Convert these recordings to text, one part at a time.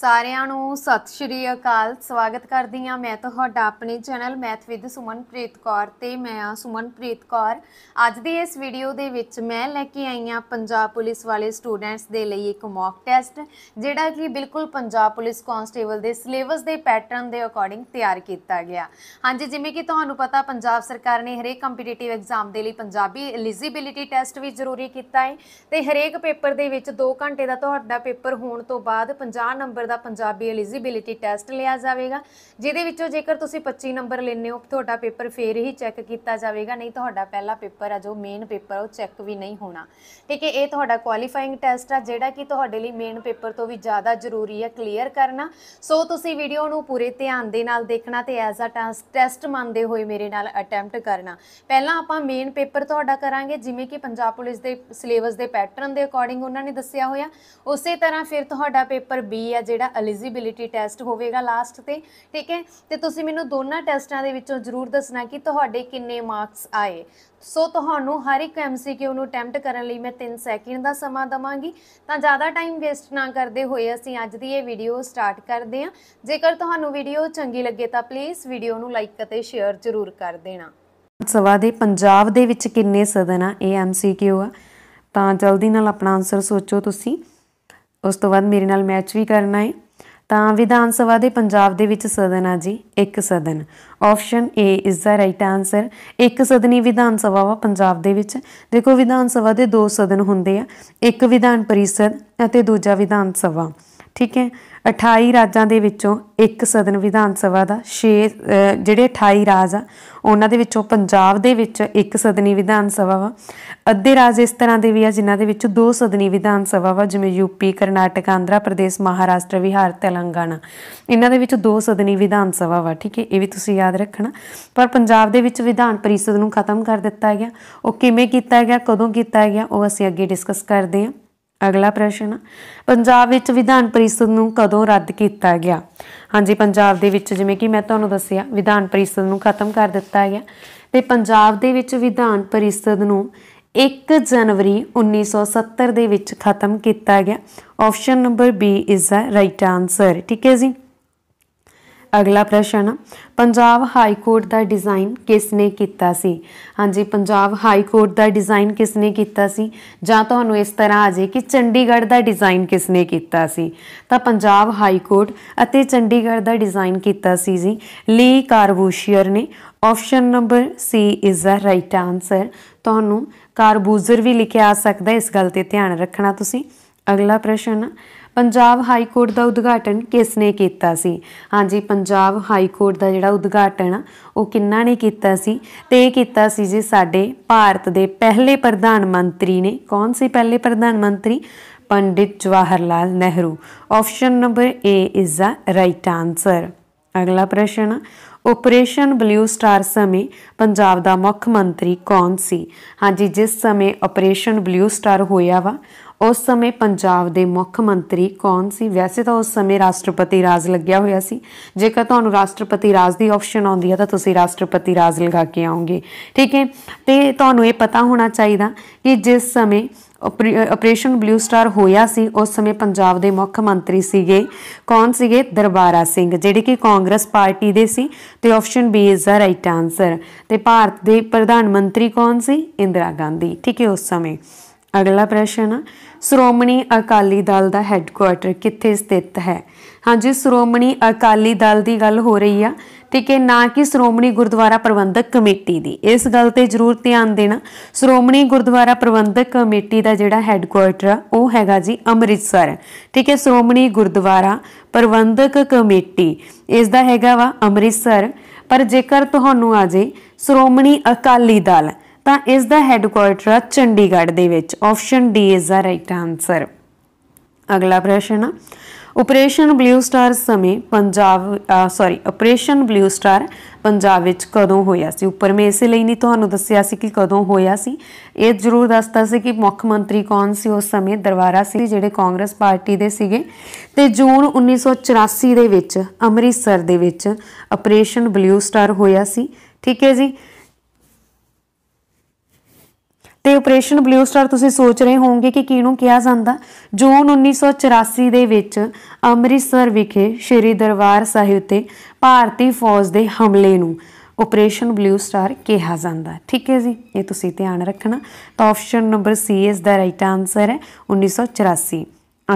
ਸਾਰਿਆਂ ਨੂੰ ਸਤਿ ਸ਼੍ਰੀ ਅਕਾਲ ਸਵਾਗਤ ਕਰਦੀ ਆ ਮੈਂ ਤੁਹਾਡਾ ਆਪਣੇ channel math with Sumanpreet Kaur ਤੇ ਮੈਂ ਆ ਸੁਮਨਪ੍ਰੀਤ ਕੌਰ ਅੱਜ ਦੀ ਇਸ ਵੀਡੀਓ ਦੇ ਵਿੱਚ ਮੈਂ ਲੈ ਕੇ ਆਈ ਆ ਪੰਜਾਬ ਪੁਲਿਸ ਵਾਲੇ ਸਟੂਡੈਂਟਸ ਦੇ ਲਈ ਇੱਕ ਮੌਕ ਟੈਸਟ ਜਿਹੜਾ ਕਿ ਬਿਲਕੁਲ ਪੰਜਾਬ ਪੁਲਿਸ ਕਨਸਟੇਬਲ ਦੇ ਸਿਲੇਬਸ ਦੇ ਪੈਟਰਨ ਦੇ ਅਕੋਰਡਿੰਗ ਤਿਆਰ ਕੀਤਾ ਗਿਆ ਹਾਂਜੀ ਜਿਵੇਂ ਕਿ ਤੁਹਾਨੂੰ ਪਤਾ ਪੰਜਾਬ ਸਰਕਾਰ ਨੇ ਹਰੇਕ ਕੰਪੀਟੀਟਿਵ ਐਗਜ਼ਾਮ ਦੇ ਲਈ ਪੰਜਾਬੀ ਐਲੀਜੀਬਿਲਿਟੀ ਟੈਸਟ ਵੀ ਜ਼ਰੂਰੀ ਕੀਤਾ ਹੈ ਤੇ ਹਰੇਕ ਪੇਪਰ ਦੇ ਵਿੱਚ 2 ਘੰਟੇ ਦਾ ਤੁਹਾਡਾ ਪੇਪਰ ਹੋਣ ਤੋਂ ਬਾਅਦ 50 ਨੰਬਰ ਨੰਬਰ ਦਾ ਪੰਜਾਬੀ ਐਲੀਜੀਬਿਲਿਟੀ ਟੈਸਟ ਲਿਆ ਜਾਵੇਗਾ ਜਿਹਦੇ ਵਿੱਚੋਂ ਜੇਕਰ ਤੁਸੀਂ 25 ਨੰਬਰ ਲੈਨੇ ਹੋ ਤੁਹਾਡਾ ਪੇਪਰ ਫੇਰ ਹੀ ਚੈੱਕ ਕੀਤਾ ਜਾਵੇਗਾ ਨਹੀਂ ਤੁਹਾਡਾ ਪਹਿਲਾ ਪੇਪਰ ਆ ਜੋ ਮੇਨ ਪੇਪਰ ਉਹ ਚੈੱਕ ਵੀ ਨਹੀਂ ਹੋਣਾ ਠੀਕ ਹੈ ਇਹ ਤੁਹਾਡਾ ਕੁਆਲੀਫਾਈਂਗ ਟੈਸਟ ਆ ਜਿਹੜਾ ਕਿ ਤੁਹਾਡੇ ਲਈ ਮੇਨ ਪੇਪਰ ਤੋਂ ਵੀ ਜ਼ਿਆਦਾ ਜ਼ਰੂਰੀ ਹੈ ਕਲੀਅਰ ਕਰਨਾ ਸੋ ਤੁਸੀਂ ਵੀਡੀਓ ਨੂੰ ਪੂਰੇ ਧਿਆਨ ਦੇ ਨਾਲ ਦੇਖਣਾ ਤੇ ਐਜ਼ ਅ ਟੈਸਟ ਮੰਨਦੇ ਹੋਏ ਮੇਰੇ ਨਾਲ ਅਟੈਂਪਟ ਕਰਨਾ ਪਹਿਲਾਂ ਆਪਾਂ ਮੇਨ ਪੇਪਰ ਤੁਹਾਡਾ ਕਰਾਂਗੇ ਜਿਵੇਂ ਕਿ ਪੰਜਾਬ ਪੁਲਿਸ ਦੇ ਸਿਲੇਬਸ ਦੇ ਪੈਟਰਨ ਦੇ ਅਕੋਰਡਿੰਗ ਉਹਨਾਂ ਨੇ ਦੱਸਿਆ ਹੋਇਆ ਉਸੇ ਤਰ੍ਹਾਂ ਫਿਰ ਤੁਹਾਡਾ ਪੇਪਰ ਬੀ ਆ ਜਿਹੜਾ ਐਲੀਜੀਬਿਲਿਟੀ ਟੈਸਟ ਹੋਵੇਗਾ ਲਾਸਟ ਤੇ ਠੀਕ ਹੈ ਤੇ ਤੁਸੀਂ ਮੈਨੂੰ ਦੋਨਾਂ ਟੈਸਟਾਂ ਦੇ ਵਿੱਚੋਂ ਜ਼ਰੂਰ ਦੱਸਣਾ ਕਿ ਤੁਹਾਡੇ ਕਿੰਨੇ ਮਾਰਕਸ ਆਏ ਸੋ ਤੁਹਾਨੂੰ ਹਰ ਇੱਕ ਐਮਸੀਕਿਊ ਨੂੰ ਅਟੈਂਪਟ ਕਰਨ ਲਈ ਮੈਂ 3 ਸੈਕਿੰਡ ਦਾ ਸਮਾਂ ਦਵਾਂਗੀ ਤਾਂ ਜ਼ਿਆਦਾ ਟਾਈਮ ਵੇਸਟ ਨਾ ਕਰਦੇ ਹੋਏ ਅਸੀਂ ਅੱਜ ਦੀ ਇਹ ਵੀਡੀਓ ਸਟਾਰਟ ਕਰਦੇ ਹਾਂ ਜੇਕਰ ਤੁਹਾਨੂੰ ਵੀਡੀਓ ਚੰਗੀ ਲੱਗੇ ਤਾਂ ਪਲੀਜ਼ ਵੀਡੀਓ ਨੂੰ ਲਾਈਕ ਅਤੇ ਸ਼ੇਅਰ ਜ਼ਰੂਰ ਕਰ ਦੇਣਾ ਸਵਾ ਦੇ ਪੰਜਾਬ ਦੇ ਵਿੱਚ ਕਿੰਨੇ ਸਦਨ ਆ ਇਹ ਐਮਸੀਕਿਊ ਆ ਤਾਂ ਜਲਦੀ ਨਾਲ ਆਪਣਾ ਆਨਸਰ ਸੋਚੋ ਤੁਸੀਂ ਉਸ ਤੋਂ ਬਾਅਦ ਮੇਰੇ ਨਾਲ ਮੈਚ ਵੀ ਕਰਨਾ ਹੈ ਤਾਂ ਵਿਧਾਨ ਸਭਾ ਦੇ ਪੰਜਾਬ ਦੇ ਵਿੱਚ ਸਦਨ ਆ ਜੀ ਇੱਕ ਸਦਨ option A is the right answer ਇੱਕ ਸਦਨੀ ਵਿਧਾਨ ਸਭਾ ਵਾ ਪੰਜਾਬ ਦੇ ਵਿੱਚ ਦੇਖੋ ਵਿਧਾਨ ਸਭਾ ਦੇ ਦੋ ਸਦਨ ਹੁੰਦੇ ਆ ਇੱਕ ਵਿਧਾਨ ਪਰਿਸ਼ਦ ਅਤੇ ਦੂਜਾ ਵਿਧਾਨ ਸਭਾ ਠੀਕ ਹੈ 28 ਰਾਜਾਂ ਦੇ ਵਿੱਚੋਂ ਇੱਕ ਸਦਨ ਵਿਧਾਨ ਸਭਾ ਦਾ 6 ਜਿਹੜੇ 28 ਰਾਜ ਆ ਉਹਨਾਂ ਦੇ ਵਿੱਚੋਂ ਪੰਜਾਬ ਦੇ ਵਿੱਚ ਇੱਕ ਸਦਨੀ ਵਿਧਾਨ ਸਭਾ ਵਾ ਅੱਧੇ ਰਾਜ ਇਸ ਤਰ੍ਹਾਂ ਦੇ ਵੀ ਆ ਜਿਨ੍ਹਾਂ ਦੇ ਵਿੱਚ ਦੋ ਸਦਨੀ ਵਿਧਾਨ ਸਭਾ ਵਾ ਜਿਵੇਂ ਯੂਪੀ ਕਰਨਾਟਕ ਆਂਧਰਾ ਪ੍ਰਦੇਸ਼ ਮਹਾਰਾਸ਼ਟਰ ਬਿਹਾਰ ਤੇਲੰਗਾਨਾ ਇਹਨਾਂ ਦੇ ਵਿੱਚ ਦੋ ਸਦਨੀ ਵਿਧਾਨ ਸਭਾ ਵਾ ਠੀਕ ਹੈ ਇਹ ਵੀ ਤੁਸੀਂ ਯਾਦ ਰੱਖਣਾ ਪਰ ਪੰਜਾਬ ਦੇ ਵਿੱਚ ਵਿਧਾਨ ਪਰਿਸ਼ਦ ਨੂੰ ਖਤਮ ਕਰ ਦਿੱਤਾ ਗਿਆ ਉਹ ਕਿਵੇਂ ਕੀਤਾ ਗਿਆ ਕਦੋਂ ਕੀਤਾ ਗਿਆ ਉਹ ਅਸੀਂ ਅੱਗੇ ਡਿਸਕਸ ਕਰਦੇ ਹਾਂ ਅਗਲਾ ਪ੍ਰਸ਼ਨ ਪੰਜਾਬ ਵਿੱਚ ਵਿਧਾਨ ਪਰਿਸ਼ਦ ਨੂੰ ਕਦੋਂ ਰੱਦ ਕੀਤਾ ਗਿਆ ਹਾਂਜੀ ਪੰਜਾਬ ਦੇ ਵਿੱਚ ਜਿਵੇਂ ਕਿ ਮੈਂ ਤੁਹਾਨੂੰ ਦੱਸਿਆ ਵਿਧਾਨ ਪਰਿਸ਼ਦ ਨੂੰ ਖਤਮ ਕਰ ਦਿੱਤਾ ਗਿਆ ਤੇ ਪੰਜਾਬ ਦੇ ਵਿੱਚ ਵਿਧਾਨ ਪਰਿਸ਼ਦ ਨੂੰ 1 ਜਨਵਰੀ 1970 ਦੇ ਵਿੱਚ ਖਤਮ ਕੀਤਾ ਗਿਆ option number B is the right answer ਠੀਕ ਹੈ ਜੀ ਅਗਲਾ ਪ੍ਰਸ਼ਨ ਪੰਜਾਬ ਹਾਈ ਕੋਰਟ ਦਾ ਡਿਜ਼ਾਈਨ ਕਿਸ ਨੇ ਕੀਤਾ ਸੀ ਹਾਂਜੀ ਪੰਜਾਬ ਹਾਈ ਕੋਰਟ ਦਾ ਡਿਜ਼ਾਈਨ ਕਿਸ ਨੇ ਕੀਤਾ ਸੀ ਜਾਂ ਤੁਹਾਨੂੰ ਇਸ ਤਰ੍ਹਾਂ ਆ ਜੇ ਕਿ ਚੰਡੀਗੜ੍ਹ ਦਾ ਡਿਜ਼ਾਈਨ ਕਿਸ ਨੇ ਕੀਤਾ ਸੀ ਤਾਂ ਪੰਜਾਬ ਹਾਈ ਕੋਰਟ ਅਤੇ ਚੰਡੀਗੜ੍ਹ ਦਾ ਡਿਜ਼ਾਈਨ ਕੀਤਾ ਸੀ ਜੀ ਲੀ ਕਾਰਬੂਸ਼ੀਅਰ ਨੇ option number C is the right answer ਤੁਹਾਨੂੰ ਕਾਰਬੂਜ਼ਰ ਵੀ ਲਿਖਿਆ ਆ ਸਕਦਾ ਇਸ ਗੱਲ ਤੇ ਧਿਆਨ ਰੱਖਣਾ ਤੁਸੀਂ ਅਗਲਾ ਪ੍ਰਸ਼ਨ ਪੰਜਾਬ ਹਾਈ ਕੋਰਟ ਦਾ ਉਦਘਾਟਨ ਕਿਸ ਨੇ ਕੀਤਾ ਸੀ ਹਾਂਜੀ ਪੰਜਾਬ ਹਾਈ ਕੋਰਟ ਦਾ ਜਿਹੜਾ ਉਦਘਾਟਨ ਉਹ ਕਿੰਨਾ ਨੇ ਕੀਤਾ ਸੀ ਤੇ ਇਹ ਕੀਤਾ ਸੀ ਜੀ ਸਾਡੇ ਭਾਰਤ ਦੇ ਪਹਿਲੇ ਪ੍ਰਧਾਨ ਮੰਤਰੀ ਨੇ ਕੌਣ ਸੀ ਪਹਿਲੇ ਪ੍ਰਧਾਨ ਮੰਤਰੀ Pandit Jawahar Lal Nehru option number A is the right answer ਅਗਲਾ ਪ੍ਰਸ਼ਨ ਆਪਰੇਸ਼ਨ ਬਲੂ ਸਟਾਰ ਸਮੇਂ ਪੰਜਾਬ ਦਾ ਮੁੱਖ ਮੰਤਰੀ ਕੌਣ ਸੀ ਹਾਂਜੀ ਜਿਸ ਸਮੇਂ ਆਪਰੇਸ਼ਨ ਬਲੂ ਸਟਾਰ ਹੋਇਆ ਵਾ ਉਸ ਸਮੇਂ ਪੰਜਾਬ ਦੇ ਮੁੱਖ ਮੰਤਰੀ ਕੌਣ ਸੀ ਵੈਸੇ ਤਾਂ ਉਸ ਸਮੇਂ ਰਾਸ਼ਟਰਪਤੀ ਰਾਜ ਲੱਗਿਆ ਹੋਇਆ ਸੀ ਜੇਕਰ ਤੁਹਾਨੂੰ ਰਾਸ਼ਟਰਪਤੀ ਰਾਜ ਦੀ ਆਪਸ਼ਨ ਆਉਂਦੀ ਹੈ ਤਾਂ ਤੁਸੀਂ ਰਾਸ਼ਟਰਪਤੀ ਰਾਜ ਲਗਾ ਕੇ ਆਉਂਗੇ ਠੀਕ ਹੈ ਤੇ ਤੁਹਾਨੂੰ ਇਹ ਪਤਾ ਹੋਣਾ ਚਾਹੀਦਾ ਕਿ ਜਿਸ ਸਮੇਂ ਆਪਰੇਸ਼ਨ ਬਲੂ ਸਟਾਰ ਹੋਇਆ ਸੀ ਉਸ ਸਮੇਂ ਪੰਜਾਬ ਦੇ ਮੁੱਖ ਮੰਤਰੀ ਸੀਗੇ ਕੌਣ ਸੀਗੇ ਦਰਬਾਰਾ ਸਿੰਘ ਜਿਹੜੇ ਕਿ ਕਾਂਗਰਸ ਪਾਰਟੀ ਦੇ ਸੀ ਤੇ option B is the right answer ਤੇ ਭਾਰਤ ਦੇ ਪ੍ਰਧਾਨ ਮੰਤਰੀ ਕੌਣ ਸੀ ਇੰਦਰਾ ਗਾਂਧੀ ਠੀਕ ਹੈ ਉਸ ਸਮੇਂ ਅਗਲਾ ਪ੍ਰਸ਼ਨ ਸ਼੍ਰੋਮਣੀ ਅਕਾਲੀ ਦਲ ਦਾ ਹੈੱਡਕੁਆਰਟਰ ਕਿੱਥੇ ਸਥਿਤ ਹੈ ਹਾਂਜੀ ਸ਼੍ਰੋਮਣੀ ਅਕਾਲੀ ਦਲ ਦੀ ਗੱਲ ਹੋ ਰਹੀ ਆ ਤੇ ਕਿ ਨਾ ਕਿ ਸ਼੍ਰੋਮਣੀ ਗੁਰਦੁਆਰਾ ਪ੍ਰਬੰਧਕ ਕਮੇਟੀ ਦੀ ਇਸ ਗੱਲ ਤੇ ਜ਼ਰੂਰ ਧਿਆਨ ਦੇਣਾ ਸ਼੍ਰੋਮਣੀ ਗੁਰਦੁਆਰਾ ਪ੍ਰਬੰਧਕ ਕਮੇਟੀ ਦਾ ਜਿਹੜਾ ਹੈੱਡਕੁਆਰਟਰ ਆ ਉਹ ਹੈਗਾ ਜੀ ਅੰਮ੍ਰਿਤਸਰ ਠੀਕ ਹੈ ਸ਼੍ਰੋਮਣੀ ਗੁਰਦੁਆਰਾ ਪ੍ਰਬੰਧਕ ਕਮੇਟੀ ਇਸ ਦਾ ਹੈਗਾ ਵਾ ਅੰਮ੍ਰਿਤਸਰ ਪਰ ਜੇਕਰ ਤੁਹਾਨੂੰ ਆ ਜੇ ਸ਼੍ਰੋਮਣੀ ਅਕਾਲੀ ਦਲ ਤਾਂ ਇਸ ਦਾ ਹੈੱਡਕੁਆਰਟਰ ਆ ਚੰਡੀਗੜ੍ਹ ਦੇ ਵਿੱਚ option D is the right answer ਅਗਲਾ ਪ੍ਰਸ਼ਨ ਆ ਆਪਰੇਸ਼ਨ ਬਲੂ ਸਟਾਰ ਸਮੇਂ Punjab sorry Operation Blue Star Punjab ਵਿੱਚ ਕਦੋਂ ਹੋਇਆ ਸੀ ਉੱਪਰ ਮੈਂ ਇਸੇ ਲਈ ਨਹੀਂ ਤੁਹਾਨੂੰ ਦੱਸਿਆ ਸੀ ਕਿ ਕਦੋਂ ਹੋਇਆ ਸੀ ਇਹ ਜ਼ਰੂਰ ਦੱਸਦਾ ਸੀ ਕਿ ਮੁੱਖ ਮੰਤਰੀ ਕੌਣ ਸੀ ਉਸ ਸਮੇਂ ਦਰਬਾਰਾ ਸਿੰਘ ਜਿਹੜੇ ਕਾਂਗਰਸ ਪਾਰਟੀ ਦੇ ਸੀਗੇ ਤੇ ਜੂਨ 1984 ਦੇ ਵਿੱਚ ਅੰਮ੍ਰਿਤਸਰ ਦੇ ਵਿੱਚ ਆਪਰੇਸ਼ਨ ਬਲੂ ਸਟਾਰ ਹੋਇਆ ਸੀ ਠੀਕ ਹੈ ਜੀ ਤੇ ਆਪਰੇਸ਼ਨ ਬਲੂ ਸਟਾਰ ਤੁਸੀਂ ਸੋਚ ਰਹੇ ਹੋਵੋਗੇ ਕਿ ਕਿਹਨੂੰ ਕਿਹਾ ਜਾਂਦਾ ਜੂਨ 1984 ਦੇ ਵਿੱਚ ਅੰਮ੍ਰਿਤਸਰ ਵਿਖੇ ਸ਼੍ਰੀ ਦਰਬਾਰ ਸਾਹਿਬ ਤੇ ਭਾਰਤੀ ਫੌਜ ਦੇ ਹਮਲੇ ਨੂੰ ਆਪਰੇਸ਼ਨ ਬਲੂ ਸਟਾਰ ਕਿਹਾ ਜਾਂਦਾ ਠੀਕ ਹੈ ਜੀ ਇਹ ਤੁਸੀਂ ਧਿਆਨ ਰੱਖਣਾ ਤਾਂ ਆਪਸ਼ਨ ਨੰਬਰ ਸੀ ਇਸ ਦਾ ਰਾਈਟ ਆਨਸਰ ਹੈ 1984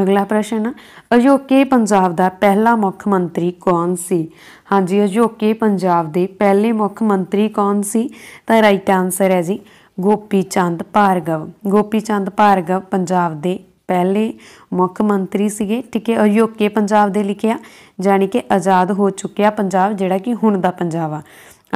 ਅਗਲਾ ਪ੍ਰਸ਼ਨ ਅਜੋਕੇ ਪੰਜਾਬ ਦਾ ਪਹਿਲਾ ਮੁੱਖ ਮੰਤਰੀ ਕੌਣ ਸੀ ਹਾਂਜੀ ਅਜੋਕੇ ਪੰਜਾਬ ਦੇ ਪਹਿਲੇ ਮੁੱਖ ਮੰਤਰੀ ਕੌਣ ਸੀ ਤਾਂ ਰਾਈਟ ਆਨਸਰ ਹੈ ਜੀ ਗੋਪੀ ਚੰਦ ਭਾਰਗਵ ਗੋਪੀ ਚੰਦ ਭਾਰਗਵ ਪੰਜਾਬ ਦੇ ਪਹਿਲੇ ਮੁੱਖ ਮੰਤਰੀ ਸੀਗੇ ਠੀਕ ਹੈ ਅਯੋਕੇ ਪੰਜਾਬ ਦੇ ਲਿਖਿਆ ਜਾਨੀ ਕਿ ਆਜ਼ਾਦ ਹੋ ਚੁੱਕਿਆ ਪੰਜਾਬ ਜਿਹੜਾ ਕਿ ਹੁਣ ਦਾ ਪੰਜਾਬ ਆ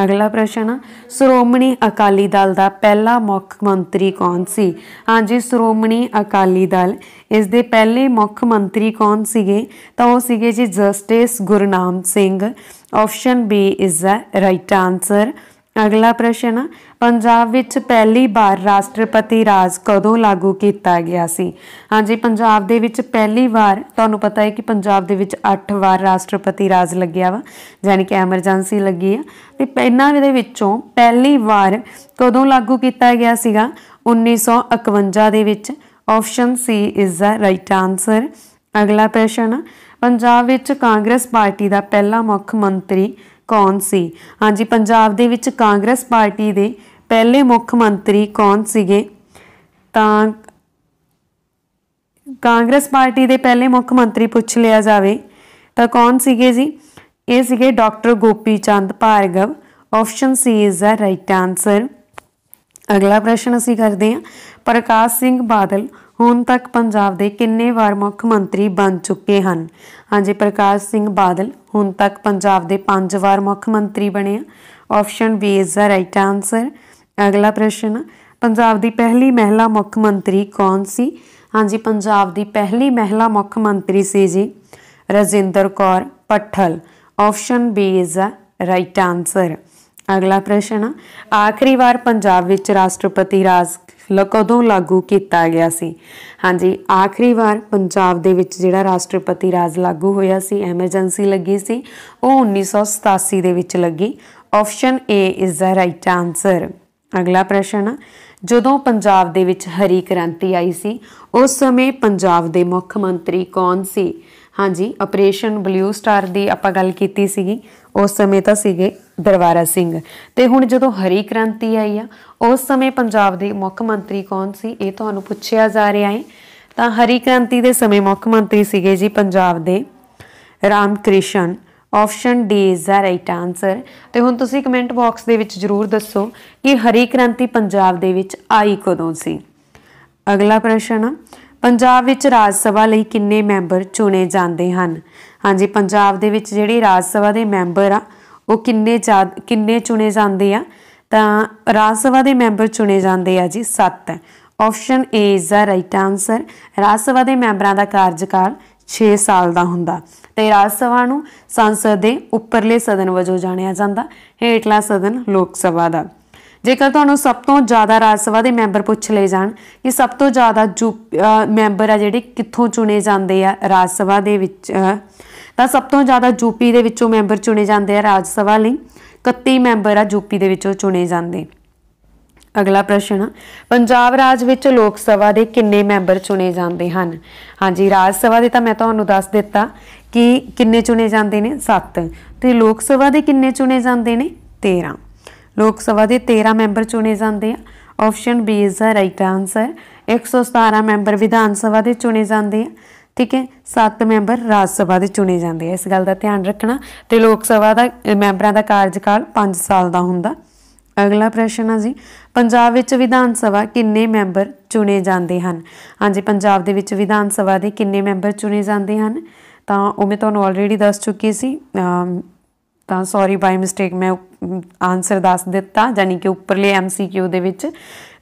ਅਗਲਾ ਪ੍ਰਸ਼ਨ ਆ ਸ਼੍ਰੋਮਣੀ ਅਕਾਲੀ ਦਲ ਦਾ ਪਹਿਲਾ ਮੁੱਖ ਮੰਤਰੀ ਕੌਣ ਸੀ ਹਾਂਜੀ ਸ਼੍ਰੋਮਣੀ ਅਕਾਲੀ ਦਲ ਇਸ ਦੇ ਪਹਿਲੇ ਮੁੱਖ ਮੰਤਰੀ ਕੌਣ ਸੀਗੇ ਤਾਂ ਉਹ ਸੀਗੇ ਜੀ justice Gurnam Singh option B is the right answer ਅਗਲਾ ਪ੍ਰਸ਼ਨ ਪੰਜਾਬ ਵਿੱਚ ਪਹਿਲੀ ਵਾਰ ਰਾਸ਼ਟਰਪਤੀ ਰਾਜ ਕਦੋਂ ਲਾਗੂ ਕੀਤਾ ਗਿਆ ਸੀ ਹਾਂਜੀ ਪੰਜਾਬ ਦੇ ਵਿੱਚ ਪਹਿਲੀ ਵਾਰ ਤੁਹਾਨੂੰ ਪਤਾ ਹੈ ਕਿ ਪੰਜਾਬ ਦੇ ਵਿੱਚ 8 ਵਾਰ ਰਾਸ਼ਟਰਪਤੀ ਰਾਜ ਲੱਗਿਆ ਵਾ ਯਾਨੀ ਕਿ ਐਮਰਜੈਂਸੀ ਲੱਗੀ ਆ ਤੇ ਇਹਨਾਂ ਦੇ ਵਿੱਚੋਂ ਪਹਿਲੀ ਵਾਰ ਕਦੋਂ ਲਾਗੂ ਕੀਤਾ ਗਿਆ ਸੀਗਾ 1951 ਦੇ ਵਿੱਚ option C is the right answer ਅਗਲਾ ਪ੍ਰਸ਼ਨ ਪੰਜਾਬ ਵਿੱਚ ਕਾਂਗਰਸ ਪਾਰਟੀ ਦਾ ਪਹਿਲਾ ਮੁੱਖ ਮੰਤਰੀ ਕੌਣ ਸੀ ਹਾਂਜੀ ਪੰਜਾਬ ਦੇ ਵਿੱਚ ਕਾਂਗਰਸ ਪਾਰਟੀ ਦੇ ਪਹਿਲੇ ਮੁੱਖ ਮੰਤਰੀ ਕੌਣ ਸੀਗੇ ਤਾਂ ਕਾਂਗਰਸ ਪਾਰਟੀ ਦੇ ਪਹਿਲੇ ਮੁੱਖ ਮੰਤਰੀ ਪੁੱਛ ਲਿਆ ਜਾਵੇ ਤਾਂ ਕੌਣ ਸੀਗੇ ਜੀ ਇਹ ਸੀਗੇ doctor Gopi Chand Bhargava option C is the right answer ਅਗਲਾ ਪ੍ਰਸ਼ਨ ਅਸੀਂ ਕਰਦੇ ਹਾਂ ਪ੍ਰਕਾਸ਼ ਸਿੰਘ ਬਾਦਲ ਹੁਣ ਤੱਕ ਪੰਜਾਬ ਦੇ ਕਿੰਨੇ ਵਾਰ ਮੁੱਖ ਮੰਤਰੀ ਬਣ ਚੁੱਕੇ ਹਨ ਹਾਂਜੀ ਪ੍ਰਕਾਸ਼ ਸਿੰਘ ਬਾਦਲ ਹੁਣ ਤੱਕ ਪੰਜਾਬ ਦੇ 5 ਵਾਰ ਮੁੱਖ ਮੰਤਰੀ ਬਣੇ ਆ option B is the right answer ਅਗਲਾ ਪ੍ਰਸ਼ਨ ਪੰਜਾਬ ਦੀ ਪਹਿਲੀ ਮਹਿਲਾ ਮੁੱਖ ਮੰਤਰੀ ਕੌਣ ਸੀ ਹਾਂਜੀ ਪੰਜਾਬ ਦੀ ਪਹਿਲੀ ਮਹਿਲਾ ਮੁੱਖ ਮੰਤਰੀ ਸੀ ਜੀ Rajinder Kaur Bhattal option B is the right answer ਅਗਲਾ ਪ੍ਰਸ਼ਨ ਆਖਰੀ ਵਾਰ ਪੰਜਾਬ ਵਿੱਚ ਰਾਸ਼ਟਰਪਤੀ ਰਾਜ ਕਦੋਂ ਲਾਗੂ ਕੀਤਾ ਗਿਆ ਸੀ ਹਾਂਜੀ ਆਖਰੀ ਵਾਰ ਪੰਜਾਬ ਦੇ ਵਿੱਚ ਜਿਹੜਾ ਰਾਸ਼ਟਰਪਤੀ ਰਾਜ ਲਾਗੂ ਹੋਇਆ ਸੀ ਐਮਰਜੈਂਸੀ ਲੱਗੀ ਸੀ ਉਹ 1987 ਦੇ ਵਿੱਚ ਲੱਗੀ option A is the right answer ਅਗਲਾ ਪ੍ਰਸ਼ਨ ਜਦੋਂ ਪੰਜਾਬ ਦੇ ਵਿੱਚ ਹਰੀ ਕ੍ਰਾਂਤੀ ਆਈ ਸੀ ਉਸ ਸਮੇਂ ਪੰਜਾਬ ਦੇ ਮੁੱਖ ਮੰਤਰੀ ਕੌਣ ਸੀ ਹਾਂਜੀ ਆਪਰੇਸ਼ਨ ਬਲੂ ਸਟਾਰ ਦੀ ਆਪਾਂ ਗੱਲ ਕੀਤੀ ਸੀਗੀ ਉਸ ਸਮੇਂ ਤਾਂ ਸੀਗੇ ਦਰਵਾਰਾ ਸਿੰਘ ਤੇ ਹੁਣ ਜਦੋਂ ਹਰੀ ਕ੍ਰਾਂਤੀ ਆਈ ਆ ਉਸ ਸਮੇਂ ਪੰਜਾਬ ਦੇ ਮੁੱਖ ਮੰਤਰੀ ਕੌਣ ਸੀ ਇਹ ਤੁਹਾਨੂੰ ਪੁੱਛਿਆ ਜਾ ਰਿਹਾ ਹੈ ਤਾਂ ਹਰੀ ਕ੍ਰਾਂਤੀ ਦੇ ਸਮੇਂ ਮੁੱਖ ਮੰਤਰੀ ਸੀਗੇ ਜੀ ਪੰਜਾਬ ਦੇ Ramkrishan option D is the right answer ਤੇ ਹੁਣ ਤੁਸੀਂ ਕਮੈਂਟ ਬਾਕਸ ਦੇ ਵਿੱਚ ਜਰੂਰ ਦੱਸੋ ਕਿ ਹਰੀ ਕ੍ਰਾਂਤੀ ਪੰਜਾਬ ਦੇ ਵਿੱਚ ਆਈ ਕਦੋਂ ਸੀ ਅਗਲਾ ਪ੍ਰਸ਼ਨ ਪੰਜਾਬ ਵਿੱਚ ਰਾਜ ਸਭਾ ਲਈ ਕਿੰਨੇ ਮੈਂਬਰ ਚੁਣੇ ਜਾਂਦੇ ਹਨ ਹਾਂਜੀ ਪੰਜਾਬ ਦੇ ਵਿੱਚ ਜਿਹੜੀ ਰਾਜ ਸਭਾ ਦੇ ਮੈਂਬਰ ਆ ਉਹ ਕਿੰਨੇ ਕਿੰਨੇ ਚੁਣੇ ਜਾਂਦੇ ਆ ਤਾਂ ਰਾਜ ਸਭਾ ਦੇ ਮੈਂਬਰ ਚੁਣੇ ਜਾਂਦੇ ਆ ਜੀ 7 option A is the right answer Rajya Sabha ਦੇ ਮੈਂਬਰਾਂ ਦਾ ਕਾਰਜਕਾਲ 6 ਸਾਲ ਦਾ ਹੁੰਦਾ ਤੇ ਰਾਜ ਸਭਾ ਨੂੰ ਸੰਸਦ ਦੇ ਉੱਪਰਲੇ ਸਦਨ ਵਜੋਂ ਜਾਣਿਆ ਜਾਂਦਾ ਹੇਠਲਾ ਸਦਨ ਲੋਕ ਸਭਾ ਦਾ ਜੇਕਰ ਤੁਹਾਨੂੰ ਸਭ ਤੋਂ ਜ਼ਿਆਦਾ ਰਾਜ ਸਭਾ ਦੇ ਮੈਂਬਰ ਪੁੱਛ ਲਏ ਜਾਣ ਕਿ ਸਭ ਤੋਂ ਜ਼ਿਆਦਾ ਮੈਂਬਰ ਆ ਜਿਹੜੇ ਕਿੱਥੋਂ ਚੁਣੇ ਜਾਂਦੇ ਆ ਰਾਜ ਸਭਾ ਦੇ ਵਿੱਚ ਤਾਂ ਸਭ ਤੋਂ ਜ਼ਿਆਦਾ ਯੂਪੀ ਦੇ ਵਿੱਚੋਂ ਮੈਂਬਰ ਚੁਣੇ ਜਾਂਦੇ ਆ ਰਾਜ ਸਭਾ ਲਈ 31 ਮੈਂਬਰ ਆ ਯੂਪੀ ਦੇ ਵਿੱਚੋਂ ਚੁਣੇ ਜਾਂਦੇ ਅਗਲਾ ਪ੍ਰਸ਼ਨ ਪੰਜਾਬ ਰਾਜ ਵਿੱਚ ਲੋਕ ਸਭਾ ਦੇ ਕਿੰਨੇ ਮੈਂਬਰ ਚੁਣੇ ਜਾਂਦੇ ਹਨ ਹਾਂਜੀ ਰਾਜ ਸਭਾ ਦੇ ਤਾਂ ਮੈਂ ਤੁਹਾਨੂੰ ਦੱਸ ਦਿੱਤਾ ਕਿ ਕਿੰਨੇ ਚੁਣੇ ਜਾਂਦੇ ਨੇ 7 ਤੇ ਲੋਕ ਸਭਾ ਦੇ ਕਿੰਨੇ ਚੁਣੇ ਜਾਂਦੇ ਨੇ 13 ਲੋਕ ਸਭਾ ਦੇ 13 ਮੈਂਬਰ ਚੁਣੇ ਜਾਂਦੇ ਆ option B is the right answer 117 member Vidhan Sabha ਦੇ ਚੁਣੇ ਜਾਂਦੇ ਆ ਠੀਕ ਹੈ 7 ਮੈਂਬਰ ਰਾਜ ਸਭਾ ਦੇ ਚੁਣੇ ਜਾਂਦੇ ਆ ਇਸ ਗੱਲ ਦਾ ਧਿਆਨ ਰੱਖਣਾ ਤੇ ਲੋਕ ਸਭਾ ਦਾ ਮੈਂਬਰਾਂ ਦਾ ਕਾਰਜਕਾਲ 5 ਸਾਲ ਦਾ ਹੁੰਦਾ ਅਗਲਾ ਪ੍ਰਸ਼ਨ ਆ ਜੀ ਪੰਜਾਬ ਵਿੱਚ ਵਿਧਾਨ ਸਭਾ ਕਿੰਨੇ ਮੈਂਬਰ ਚੁਣੇ ਜਾਂਦੇ ਹਨ ਹਾਂਜੀ ਪੰਜਾਬ ਦੇ ਵਿੱਚ ਵਿਧਾਨ ਸਭਾ ਦੇ ਕਿੰਨੇ ਮੈਂਬਰ ਚੁਣੇ ਜਾਂਦੇ ਹਨ ਤਾਂ ਉਹ ਮੈਂ ਤੁਹਾਨੂੰ ਆਲਰੇਡੀ ਦੱਸ ਚੁੱਕੀ ਸੀ ਤਾਂ ਸੌਰੀ ਬਾਈ ਮਿਸਟੇਕ ਮੈਂ ਆਨਸਰ ਦੱਸ ਦਿੱਤਾ ਯਾਨੀ ਕਿ ਉੱਪਰਲੇ ਐਮਸੀਕਿਊ ਦੇ ਵਿੱਚ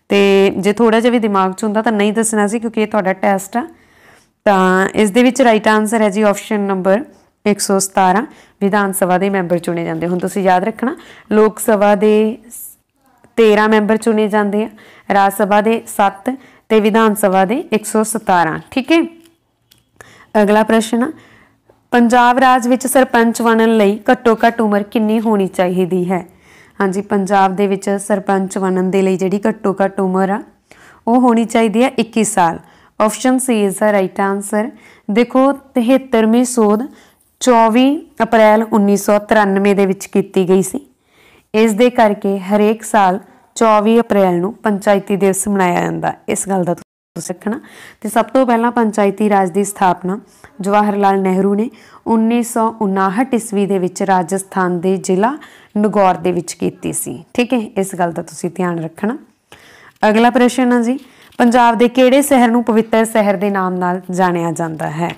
ਤੇ ਜੇ ਥੋੜਾ ਜਿਹਾ ਵੀ ਦਿਮਾਗ 'ਚ ਹੁੰਦਾ ਤਾਂ ਨਹੀਂ ਦੱਸਣਾ ਸੀ ਕਿਉਂਕਿ ਇਹ ਤੁਹਾਡਾ ਟੈਸਟ ਆ ਤਾਂ ਇਸ ਦੇ ਵਿੱਚ ਰਾਈਟ ਆਨਸਰ ਹੈ ਜੀ ਆਪਸ਼ਨ ਨੰਬਰ 117 ਵਿਧਾਨ ਸਭਾ ਦੇ ਮੈਂਬਰ ਚੁਣੇ ਜਾਂਦੇ ਹੁਣ ਤੁਸੀਂ ਯਾਦ ਰੱਖਣਾ ਲੋਕ ਸਭਾ ਦੇ 13 ਮੈਂਬਰ ਚੁਣੇ ਜਾਂਦੇ ਆ ਰਾਜ ਸਭਾ ਦੇ 7 ਤੇ ਵਿਧਾਨ ਸਭਾ ਦੇ 117 ਠੀਕ ਹੈ ਅਗਲਾ ਪ੍ਰਸ਼ਨ ਪੰਜਾਬ ਰਾਜ ਵਿੱਚ ਸਰਪੰਚ ਬਣਨ ਲਈ ਘੱਟੋ ਘੱਟ ਉਮਰ ਕਿੰਨੀ ਹੋਣੀ ਚਾਹੀਦੀ ਹੈ ਹਾਂਜੀ ਪੰਜਾਬ ਦੇ ਵਿੱਚ ਸਰਪੰਚ ਬਣਨ ਦੇ ਲਈ ਜਿਹੜੀ ਘੱਟੋ ਘੱਟ ਉਮਰ ਆ ਉਹ ਹੋਣੀ ਚਾਹੀਦੀ ਹੈ 21 ਸਾਲ option C is the right answer ਦੇਖੋ 73ਵੀਂ ਸੋਧ 24 ਅਪ੍ਰੈਲ 1993 ਦੇ ਵਿੱਚ ਕੀਤੀ ਗਈ ਸੀ ਇਸ ਦੇ ਕਰਕੇ ਹਰੇਕ ਸਾਲ 24 ਅਪ੍ਰੈਲ ਨੂੰ ਪੰਚਾਇਤੀ ਦਿਵਸ ਮਨਾਇਆ ਜਾਂਦਾ ਇਸ ਗੱਲ ਦਾ ਤੁਸੀਂ ਸਿੱਖਣਾ ਤੇ ਸਭ ਤੋਂ ਪਹਿਲਾਂ ਪੰਚਾਇਤੀ ਰਾਜ ਦੀ ਸਥਾਪਨਾ ਜਵਾਹਰ ਲਾਲ ਨਹਿਰੂ ਨੇ 1959 ਈਸਵੀ ਦੇ ਵਿੱਚ ਰਾਜਸਥਾਨ ਦੇ ਜ਼ਿਲ੍ਹਾ ਨਗੌਰ ਦੇ ਵਿੱਚ ਕੀਤੀ ਸੀ ਠੀਕ ਹੈ ਇਸ ਗੱਲ ਦਾ ਤੁਸੀਂ ਧਿਆਨ ਰੱਖਣਾ ਅਗਲਾ ਪ੍ਰਸ਼ਨ ਹੈ ਜੀ ਪੰਜਾਬ ਦੇ ਕਿਹੜੇ ਸ਼ਹਿਰ ਨੂੰ ਪਵਿੱਤਰ ਸ਼ਹਿਰ ਦੇ ਨਾਮ ਨਾਲ ਜਾਣਿਆ ਜਾਂਦਾ ਹੈ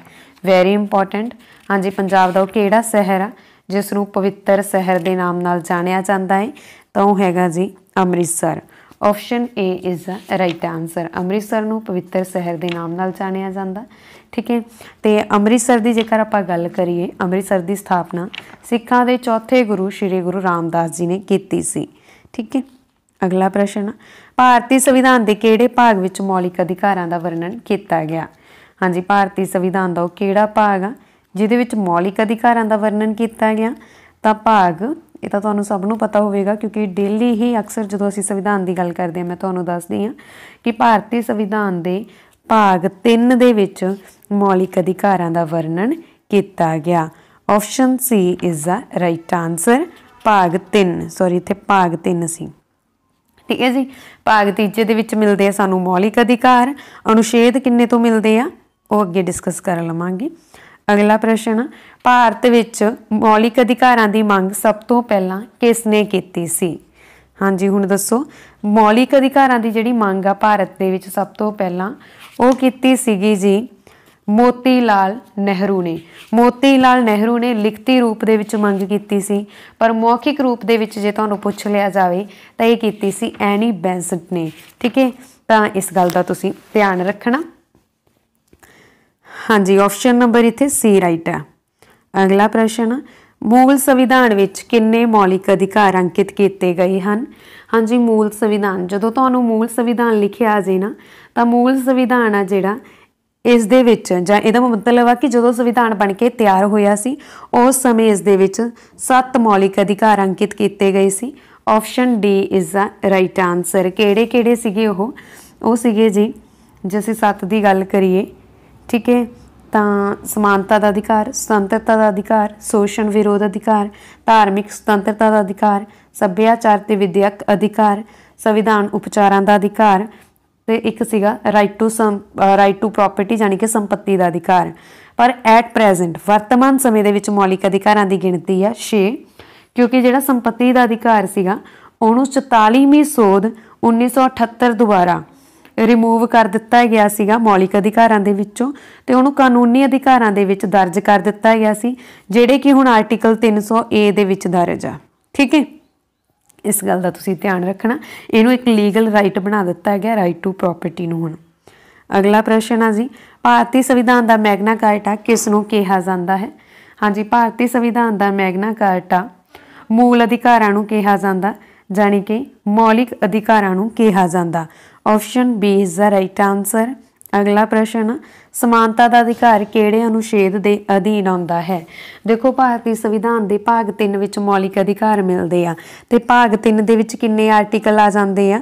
ਵੈਰੀ ਇੰਪੋਰਟੈਂਟ ਹਾਂਜੀ ਪੰਜਾਬ ਦਾ ਉਹ ਕਿਹੜਾ ਸ਼ਹਿਰ ਆ ਜਿਸ ਨੂੰ ਪਵਿੱਤਰ ਸ਼ਹਿਰ ਦੇ ਨਾਮ ਨਾਲ ਜਾਣਿਆ ਜਾਂਦਾ ਹੈ ਤਾਂ ਉਹ ਹੈਗਾ ਜੀ Amritsar option A is the right answer Amritsar ਨੂੰ ਪਵਿੱਤਰ ਸ਼ਹਿਰ ਦੇ ਨਾਮ ਨਾਲ ਜਾਣਿਆ ਜਾਂਦਾ ਠੀਕ ਹੈ ਤੇ ਅੰਮ੍ਰਿਤਸਰ ਦੀ ਜੇਕਰ ਆਪਾਂ ਗੱਲ ਕਰੀਏ ਅੰਮ੍ਰਿਤਸਰ ਦੀ ਸਥਾਪਨਾ ਸਿੱਖਾਂ ਦੇ ਚੌਥੇ ਗੁਰੂ ਸ੍ਰੀ ਗੁਰੂ ਰਾਮਦਾਸ ਜੀ ਨੇ ਕੀਤੀ ਸੀ ਠੀਕ ਹੈ ਅਗਲਾ ਪ੍ਰਸ਼ਨ ਭਾਰਤੀ ਸੰਵਿਧਾਨ ਦੇ ਕਿਹੜੇ ਭਾਗ ਵਿੱਚ ਮੌਲਿਕ ਅਧਿਕਾਰਾਂ ਦਾ ਵਰਣਨ ਕੀਤਾ ਗਿਆ ਹਾਂਜੀ ਭਾਰਤੀ ਸੰਵਿਧਾਨ ਦਾ ਉਹ ਕਿਹੜਾ ਭਾਗ ਆ ਜਿਹਦੇ ਵਿੱਚ ਮੌਲਿਕ ਅਧਿਕਾਰਾਂ ਦਾ ਵਰਣਨ ਕੀਤਾ ਗਿਆ ਤਾਂ ਭਾਗ ਇਹ ਤਾਂ ਤੁਹਾਨੂੰ ਸਭ ਨੂੰ ਪਤਾ ਹੋਵੇਗਾ ਕਿਉਂਕਿ ਡੇਲੀ ਹੀ ਅਕਸਰ ਜਦੋਂ ਅਸੀਂ ਸੰਵਿਧਾਨ ਦੀ ਗੱਲ ਕਰਦੇ ਹਾਂ ਮੈਂ ਤੁਹਾਨੂੰ ਦੱਸਦੀ ਹਾਂ ਕਿ ਭਾਰਤੀ ਸੰਵਿਧਾਨ ਦੇ ਭਾਗ 3 ਦੇ ਵਿੱਚ ਮੌਲਿਕ ਅਧਿਕਾਰਾਂ ਦਾ ਵਰਣਨ ਕੀਤਾ ਗਿਆ option C is the right answer ਭਾਗ 3 ਸੌਰੀ ਇੱਥੇ ਭਾਗ 3 ਸੀ ਠੀਕ ਹੈ ਜੀ ਭਾਗ ਤੀਜੇ ਦੇ ਵਿੱਚ ਮਿਲਦੇ ਆ ਸਾਨੂੰ ਮੌਲਿਕ ਅਧਿਕਾਰ ਅਨੁਛੇਦ ਕਿੰਨੇ ਤੋਂ ਮਿਲਦੇ ਆ ਉਹ ਅੱਗੇ ਡਿਸਕਸ ਕਰ ਲਵਾਂਗੇ ਅਗਲਾ ਪ੍ਰਸ਼ਨ ਭਾਰਤ ਵਿੱਚ ਮੌਲਿਕ ਅਧਿਕਾਰਾਂ ਦੀ ਮੰਗ ਸਭ ਤੋਂ ਪਹਿਲਾਂ ਕਿਸ ਨੇ ਕੀਤੀ ਸੀ ਹਾਂਜੀ ਹੁਣ ਦੱਸੋ ਮੌਲਿਕ ਅਧਿਕਾਰਾਂ ਦੀ ਜਿਹੜੀ ਮੰਗ ਆ ਭਾਰਤ ਦੇ ਵਿੱਚ ਸਭ ਤੋਂ ਪਹਿਲਾਂ ਉਹ ਕੀਤੀ ਸੀਗੀ ਜੀ ਮੋਤੀ ਲਾਲ ਨਹਿਰੂ ਨੇ ਮੋਤੀ ਲਾਲ ਨਹਿਰੂ ਨੇ ਲਿਖਤੀ ਰੂਪ ਦੇ ਵਿੱਚ ਮੰਗ ਕੀਤੀ ਸੀ ਪਰ ਮੌਖਿਕ ਰੂਪ ਦੇ ਵਿੱਚ ਜੇ ਤੁਹਾਨੂੰ ਪੁੱਛ ਲਿਆ ਜਾਵੇ ਤਾਂ ਇਹ ਕੀਤੀ ਸੀ ਐਨੀ ਬੈਂਸਟ ਨੇ ਠੀਕ ਹੈ ਤਾਂ ਇਸ ਗੱਲ ਦਾ ਤੁਸੀਂ ਧਿਆਨ ਰੱਖਣਾ ਹਾਂਜੀ ਆਪਸ਼ਨ ਨੰਬਰ ਇੱਥੇ ਸੀ ਰਾਈਟ ਹੈ ਅਗਲਾ ਪ੍ਰਸ਼ਨ ਮੂਲ ਸੰਵਿਧਾਨ ਵਿੱਚ ਕਿੰਨੇ ਮੌਲਿਕ ਅਧਿਕਾਰ ਅੰਕਿਤ ਕੀਤੇ ਗਏ ਹਨ ਹਾਂਜੀ ਮੂਲ ਸੰਵਿਧਾਨ ਜਦੋਂ ਤੁਹਾਨੂੰ ਮੂਲ ਸੰਵਿਧਾਨ ਲਿਖਿਆ ਜੇ ਨਾ ਤਾਂ ਮੂਲ ਸੰਵਿਧਾਨ ਆ ਜਿਹੜਾ ਇਸ ਦੇ ਵਿੱਚ ਜਾਂ ਇਹਦਾ ਮਤਲਬ ਆ ਕਿ ਜਦੋਂ ਸੰਵਿਧਾਨ ਬਣ ਕੇ ਤਿਆਰ ਹੋਇਆ ਸੀ ਉਸ ਸਮੇਂ ਇਸ ਦੇ ਵਿੱਚ ਸੱਤ ਮੌਲਿਕ ਅਧਿਕਾਰ ਅੰਕਿਤ ਕੀਤੇ ਗਏ ਸੀ option D is the right answer ਕਿਹੜੇ ਕਿਹੜੇ ਸੀਗੇ ਉਹ ਉਹ ਸੀਗੇ ਜੀ ਜੇ ਅਸੀਂ ਸੱਤ ਦੀ ਗੱਲ ਕਰੀਏ ਠੀਕ ਹੈ ਤਾਂ ਸਮਾਨਤਾ ਦਾ ਅਧਿਕਾਰ ਸੁਤੰਤਰਤਾ ਦਾ ਅਧਿਕਾਰ ਸ਼ੋਸ਼ਣ ਵਿਰੋਧ ਅਧਿਕਾਰ ਧਾਰਮਿਕ ਸੁਤੰਤਰਤਾ ਦਾ ਅਧਿਕਾਰ ਸੱਭਿਆਚਾਰ ਤੇ ਵਿਦਿਅਕ ਅਧਿਕਾਰ ਸੰਵਿਧਾਨ ਉਪਚਾਰਾਂ ਦਾ ਅਧਿਕਾਰ ਤੇ ਇੱਕ ਸੀਗਾ right to right to property ਯਾਨੀ ਕਿ ਸੰਪਤੀ ਦਾ ਅਧਿਕਾਰ ਪਰ ਐਟ ਪ੍ਰੈਜ਼ੈਂਟ ਵਰਤਮਾਨ ਸਮੇਂ ਦੇ ਵਿੱਚ ਮੌਲਿਕ ਅਧਿਕਾਰਾਂ ਦੀ ਗਿਣਤੀ ਆ 6 ਕਿਉਂਕਿ ਜਿਹੜਾ ਸੰਪਤੀ ਦਾ ਅਧਿਕਾਰ ਸੀਗਾ ਉਹਨੂੰ 44ਵੀਂ ਸੋਧ 1978 ਦੁਆਰਾ ਰਿਮੂਵ ਕਰ ਦਿੱਤਾ ਗਿਆ ਸੀਗਾ ਮੌਲਿਕ ਅਧਿਕਾਰਾਂ ਦੇ ਵਿੱਚੋਂ ਤੇ ਉਹਨੂੰ ਕਾਨੂੰਨੀ ਅਧਿਕਾਰਾਂ ਦੇ ਵਿੱਚ ਦਰਜ ਕਰ ਦਿੱਤਾ ਗਿਆ ਸੀ ਜਿਹੜੇ ਕਿ ਹੁਣ ਆਰਟੀਕਲ 300A ਦੇ ਵਿੱਚ ਦਰਜ ਆ ਠੀਕ ਹੈ ਇਸ ਗੱਲ ਦਾ ਤੁਸੀਂ ਧਿਆਨ ਰੱਖਣਾ ਇਹਨੂੰ ਇੱਕ ਲੀਗਲ ਰਾਈਟ ਬਣਾ ਦਿੱਤਾ ਗਿਆ ਰਾਈਟ ਟੂ ਪ੍ਰਾਪਰਟੀ ਨੂੰ ਹੁਣ ਅਗਲਾ ਪ੍ਰਸ਼ਨ ਆ ਜੀ ਭਾਰਤੀ ਸੰਵਿਧਾਨ ਦਾ ਮੈਗਨਾ ਕਾਰਟਾ ਕਿਸ ਨੂੰ ਕਿਹਾ ਜਾਂਦਾ ਹੈ ਹਾਂਜੀ ਭਾਰਤੀ ਸੰਵਿਧਾਨ ਦਾ ਮੈਗਨਾ ਕਾਰਟਾ ਮੂਲ ਅਧਿਕਾਰਾਂ ਨੂੰ ਕਿਹਾ ਜਾਂਦਾ ਜਾਨੀ ਕਿ ਮੌਲਿਕ ਅਧਿਕਾਰਾਂ ਨੂੰ ਕਿਹਾ ਜਾਂਦਾ option B is the right answer ਅਗਲਾ ਪ੍ਰਸ਼ਨ ਸਮਾਨਤਾ ਦਾ ਅਧਿਕਾਰ ਕਿਹੜੇ ਅਨੁਛੇਦ ਦੇ ਅਧੀਨ ਆਉਂਦਾ ਹੈ ਦੇਖੋ ਭਾਰਤੀ ਸੰਵਿਧਾਨ ਦੇ ਭਾਗ 3 ਵਿੱਚ ਮੌਲਿਕ ਅਧਿਕਾਰ ਮਿਲਦੇ ਆ ਤੇ ਭਾਗ 3 ਦੇ ਵਿੱਚ ਕਿੰਨੇ ਆਰਟੀਕਲ ਆ ਜਾਂਦੇ ਆ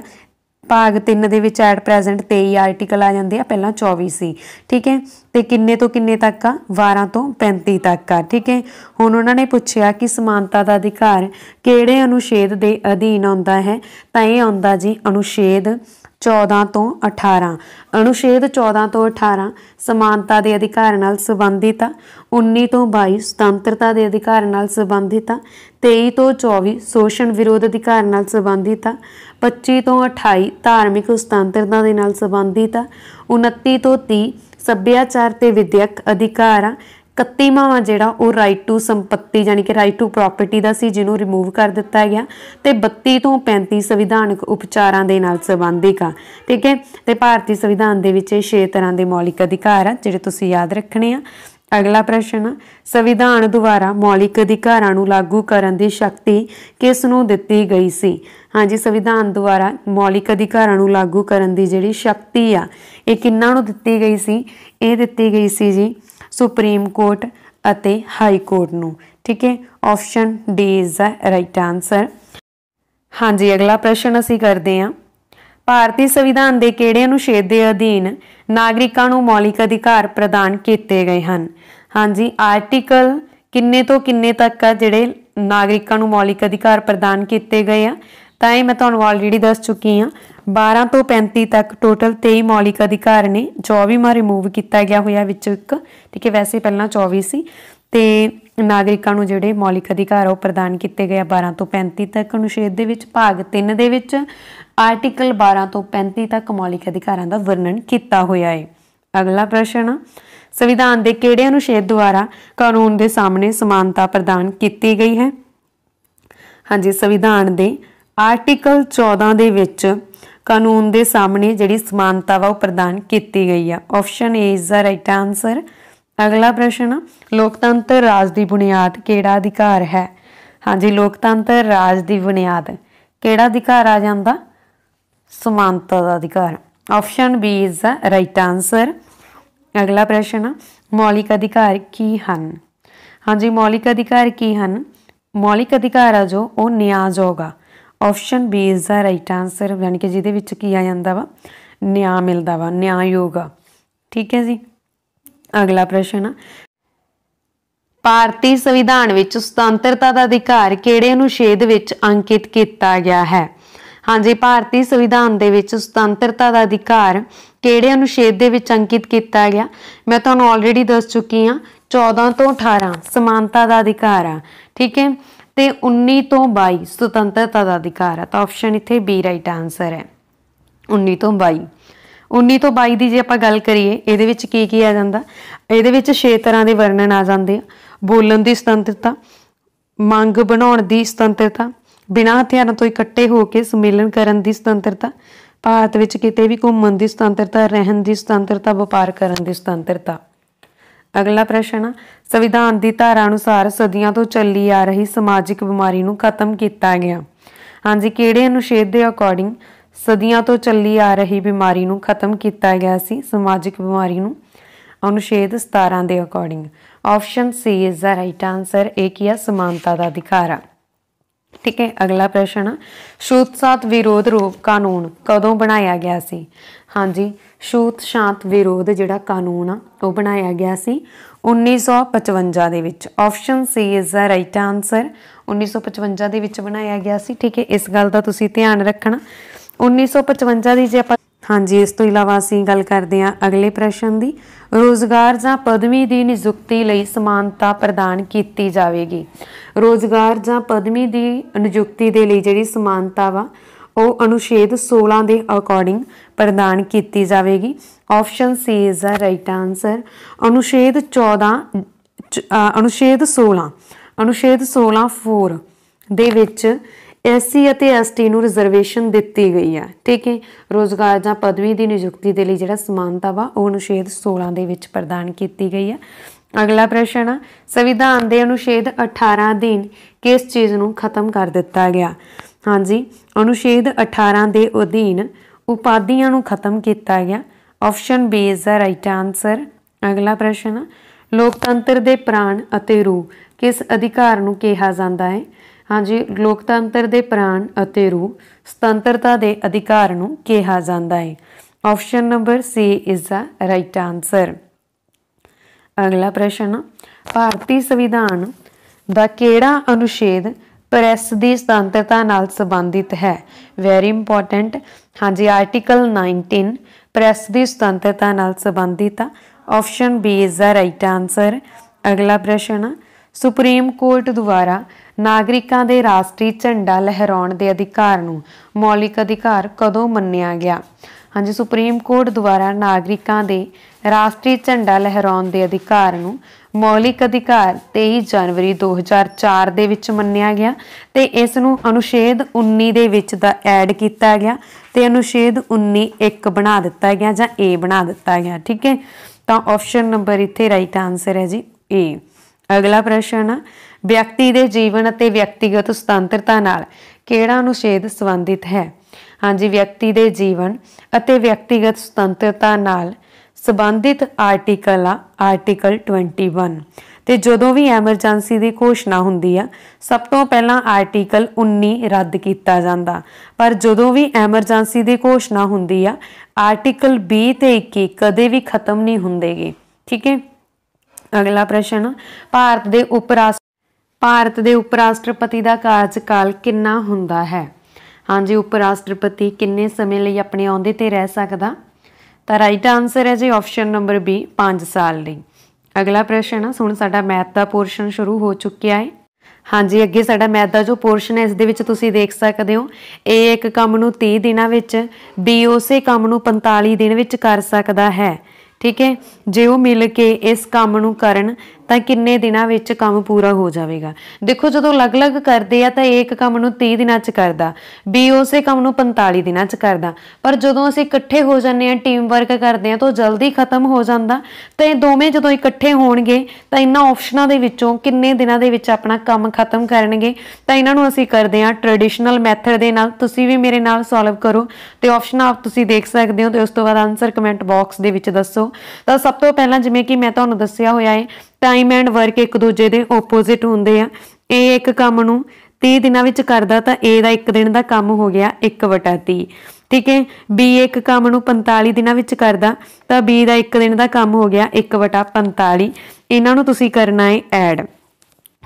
ਭਾਗ 3 ਦੇ ਵਿੱਚ ਐਟ ਪ੍ਰੈਜ਼ੈਂਟ 23 ਆਰਟੀਕਲ ਆ ਜਾਂਦੇ ਆ ਪਹਿਲਾਂ 24 ਸੀ ਠੀਕ ਹੈ ਤੇ ਕਿੰਨੇ ਤੋਂ ਕਿੰਨੇ ਤੱਕ ਆ 12 ਤੋਂ 35 ਤੱਕ ਆ ਠੀਕ ਹੈ ਹੁਣ ਉਹਨਾਂ ਨੇ ਪੁੱਛਿਆ ਕਿ ਸਮਾਨਤਾ ਦਾ ਅਧਿਕਾਰ ਕਿਹੜੇ ਅਨੁਛੇਦ ਦੇ ਅਧੀਨ ਆਉਂਦਾ ਹੈ ਤਾਂ ਇਹ ਆਉਂਦਾ ਜੀ ਅਨੁਛੇਦ 14 ਤੋਂ 18 ਅਨੁਛੇਦ 14 ਤੋਂ 18 ਸਮਾਨਤਾ ਦੇ ਅਧਿਕਾਰ ਨਾਲ ਸੰਬੰਧਿਤ 19 ਤੋਂ 22 ਸੁਤੰਤਰਤਾ ਦੇ ਅਧਿਕਾਰ ਨਾਲ ਸੰਬੰਧਿਤ 23 ਤੋਂ 24 ਸ਼ੋਸ਼ਣ ਵਿਰੋਧ ਅਧਿਕਾਰ ਨਾਲ ਸੰਬੰਧਿਤ 25 ਤੋਂ 28 ਧਾਰਮਿਕ ਸੁਤੰਤਰਤਾ ਦੇ ਨਾਲ ਸੰਬੰਧਿਤ 29 ਤੋਂ 30 ਸੱਭਿਆਚਾਰ ਤੇ ਵਿਦਿਅਕ ਅਧਿਕਾਰ 31ਵਾਂ ਜਿਹੜਾ ਉਹ ਰਾਈਟ ਟੂ ਸੰਪਤੀ ਯਾਨੀ ਕਿ ਰਾਈਟ ਟੂ ਪ੍ਰਾਪਰਟੀ ਦਾ ਸੀ ਜਿਹਨੂੰ ਰਿਮੂਵ ਕਰ ਦਿੱਤਾ ਗਿਆ ਤੇ 32 ਤੋਂ 35 ਸੰਵਿਧਾਨਕ ਉਪਚਾਰਾਂ ਦੇ ਨਾਲ ਸੰਬੰਧਿਤ ਆ ਠੀਕ ਹੈ ਤੇ ਭਾਰਤੀ ਸੰਵਿਧਾਨ ਦੇ ਵਿੱਚ ਇਹ 6 ਤਰ੍ਹਾਂ ਦੇ ਮੌਲਿਕ ਅਧਿਕਾਰ ਆ ਜਿਹੜੇ ਤੁਸੀਂ ਯਾਦ ਰੱਖਣੇ ਆ ਅਗਲਾ ਪ੍ਰਸ਼ਨ ਸੰਵਿਧਾਨ ਦੁਆਰਾ ਮੌਲਿਕ ਅਧਿਕਾਰਾਂ ਨੂੰ ਲਾਗੂ ਕਰਨ ਦੀ ਸ਼ਕਤੀ ਕਿਸ ਨੂੰ ਦਿੱਤੀ ਗਈ ਸੀ ਹਾਂਜੀ ਸੰਵਿਧਾਨ ਦੁਆਰਾ ਮੌਲਿਕ ਅਧਿਕਾਰਾਂ ਨੂੰ ਲਾਗੂ ਕਰਨ ਦੀ ਜਿਹੜੀ ਸ਼ਕਤੀ ਆ ਇਹ ਕਿੰਨਾਂ ਨੂੰ ਦਿੱਤੀ ਗਈ ਸੀ ਇਹ ਦਿੱਤੀ ਗਈ ਸੀ ਜੀ ਸੁਪਰੀਮ ਕੋਰਟ ਅਤੇ ਹਾਈ ਕੋਰਟ ਨੂੰ ਠੀਕ ਹੈ option D is the right answer ਹਾਂਜੀ ਅਗਲਾ ਪ੍ਰਸ਼ਨ ਅਸੀਂ ਕਰਦੇ ਹਾਂ ਭਾਰਤੀ ਸੰਵਿਧਾਨ ਦੇ ਕਿਹੜੇ ਅਨੁਛੇਦ ਦੇ ਅਧੀਨ ਨਾਗਰਿਕਾਂ ਨੂੰ ਮੌਲਿਕ ਅਧਿਕਾਰ ਪ੍ਰਦਾਨ ਕੀਤੇ ਗਏ ਹਨ ਹਾਂਜੀ ਆਰਟੀਕਲ ਕਿੰਨੇ ਤੋਂ ਕਿੰਨੇ ਤੱਕ ਆ ਜਿਹੜੇ ਨਾਗਰਿਕਾਂ ਨੂੰ ਮੌਲਿਕ ਅਧਿਕਾਰ ਪ੍ਰਦਾਨ ਕੀਤੇ ਗਏ ਆ ਤਾਂ ਇਹ ਮੈਂ ਤੁਹਾਨੂੰ ਆਲਰੇਡੀ ਦੱਸ ਚੁੱਕੀ ਹਾਂ 12 ਤੋਂ 35 ਤੱਕ ਟੋਟਲ 23 ਮੌਲਿਕ ਅਧਿਕਾਰ ਨੇ 24 ਮਾ ਰਿਮੂਵ ਕੀਤਾ ਗਿਆ ਹੋਇਆ ਵਿੱਚ ਇੱਕ ਠੀਕ ਹੈ ਵੈਸੇ ਪਹਿਲਾਂ 24 ਸੀ ਤੇ ਨਾਗਰਿਕਾਂ ਨੂੰ ਜਿਹੜੇ ਮੌਲਿਕ ਅਧਿਕਾਰ ਉਹ ਪ੍ਰਦਾਨ ਕੀਤੇ ਗਏ 12 ਤੋਂ 35 ਤੱਕ ਅਨੁਛੇਦ ਦੇ ਵਿੱਚ ਭਾਗ 3 ਦੇ ਵਿੱਚ ਆਰਟੀਕਲ 12 ਤੋਂ 35 ਤੱਕ ਮੌਲਿਕ ਅਧਿਕਾਰਾਂ ਦਾ ਵਰਣਨ ਕੀਤਾ ਹੋਇਆ ਹੈ ਅਗਲਾ ਪ੍ਰਸ਼ਨ ਸੰਵਿਧਾਨ ਦੇ ਕਿਹੜੇ ਅਨੁਛੇਦ ਦੁਆਰਾ ਕਾਨੂੰਨ ਦੇ ਸਾਹਮਣੇ ਸਮਾਨਤਾ ਪ੍ਰਦਾਨ ਕੀਤੀ ਗਈ ਹੈ ਹਾਂਜੀ ਸੰਵਿਧਾਨ ਦੇ ਆਰਟੀਕਲ 14 ਦੇ ਵਿੱਚ ਕਾਨੂੰਨ ਦੇ ਸਾਹਮਣੇ ਜਿਹੜੀ ਸਮਾਨਤਾ ਵਾ ਉਹ ਪ੍ਰਦਾਨ ਕੀਤੀ ਗਈ ਆ option A is the right answer ਅਗਲਾ ਪ੍ਰਸ਼ਨ ਲੋਕਤੰਤਰ ਰਾਜ ਦੀ ਬੁਨਿਆਦ ਕਿਹੜਾ ਅਧਿਕਾਰ ਹੈ ਹਾਂਜੀ ਲੋਕਤੰਤਰ ਰਾਜ ਦੀ ਬੁਨਿਆਦ ਕਿਹੜਾ ਅਧਿਕਾਰ ਆ ਜਾਂਦਾ ਸਮਾਨਤਾ ਦਾ ਅਧਿਕਾਰ option B is the right answer ਅਗਲਾ ਪ੍ਰਸ਼ਨ ਮੌਲਿਕ ਅਧਿਕਾਰ ਕੀ ਹਨ ਹਾਂਜੀ ਮੌਲਿਕ ਅਧਿਕਾਰ ਕੀ ਹਨ ਮੌਲਿਕ ਅਧਿਕਾਰ ਆ ਜੋ ਉਹ ਨਿਆਜ਼ ਹੋਗਾ option B is the right answer ਯਾਨੀ ਕਿ ਜਿਹਦੇ ਵਿੱਚ ਕੀ ਆ ਜਾਂਦਾ ਵਾ ਨਿਆਂ ਮਿਲਦਾ ਵਾ ਨਿਆਂ ਯੋਗ ਠੀਕ ਹੈ ਜੀ ਅਗਲਾ ਪ੍ਰਸ਼ਨ ਆ ਭਾਰਤੀ ਸੰਵਿਧਾਨ ਵਿੱਚ ਸੁਤੰਤਰਤਾ ਦਾ ਅਧਿਕਾਰ ਕਿਹੜੇ ਅਨੁਛੇਦ ਵਿੱਚ ਅੰਕਿਤ ਕੀਤਾ ਗਿਆ ਹੈ ਹਾਂਜੀ ਭਾਰਤੀ ਸੰਵਿਧਾਨ ਦੇ ਵਿੱਚ ਸੁਤੰਤਰਤਾ ਦਾ ਅਧਿਕਾਰ ਕਿਹੜੇ ਅਨੁਛੇਦ ਦੇ ਵਿੱਚ ਅੰਕਿਤ ਕੀਤਾ ਗਿਆ ਮੈਂ ਤੁਹਾਨੂੰ ਆਲਰੇਡੀ ਦੱਸ ਚੁੱਕੀ ਹਾਂ 14 ਤੋਂ 18 ਸਮਾਨਤਾ ਦਾ ਅਧਿਕਾਰ ਆ ਠੀਕ ਹੈ ਤੇ 19 ਤੋਂ 22 ਸੁਤੰਤਰਤਾ ਦਾ ਅਧਿਕਾਰ ਹੈ ਤਾਂ ਆਪਸ਼ਨ ਇੱਥੇ ਬੀ ਰਾਈਟ ਆਨਸਰ ਹੈ 19 ਤੋਂ 22 19 ਤੋਂ 22 ਦੀ ਜੇ ਆਪਾਂ ਗੱਲ ਕਰੀਏ ਇਹਦੇ ਵਿੱਚ ਕੀ ਕੀ ਆ ਜਾਂਦਾ ਇਹਦੇ ਵਿੱਚ 6 ਤਰ੍ਹਾਂ ਦੇ ਵਰਣਨ ਆ ਜਾਂਦੇ ਆ ਬੋਲਣ ਦੀ ਸੁਤੰਤਰਤਾ ਮੰਗ ਬਣਾਉਣ ਦੀ ਸੁਤੰਤਰਤਾ ਬਿਨਾਂ ਹਥਿਆਰਾਂ ਤੋਂ ਇਕੱਠੇ ਹੋ ਕੇ ਸੰਮੇਲਨ ਕਰਨ ਦੀ ਸੁਤੰਤਰਤਾ ਭਾਰਤ ਵਿੱਚ ਕਿਤੇ ਵੀ ਘੁੰਮਣ ਦੀ ਸੁਤੰਤਰਤਾ ਰਹਿਣ ਦੀ ਸੁਤੰਤਰਤਾ ਵਪਾਰ ਕਰਨ ਦੀ ਸੁਤੰਤਰਤਾ ਅਗਲਾ ਪ੍ਰਸ਼ਨ ਆ ਸੰਵਿਧਾਨ ਦੀ ਧਾਰਾ ਅਨੁਸਾਰ ਸਦੀਆਂ ਤੋਂ ਚੱਲੀ ਆ ਰਹੀ ਸਮਾਜਿਕ ਬਿਮਾਰੀ ਨੂੰ ਖਤਮ ਕੀਤਾ ਗਿਆ ਹਾਂਜੀ ਕਿਹੜੇ ਅਨੁਛੇਦ ਦੇ ਅਕੋਰਡਿੰਗ ਸਦੀਆਂ ਤੋਂ ਚੱਲੀ ਆ ਰਹੀ ਬਿਮਾਰੀ ਨੂੰ ਖਤਮ ਕੀਤਾ ਗਿਆ ਸੀ ਸਮਾਜਿਕ ਬਿਮਾਰੀ ਨੂੰ ਅਨੁਛੇਦ 17 ਦੇ according option C is the right answer ਇਹ ਕੀ ਹੈ ਸਮਾਨਤਾ ਦਾ ਅਧਿਕਾਰ ਆ ਠੀਕ ਹੈ ਅਗਲਾ ਪ੍ਰਸ਼ਨ ਸ਼ੂਤਸਾਤ ਵਿਰੋਧ ਰੋਕ ਕਾਨੂੰਨ ਕਦੋਂ ਬਣਾਇਆ ਗਿਆ ਸੀ ਹਾਂਜੀ ਛੂਤ ਛਾਤ ਵਿਰੋਧ ਜਿਹੜਾ ਕਾਨੂੰਨ ਆ ਉਹ ਬਣਾਇਆ ਗਿਆ ਸੀ 1955 ਦੇ ਵਿੱਚ option C is the right answer 1955 ਦੇ ਵਿੱਚ ਬਣਾਇਆ ਗਿਆ ਸੀ ਠੀਕ ਹੈ ਇਸ ਗੱਲ ਦਾ ਤੁਸੀਂ ਧਿਆਨ ਰੱਖਣਾ 1955 ਦੀ ਜੇ ਆਪਾਂ ਹਾਂਜੀ ਇਸ ਤੋਂ ਇਲਾਵਾ ਅਸੀਂ ਗੱਲ ਕਰਦੇ ਹਾਂ ਅਗਲੇ ਪ੍ਰਸ਼ਨ ਦੀ ਰੋਜ਼ਗਾਰ ਜਾਂ ਪਦਵੀ ਦੀ ਨਿਯੁਕਤੀ ਲਈ ਸਮਾਨਤਾ ਪ੍ਰਦਾਨ ਕੀਤੀ ਜਾਵੇਗੀ ਰੋਜ਼ਗਾਰ ਜਾਂ ਪਦਵੀ ਦੀ ਨਿਯੁਕਤੀ ਦੇ ਲਈ ਜਿਹੜੀ ਸਮਾਨਤਾ ਵਾ ਉਹ ਅਨੁਛੇਦ 16 ਦੇ ਅਕੋਰਡਿੰਗ ਪ੍ਰਦਾਨ ਕੀਤੀ ਜਾਵੇਗੀ option C is the right answer ਅਨੁਛੇਦ 14 ਅਨੁਛੇਦ 16 ਅਨੁਛੇਦ 16 4 ਦੇ ਵਿੱਚ ਐਸਸੀ ਅਤੇ ਐਸਟੀ ਨੂੰ ਰਿਜ਼ਰਵੇਸ਼ਨ ਦਿੱਤੀ ਗਈ ਹੈ ਠੀਕ ਹੈ ਰੋਜ਼ਗਾਰ ਜਾਂ ਪਦਵੀ ਦੀ ਨਿਯੁਕਤੀ ਦੇ ਲਈ ਜਿਹੜਾ ਸਮਾਨਤਾ ਵਾ ਉਹ ਅਨੁਛੇਦ 16 ਦੇ ਵਿੱਚ ਪ੍ਰਦਾਨ ਕੀਤੀ ਗਈ ਹੈ ਅਗਲਾ ਪ੍ਰਸ਼ਨ ਸੰਵਿਧਾਨ ਦੇ ਅਨੁਛੇਦ 18 ਅਧੀਨ ਕਿਸ ਚੀਜ਼ ਨੂੰ ਖਤਮ ਕਰ ਦਿੱਤਾ ਗਿਆ ਹਾਂਜੀ ਅਨੁਛੇਦ 18 ਦੇ ਅਧੀਨ ਉਪਾਧੀਆਂ ਨੂੰ ਖਤਮ ਕੀਤਾ ਗਿਆ option B is the right answer ਅਗਲਾ ਪ੍ਰਸ਼ਨ ਲੋਕਤੰਤਰ ਦੇ ਪ੍ਰਾਣ ਅਤੇ ਰੂਹ ਕਿਸ ਅਧਿਕਾਰ ਨੂੰ ਕਿਹਾ ਜਾਂਦਾ ਹੈ ਹਾਂਜੀ ਲੋਕਤੰਤਰ ਦੇ ਪ੍ਰਾਣ ਅਤੇ ਰੂਹ ਸੁਤੰਤਰਤਾ ਦੇ ਅਧਿਕਾਰ ਨੂੰ ਕਿਹਾ ਜਾਂਦਾ ਹੈ option number C is the right answer ਅਗਲਾ ਪ੍ਰਸ਼ਨ ਭਾਰਤੀ ਸੰਵਿਧਾਨ ਦਾ ਕਿਹੜਾ ਅਨੁਛੇਦ ਪ੍ਰੈਸ ਦੀ ਸੁਤੰਤਰਤਾ ਨਾਲ ਸੰਬੰਧਿਤ ਹੈ ਵੈਰੀ ਇੰਪੋਰਟੈਂਟ ਹਾਂਜੀ ਆਰਟੀਕਲ 19 ਪ੍ਰੈਸ ਦੀ ਸੁਤੰਤਰਤਾ ਨਾਲ ਸੰਬੰਧਿਤ ਆ option B is the right answer ਅਗਲਾ ਪ੍ਰਸ਼ਨ ਸੁਪਰੀਮ ਕੋਰਟ ਦੁਆਰਾ ਨਾਗਰਿਕਾਂ ਦੇ ਰਾਸ਼ਟਰੀ ਝੰਡਾ ਲਹਿਰਾਉਣ ਦੇ ਅਧਿਕਾਰ ਨੂੰ ਮੌਲਿਕ ਅਧਿਕਾਰ ਕਦੋਂ ਮੰਨਿਆ ਗਿਆ ਹਾਂਜੀ ਸੁਪਰੀਮ ਕੋਰਟ ਦੁਆਰਾ ਨਾਗਰਿਕਾਂ ਦੇ ਰਾਸ਼ਟਰੀ ਝੰਡਾ ਲਹਿਰਾਉਣ ਦੇ ਅਧਿਕਾਰ ਨੂੰ ਮੌਲਿਕ ਅਧਿਕਾਰ 23 ਜਨਵਰੀ 2004 ਦੇ ਵਿੱਚ ਮੰਨਿਆ ਗਿਆ ਤੇ ਇਸ ਨੂੰ ਅਨੁਛੇਦ 19 ਦੇ ਵਿੱਚ ਦਾ ਐਡ ਕੀਤਾ ਗਿਆ ਤੇ ਅਨੁਛੇਦ 19 ਇੱਕ ਬਣਾ ਦਿੱਤਾ ਗਿਆ ਜਾਂ A ਬਣਾ ਦਿੱਤਾ ਗਿਆ ਠੀਕ ਹੈ ਤਾਂ ਆਪਸ਼ਨ ਨੰਬਰ ਇੱਥੇ ਰਾਈਟ ਆਨਸਰ ਹੈ ਜੀ A ਅਗਲਾ ਪ੍ਰਸ਼ਨ ਹੈ ਵਿਅਕਤੀ ਦੇ ਜੀਵਨ ਅਤੇ ਵਿਅਕਤੀਗਤ ਸੁਤੰਤਰਤਾ ਨਾਲ ਕਿਹੜਾ ਅਨੁਛੇਦ ਸੰਬੰਧਿਤ ਹੈ ਹਾਂਜੀ ਵਿਅਕਤੀ ਦੇ ਜੀਵਨ ਅਤੇ ਵਿਅਕਤੀਗਤ ਸੁਤੰਤਰਤਾ ਨਾਲ ਸਬੰਧਿਤ ਆਰਟੀਕਲ ਆ ਆਰਟੀਕਲ 21 ਤੇ ਜਦੋਂ ਵੀ ਐਮਰਜੈਂਸੀ ਦੀ ਘੋਸ਼ਣਾ ਹੁੰਦੀ ਆ ਸਭ ਤੋਂ ਪਹਿਲਾਂ ਆਰਟੀਕਲ 19 ਰੱਦ ਕੀਤਾ ਜਾਂਦਾ ਪਰ ਜਦੋਂ ਵੀ ਐਮਰਜੈਂਸੀ ਦੀ ਘੋਸ਼ਣਾ ਹੁੰਦੀ ਆ ਆਰਟੀਕਲ 20 ਤੇ 21 ਕਦੇ ਵੀ ਖਤਮ ਨਹੀਂ ਹੁੰਦੇਗੇ ਠੀਕ ਹੈ ਅਗਲਾ ਪ੍ਰਸ਼ਨ ਭਾਰਤ ਦੇ ਉਪ ਭਾਰਤ ਦੇ ਉਪ ਰਾਸ਼ਟਰਪਤੀ ਦਾ ਕਾਰਜਕਾਲ ਕਿੰਨਾ ਹੁੰਦਾ ਹੈ ਹਾਂਜੀ ਉਪ ਰਾਸ਼ਟਰਪਤੀ ਕਿੰਨੇ ਸਮੇਂ ਲਈ ਆਪਣੇ ਅਹੁਦੇ ਤੇ ਰਹਿ ਸਕਦਾ ਤਾਂ ਰਾਈਟ ਆਨਸਰ ਹੈ ਜੀ ਆਪਸ਼ਨ ਨੰਬਰ ਬੀ 5 ਸਾਲ ਲਈ ਅਗਲਾ ਪ੍ਰਸ਼ਨ ਹੈ ਹੁਣ ਸਾਡਾ ਮੈਥ ਦਾ ਪੋਰਸ਼ਨ ਸ਼ੁਰੂ ਹੋ ਚੁੱਕਿਆ ਹੈ ਹਾਂਜੀ ਅੱਗੇ ਸਾਡਾ ਮੈਥ ਦਾ ਜੋ ਪੋਰਸ਼ਨ ਹੈ ਇਸ ਦੇ ਵਿੱਚ ਤੁਸੀਂ ਦੇਖ ਸਕਦੇ ਹੋ A ਇੱਕ ਕੰਮ ਨੂੰ 30 ਦਿਨਾਂ ਵਿੱਚ B ਉਸੇ ਕੰਮ ਨੂੰ 45 ਦਿਨ ਵਿੱਚ ਕਰ ਸਕਦਾ ਹੈ ਠੀਕ ਹੈ ਜੇ ਉਹ ਮਿਲ ਕੇ ਇਸ ਕੰਮ ਨੂੰ ਕਰਨ ਤਾਂ ਕਿੰਨੇ ਦਿਨਾਂ ਵਿੱਚ ਕੰਮ ਪੂਰਾ ਹੋ ਜਾਵੇਗਾ ਦੇਖੋ ਜਦੋਂ ਅਲੱਗ-ਅਲੱਗ ਕਰਦੇ ਆ ਤਾਂ ਇੱਕ ਕੰਮ ਨੂੰ 30 ਦਿਨਾਂ 'ਚ ਕਰਦਾ ਬੀ ਉਸੇ ਕੰਮ ਨੂੰ 45 ਦਿਨਾਂ 'ਚ ਕਰਦਾ ਪਰ ਜਦੋਂ ਅਸੀਂ ਇਕੱਠੇ ਹੋ ਜਾਂਦੇ ਆ ਟੀਮ ਵਰਕ ਕਰਦੇ ਆ ਤਾਂ ਜਲਦੀ ਖਤਮ ਹੋ ਜਾਂਦਾ ਤਾਂ ਇਹ ਦੋਵੇਂ ਜਦੋਂ ਇਕੱਠੇ ਹੋਣਗੇ ਤਾਂ ਇਹਨਾਂ ਆਪਸ਼ਨਾਂ ਦੇ ਵਿੱਚੋਂ ਕਿੰਨੇ ਦਿਨਾਂ ਦੇ ਵਿੱਚ ਆਪਣਾ ਕੰਮ ਖਤਮ ਕਰਨਗੇ ਤਾਂ ਇਹਨਾਂ ਨੂੰ ਅਸੀਂ ਕਰਦੇ ਆ ਟ੍ਰੈਡੀਸ਼ਨਲ ਮੈਥਡ ਦੇ ਨਾਲ ਤੁਸੀਂ ਵੀ ਮੇਰੇ ਨਾਲ ਸੋਲਵ ਕਰੋ ਤੇ ਆਪਸ਼ਨ ਆਪ ਤੁਸੀਂ ਦੇਖ ਸਕਦੇ ਹੋ ਤੇ ਉਸ ਤੋਂ ਬਾਅਦ ਆਨਸਰ ਕਮੈਂਟ ਬਾਕਸ ਦੇ ਵਿੱਚ ਦੱਸੋ ਤਾਂ ਸਭ ਤੋਂ ਪਹਿਲਾਂ ਜਿਵੇਂ ਕਿ ਮੈਂ ਤੁਹਾਨੂੰ ਦੱਸਿਆ ਹੋਇਆ ਹੈ ਟਾਈਮ ਐਂਡ ਵਰਕ ਇੱਕ ਦੂਜੇ ਦੇ ਆਪੋਜ਼ਿਟ ਹੁੰਦੇ ਆ ਇਹ ਇੱਕ ਕੰਮ ਨੂੰ 30 ਦਿਨਾਂ ਵਿੱਚ ਕਰਦਾ ਤਾਂ A ਦਾ ਇੱਕ ਦਿਨ ਦਾ ਕੰਮ ਹੋ ਗਿਆ 1/30 ਠੀਕ ਹੈ B ਇੱਕ ਕੰਮ ਨੂੰ 45 ਦਿਨਾਂ ਵਿੱਚ ਕਰਦਾ ਤਾਂ B ਦਾ ਇੱਕ ਦਿਨ ਦਾ ਕੰਮ ਹੋ ਗਿਆ 1/45 ਇਹਨਾਂ ਨੂੰ ਤੁਸੀਂ ਕਰਨਾ ਹੈ ਐਡ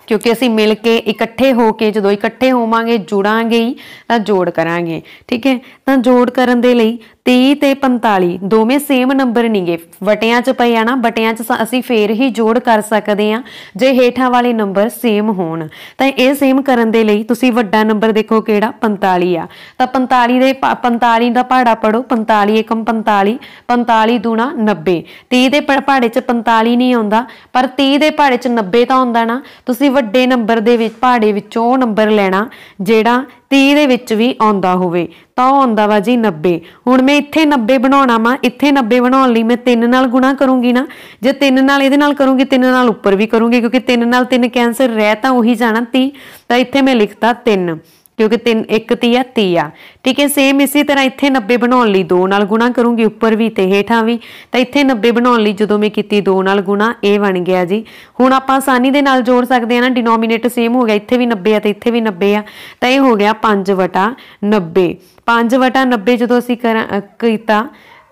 ਕਿਉਂਕਿ ਅਸੀਂ ਮਿਲ ਕੇ ਇਕੱਠੇ ਹੋ ਕੇ ਜਦੋਂ ਇਕੱਠੇ ਹੋਵਾਂਗੇ ਜੁੜਾਂਗੇ ਤਾਂ ਜੋੜ ਕਰਾਂਗੇ ਠੀਕ ਹੈ ਤਾਂ ਜੋੜ ਕਰਨ ਦੇ ਲਈ 30 ਤੇ 45 ਦੋਵੇਂ ਸੇਮ ਨੰਬਰ ਨਹੀਂਗੇ ਵਟਿਆਂ 'ਚ ਪਏ ਆ ਨਾ ਵਟਿਆਂ 'ਚ ਅਸੀਂ ਫੇਰ ਹੀ ਜੋੜ ਕਰ ਸਕਦੇ ਆ ਜੇ ਹੇਠਾਂ ਵਾਲੇ ਨੰਬਰ ਸੇਮ ਹੋਣ ਤਾਂ ਇਹ ਸੇਮ ਕਰਨ ਦੇ ਲਈ ਤੁਸੀਂ ਵੱਡਾ ਨੰਬਰ ਦੇਖੋ ਕਿਹੜਾ 45 ਆ ਤਾਂ 45 ਦੇ 45 ਦਾ ਪਹਾੜਾ ਪੜੋ 45 1 45 45 90 30 ਦੇ ਪਹਾੜੇ 'ਚ 45 ਨਹੀਂ ਆਉਂਦਾ ਪਰ 30 ਦੇ ਪਹਾੜੇ 'ਚ 90 ਤਾਂ ਆਉਂਦਾ ਨਾ ਤੁਸੀਂ ਵੱਡੇ ਨੰਬਰ ਦੇ ਵਿੱਚ ਪਹਾੜੇ ਵਿੱਚੋਂ ਨੰਬਰ ਲੈਣਾ ਜਿਹੜਾ 30 ਦੇ ਵਿੱਚ ਵੀ ਆਉਂਦਾ ਹੋਵੇ ਤਾਂ ਉਹ ਆਉਂਦਾ ਵਾ ਜੀ 90 ਹੁਣ ਮੈਂ ਇੱਥੇ 90 ਬਣਾਉਣਾ ਵਾ ਇੱਥੇ 90 ਬਣਾਉਣ ਲਈ ਮੈਂ 3 ਨਾਲ ਗੁਣਾ ਕਰੂੰਗੀ ਨਾ ਜੇ 3 ਨਾਲ ਇਹਦੇ ਨਾਲ ਕਰੂੰਗੀ 3 ਨਾਲ ਉੱਪਰ ਵੀ ਕਰੂੰਗੀ ਕਿਉਂਕਿ 3 ਨਾਲ 3 ਕੈਂਸਰ ਰਹਿ ਤਾਂ ਉਹੀ ਜਾਣਾ 30 ਤਾਂ ਇੱਥੇ ਮੈਂ ਲਿਖਤਾ 3 ਕਿਉਂਕਿ 3 1 30 ਆ 30 ਆ ਠੀਕ ਹੈ ਸੇਮ ਇਸੇ ਤਰ੍ਹਾਂ ਇੱਥੇ 90 ਬਣਾਉਣ ਲਈ 2 ਨਾਲ ਗੁਣਾ ਕਰੂੰਗੀ ਉੱਪਰ ਵੀ ਤੇ ਹੇਠਾਂ ਵੀ ਤਾਂ ਇੱਥੇ 90 ਬਣਾਉਣ ਲਈ ਜਦੋਂ ਮੈਂ ਕੀਤੀ 2 ਨਾਲ ਗੁਣਾ ਇਹ ਬਣ ਗਿਆ ਜੀ ਹੁਣ ਆਪਾਂ ਆਸਾਨੀ ਦੇ ਨਾਲ ਜੋੜ ਸਕਦੇ ਹਾਂ ਨਾ ਡਿਨੋਮੀਨੇਟਰ ਸੇਮ ਹੋ ਗਿਆ ਇੱਥੇ ਵੀ 90 ਆ ਤੇ ਇੱਥੇ ਵੀ 90 ਆ ਤਾਂ ਇਹ ਹੋ ਗਿਆ 5 ਵਟਾ 90 5 ਵਟਾ 90 ਜਦੋਂ ਅਸੀਂ ਕੀਤਾ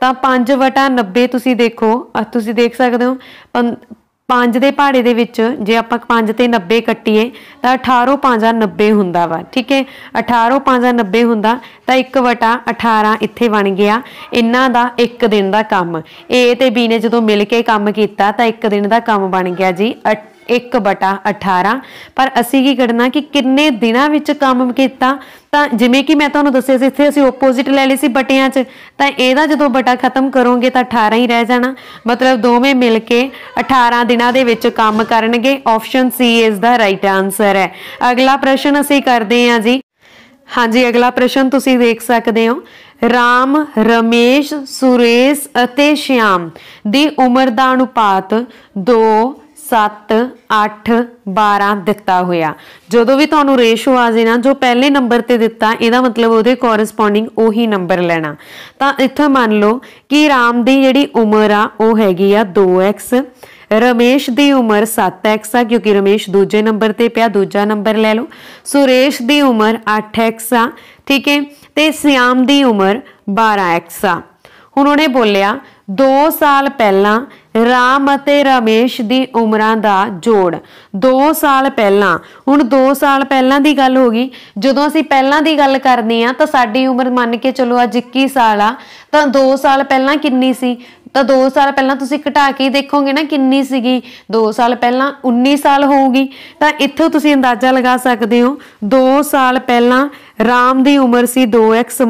ਤਾਂ 5 ਵਟਾ 90 ਤੁਸੀਂ ਦੇਖੋ ਤੁਸੀਂ ਦੇਖ ਸਕਦੇ ਹੋ 5 ਦੇ ਪਹਾੜੇ ਦੇ ਵਿੱਚ ਜੇ ਆਪਾਂ 5 ਤੇ 90 ਕੱਟੀਏ ਤਾਂ 18 5 90 ਹੁੰਦਾ ਵਾ ਠੀਕ ਹੈ 18 5 90 ਹੁੰਦਾ ਤਾਂ 1 ਵਟਾ 18 ਇੱਥੇ ਬਣ ਗਿਆ ਇਹਨਾਂ ਦਾ ਇੱਕ ਦਿਨ ਦਾ ਕੰਮ A ਤੇ B ਨੇ ਜਦੋਂ ਮਿਲ ਕੇ ਕੰਮ ਕੀਤਾ ਤਾਂ ਇੱਕ ਦਿਨ ਦਾ ਕੰਮ ਬਣ ਗਿਆ ਜੀ 1 ਬਟਾ 18 ਪਰ ਅਸੀਂ ਕੀ ਕਰਨਾ ਕਿ ਕਿੰਨੇ ਦਿਨਾਂ ਵਿੱਚ ਕੰਮ ਕੀਤਾ ਤਾਂ ਜਿਵੇਂ ਕਿ ਮੈਂ ਤੁਹਾਨੂੰ ਦੱਸਿਆ ਸੀ ਇੱਥੇ ਅਸੀਂ ਆਪੋਜ਼ਿਟ ਲੈ ਲਈ ਸੀ ਬਟਿਆਂ 'ਚ ਤਾਂ ਇਹਦਾ ਜਦੋਂ ਬਟਾ ਖਤਮ ਕਰੋਗੇ ਤਾਂ 18 ਹੀ ਰਹਿ ਜਾਣਾ ਮਤਲਬ ਦੋਵੇਂ ਮਿਲ ਕੇ 18 ਦਿਨਾਂ ਦੇ ਵਿੱਚ ਕੰਮ ਕਰਨਗੇ ਆਪਸ਼ਨ ਸੀ ਇਸ ਦਾ ਰਾਈਟ ਆਨਸਰ ਹੈ ਅਗਲਾ ਪ੍ਰਸ਼ਨ ਅਸੀਂ ਕਰਦੇ ਹਾਂ ਜੀ ਹਾਂਜੀ ਅਗਲਾ ਪ੍ਰਸ਼ਨ ਤੁਸੀਂ ਦੇਖ ਸਕਦੇ ਹੋ ਰਾਮ ਰਮੇਸ਼ ਸੁਰੇਸ਼ ਅਤੇ ਸ਼ਿਆਮ ਦੀ ਉਮਰ ਦਾ ਅਨੁਪਾਤ 2 7 8 12 ਦਿੱਤਾ ਹੋਇਆ ਜਦੋਂ ਵੀ ਤੁਹਾਨੂੰ ਰੇਸ਼ੋ ਆ ਜੇ ਨਾ ਜੋ ਪਹਿਲੇ ਨੰਬਰ ਤੇ ਦਿੱਤਾ ਇਹਦਾ ਮਤਲਬ ਉਹਦੇ ਕੋਰਸਪੋਂਡਿੰਗ ਉਹੀ ਨੰਬਰ ਲੈਣਾ ਤਾਂ ਇੱਥੇ ਮੰਨ ਲਓ ਕਿ ਰਾਮ ਦੀ ਜਿਹੜੀ ਉਮਰ ਆ ਉਹ ਹੈਗੀ ਆ 2x ਰਮੇਸ਼ ਦੀ ਉਮਰ 7x ਆ ਕਿਉਂਕਿ ਰਮੇਸ਼ ਦੂਜੇ ਨੰਬਰ ਤੇ ਪਿਆ ਦੂਜਾ ਨੰਬਰ ਲੈ ਲਓ ਸੁਰੇਸ਼ ਦੀ ਉਮਰ 8x ਆ ਠੀਕ ਹੈ ਤੇ ਸਿਆਮ ਦੀ ਉਮਰ 12x ਆ ਹੁਣ ਉਹਨੇ ਬੋਲਿਆ 2 ਸਾਲ ਪਹਿਲਾਂ ਰਾਮ ਅਤੇ ਰਮੇਸ਼ ਦੀ ਉਮਰਾਂ ਦਾ ਜੋੜ 2 ਸਾਲ ਪਹਿਲਾਂ ਹੁਣ 2 ਸਾਲ ਪਹਿਲਾਂ ਦੀ ਗੱਲ ਹੋ ਗਈ ਜਦੋਂ ਅਸੀਂ ਪਹਿਲਾਂ ਦੀ ਗੱਲ ਕਰਦੇ ਆ ਤਾਂ ਸਾਡੀ ਉਮਰ ਮੰਨ ਕੇ ਚਲੋ ਅੱਜ 21 ਸਾਲ ਆ ਤਾਂ 2 ਸਾਲ ਪਹਿਲਾਂ ਕਿੰਨੀ ਸੀ ਤਾਂ 2 ਸਾਲ ਪਹਿਲਾਂ ਤੁਸੀਂ ਘਟਾ ਕੇ ਦੇਖੋਗੇ ਨਾ ਕਿੰਨੀ ਸੀਗੀ 2 ਸਾਲ ਪਹਿਲਾਂ 19 ਸਾਲ ਹੋਊਗੀ ਤਾਂ ਇੱਥੋਂ ਤੁਸੀਂ ਅੰਦਾਜ਼ਾ ਲਗਾ ਸਕਦੇ ਹੋ 2 ਸਾਲ ਪਹਿਲਾਂ ਰਾਮ ਦੀ ਉਮਰ ਸੀ 2x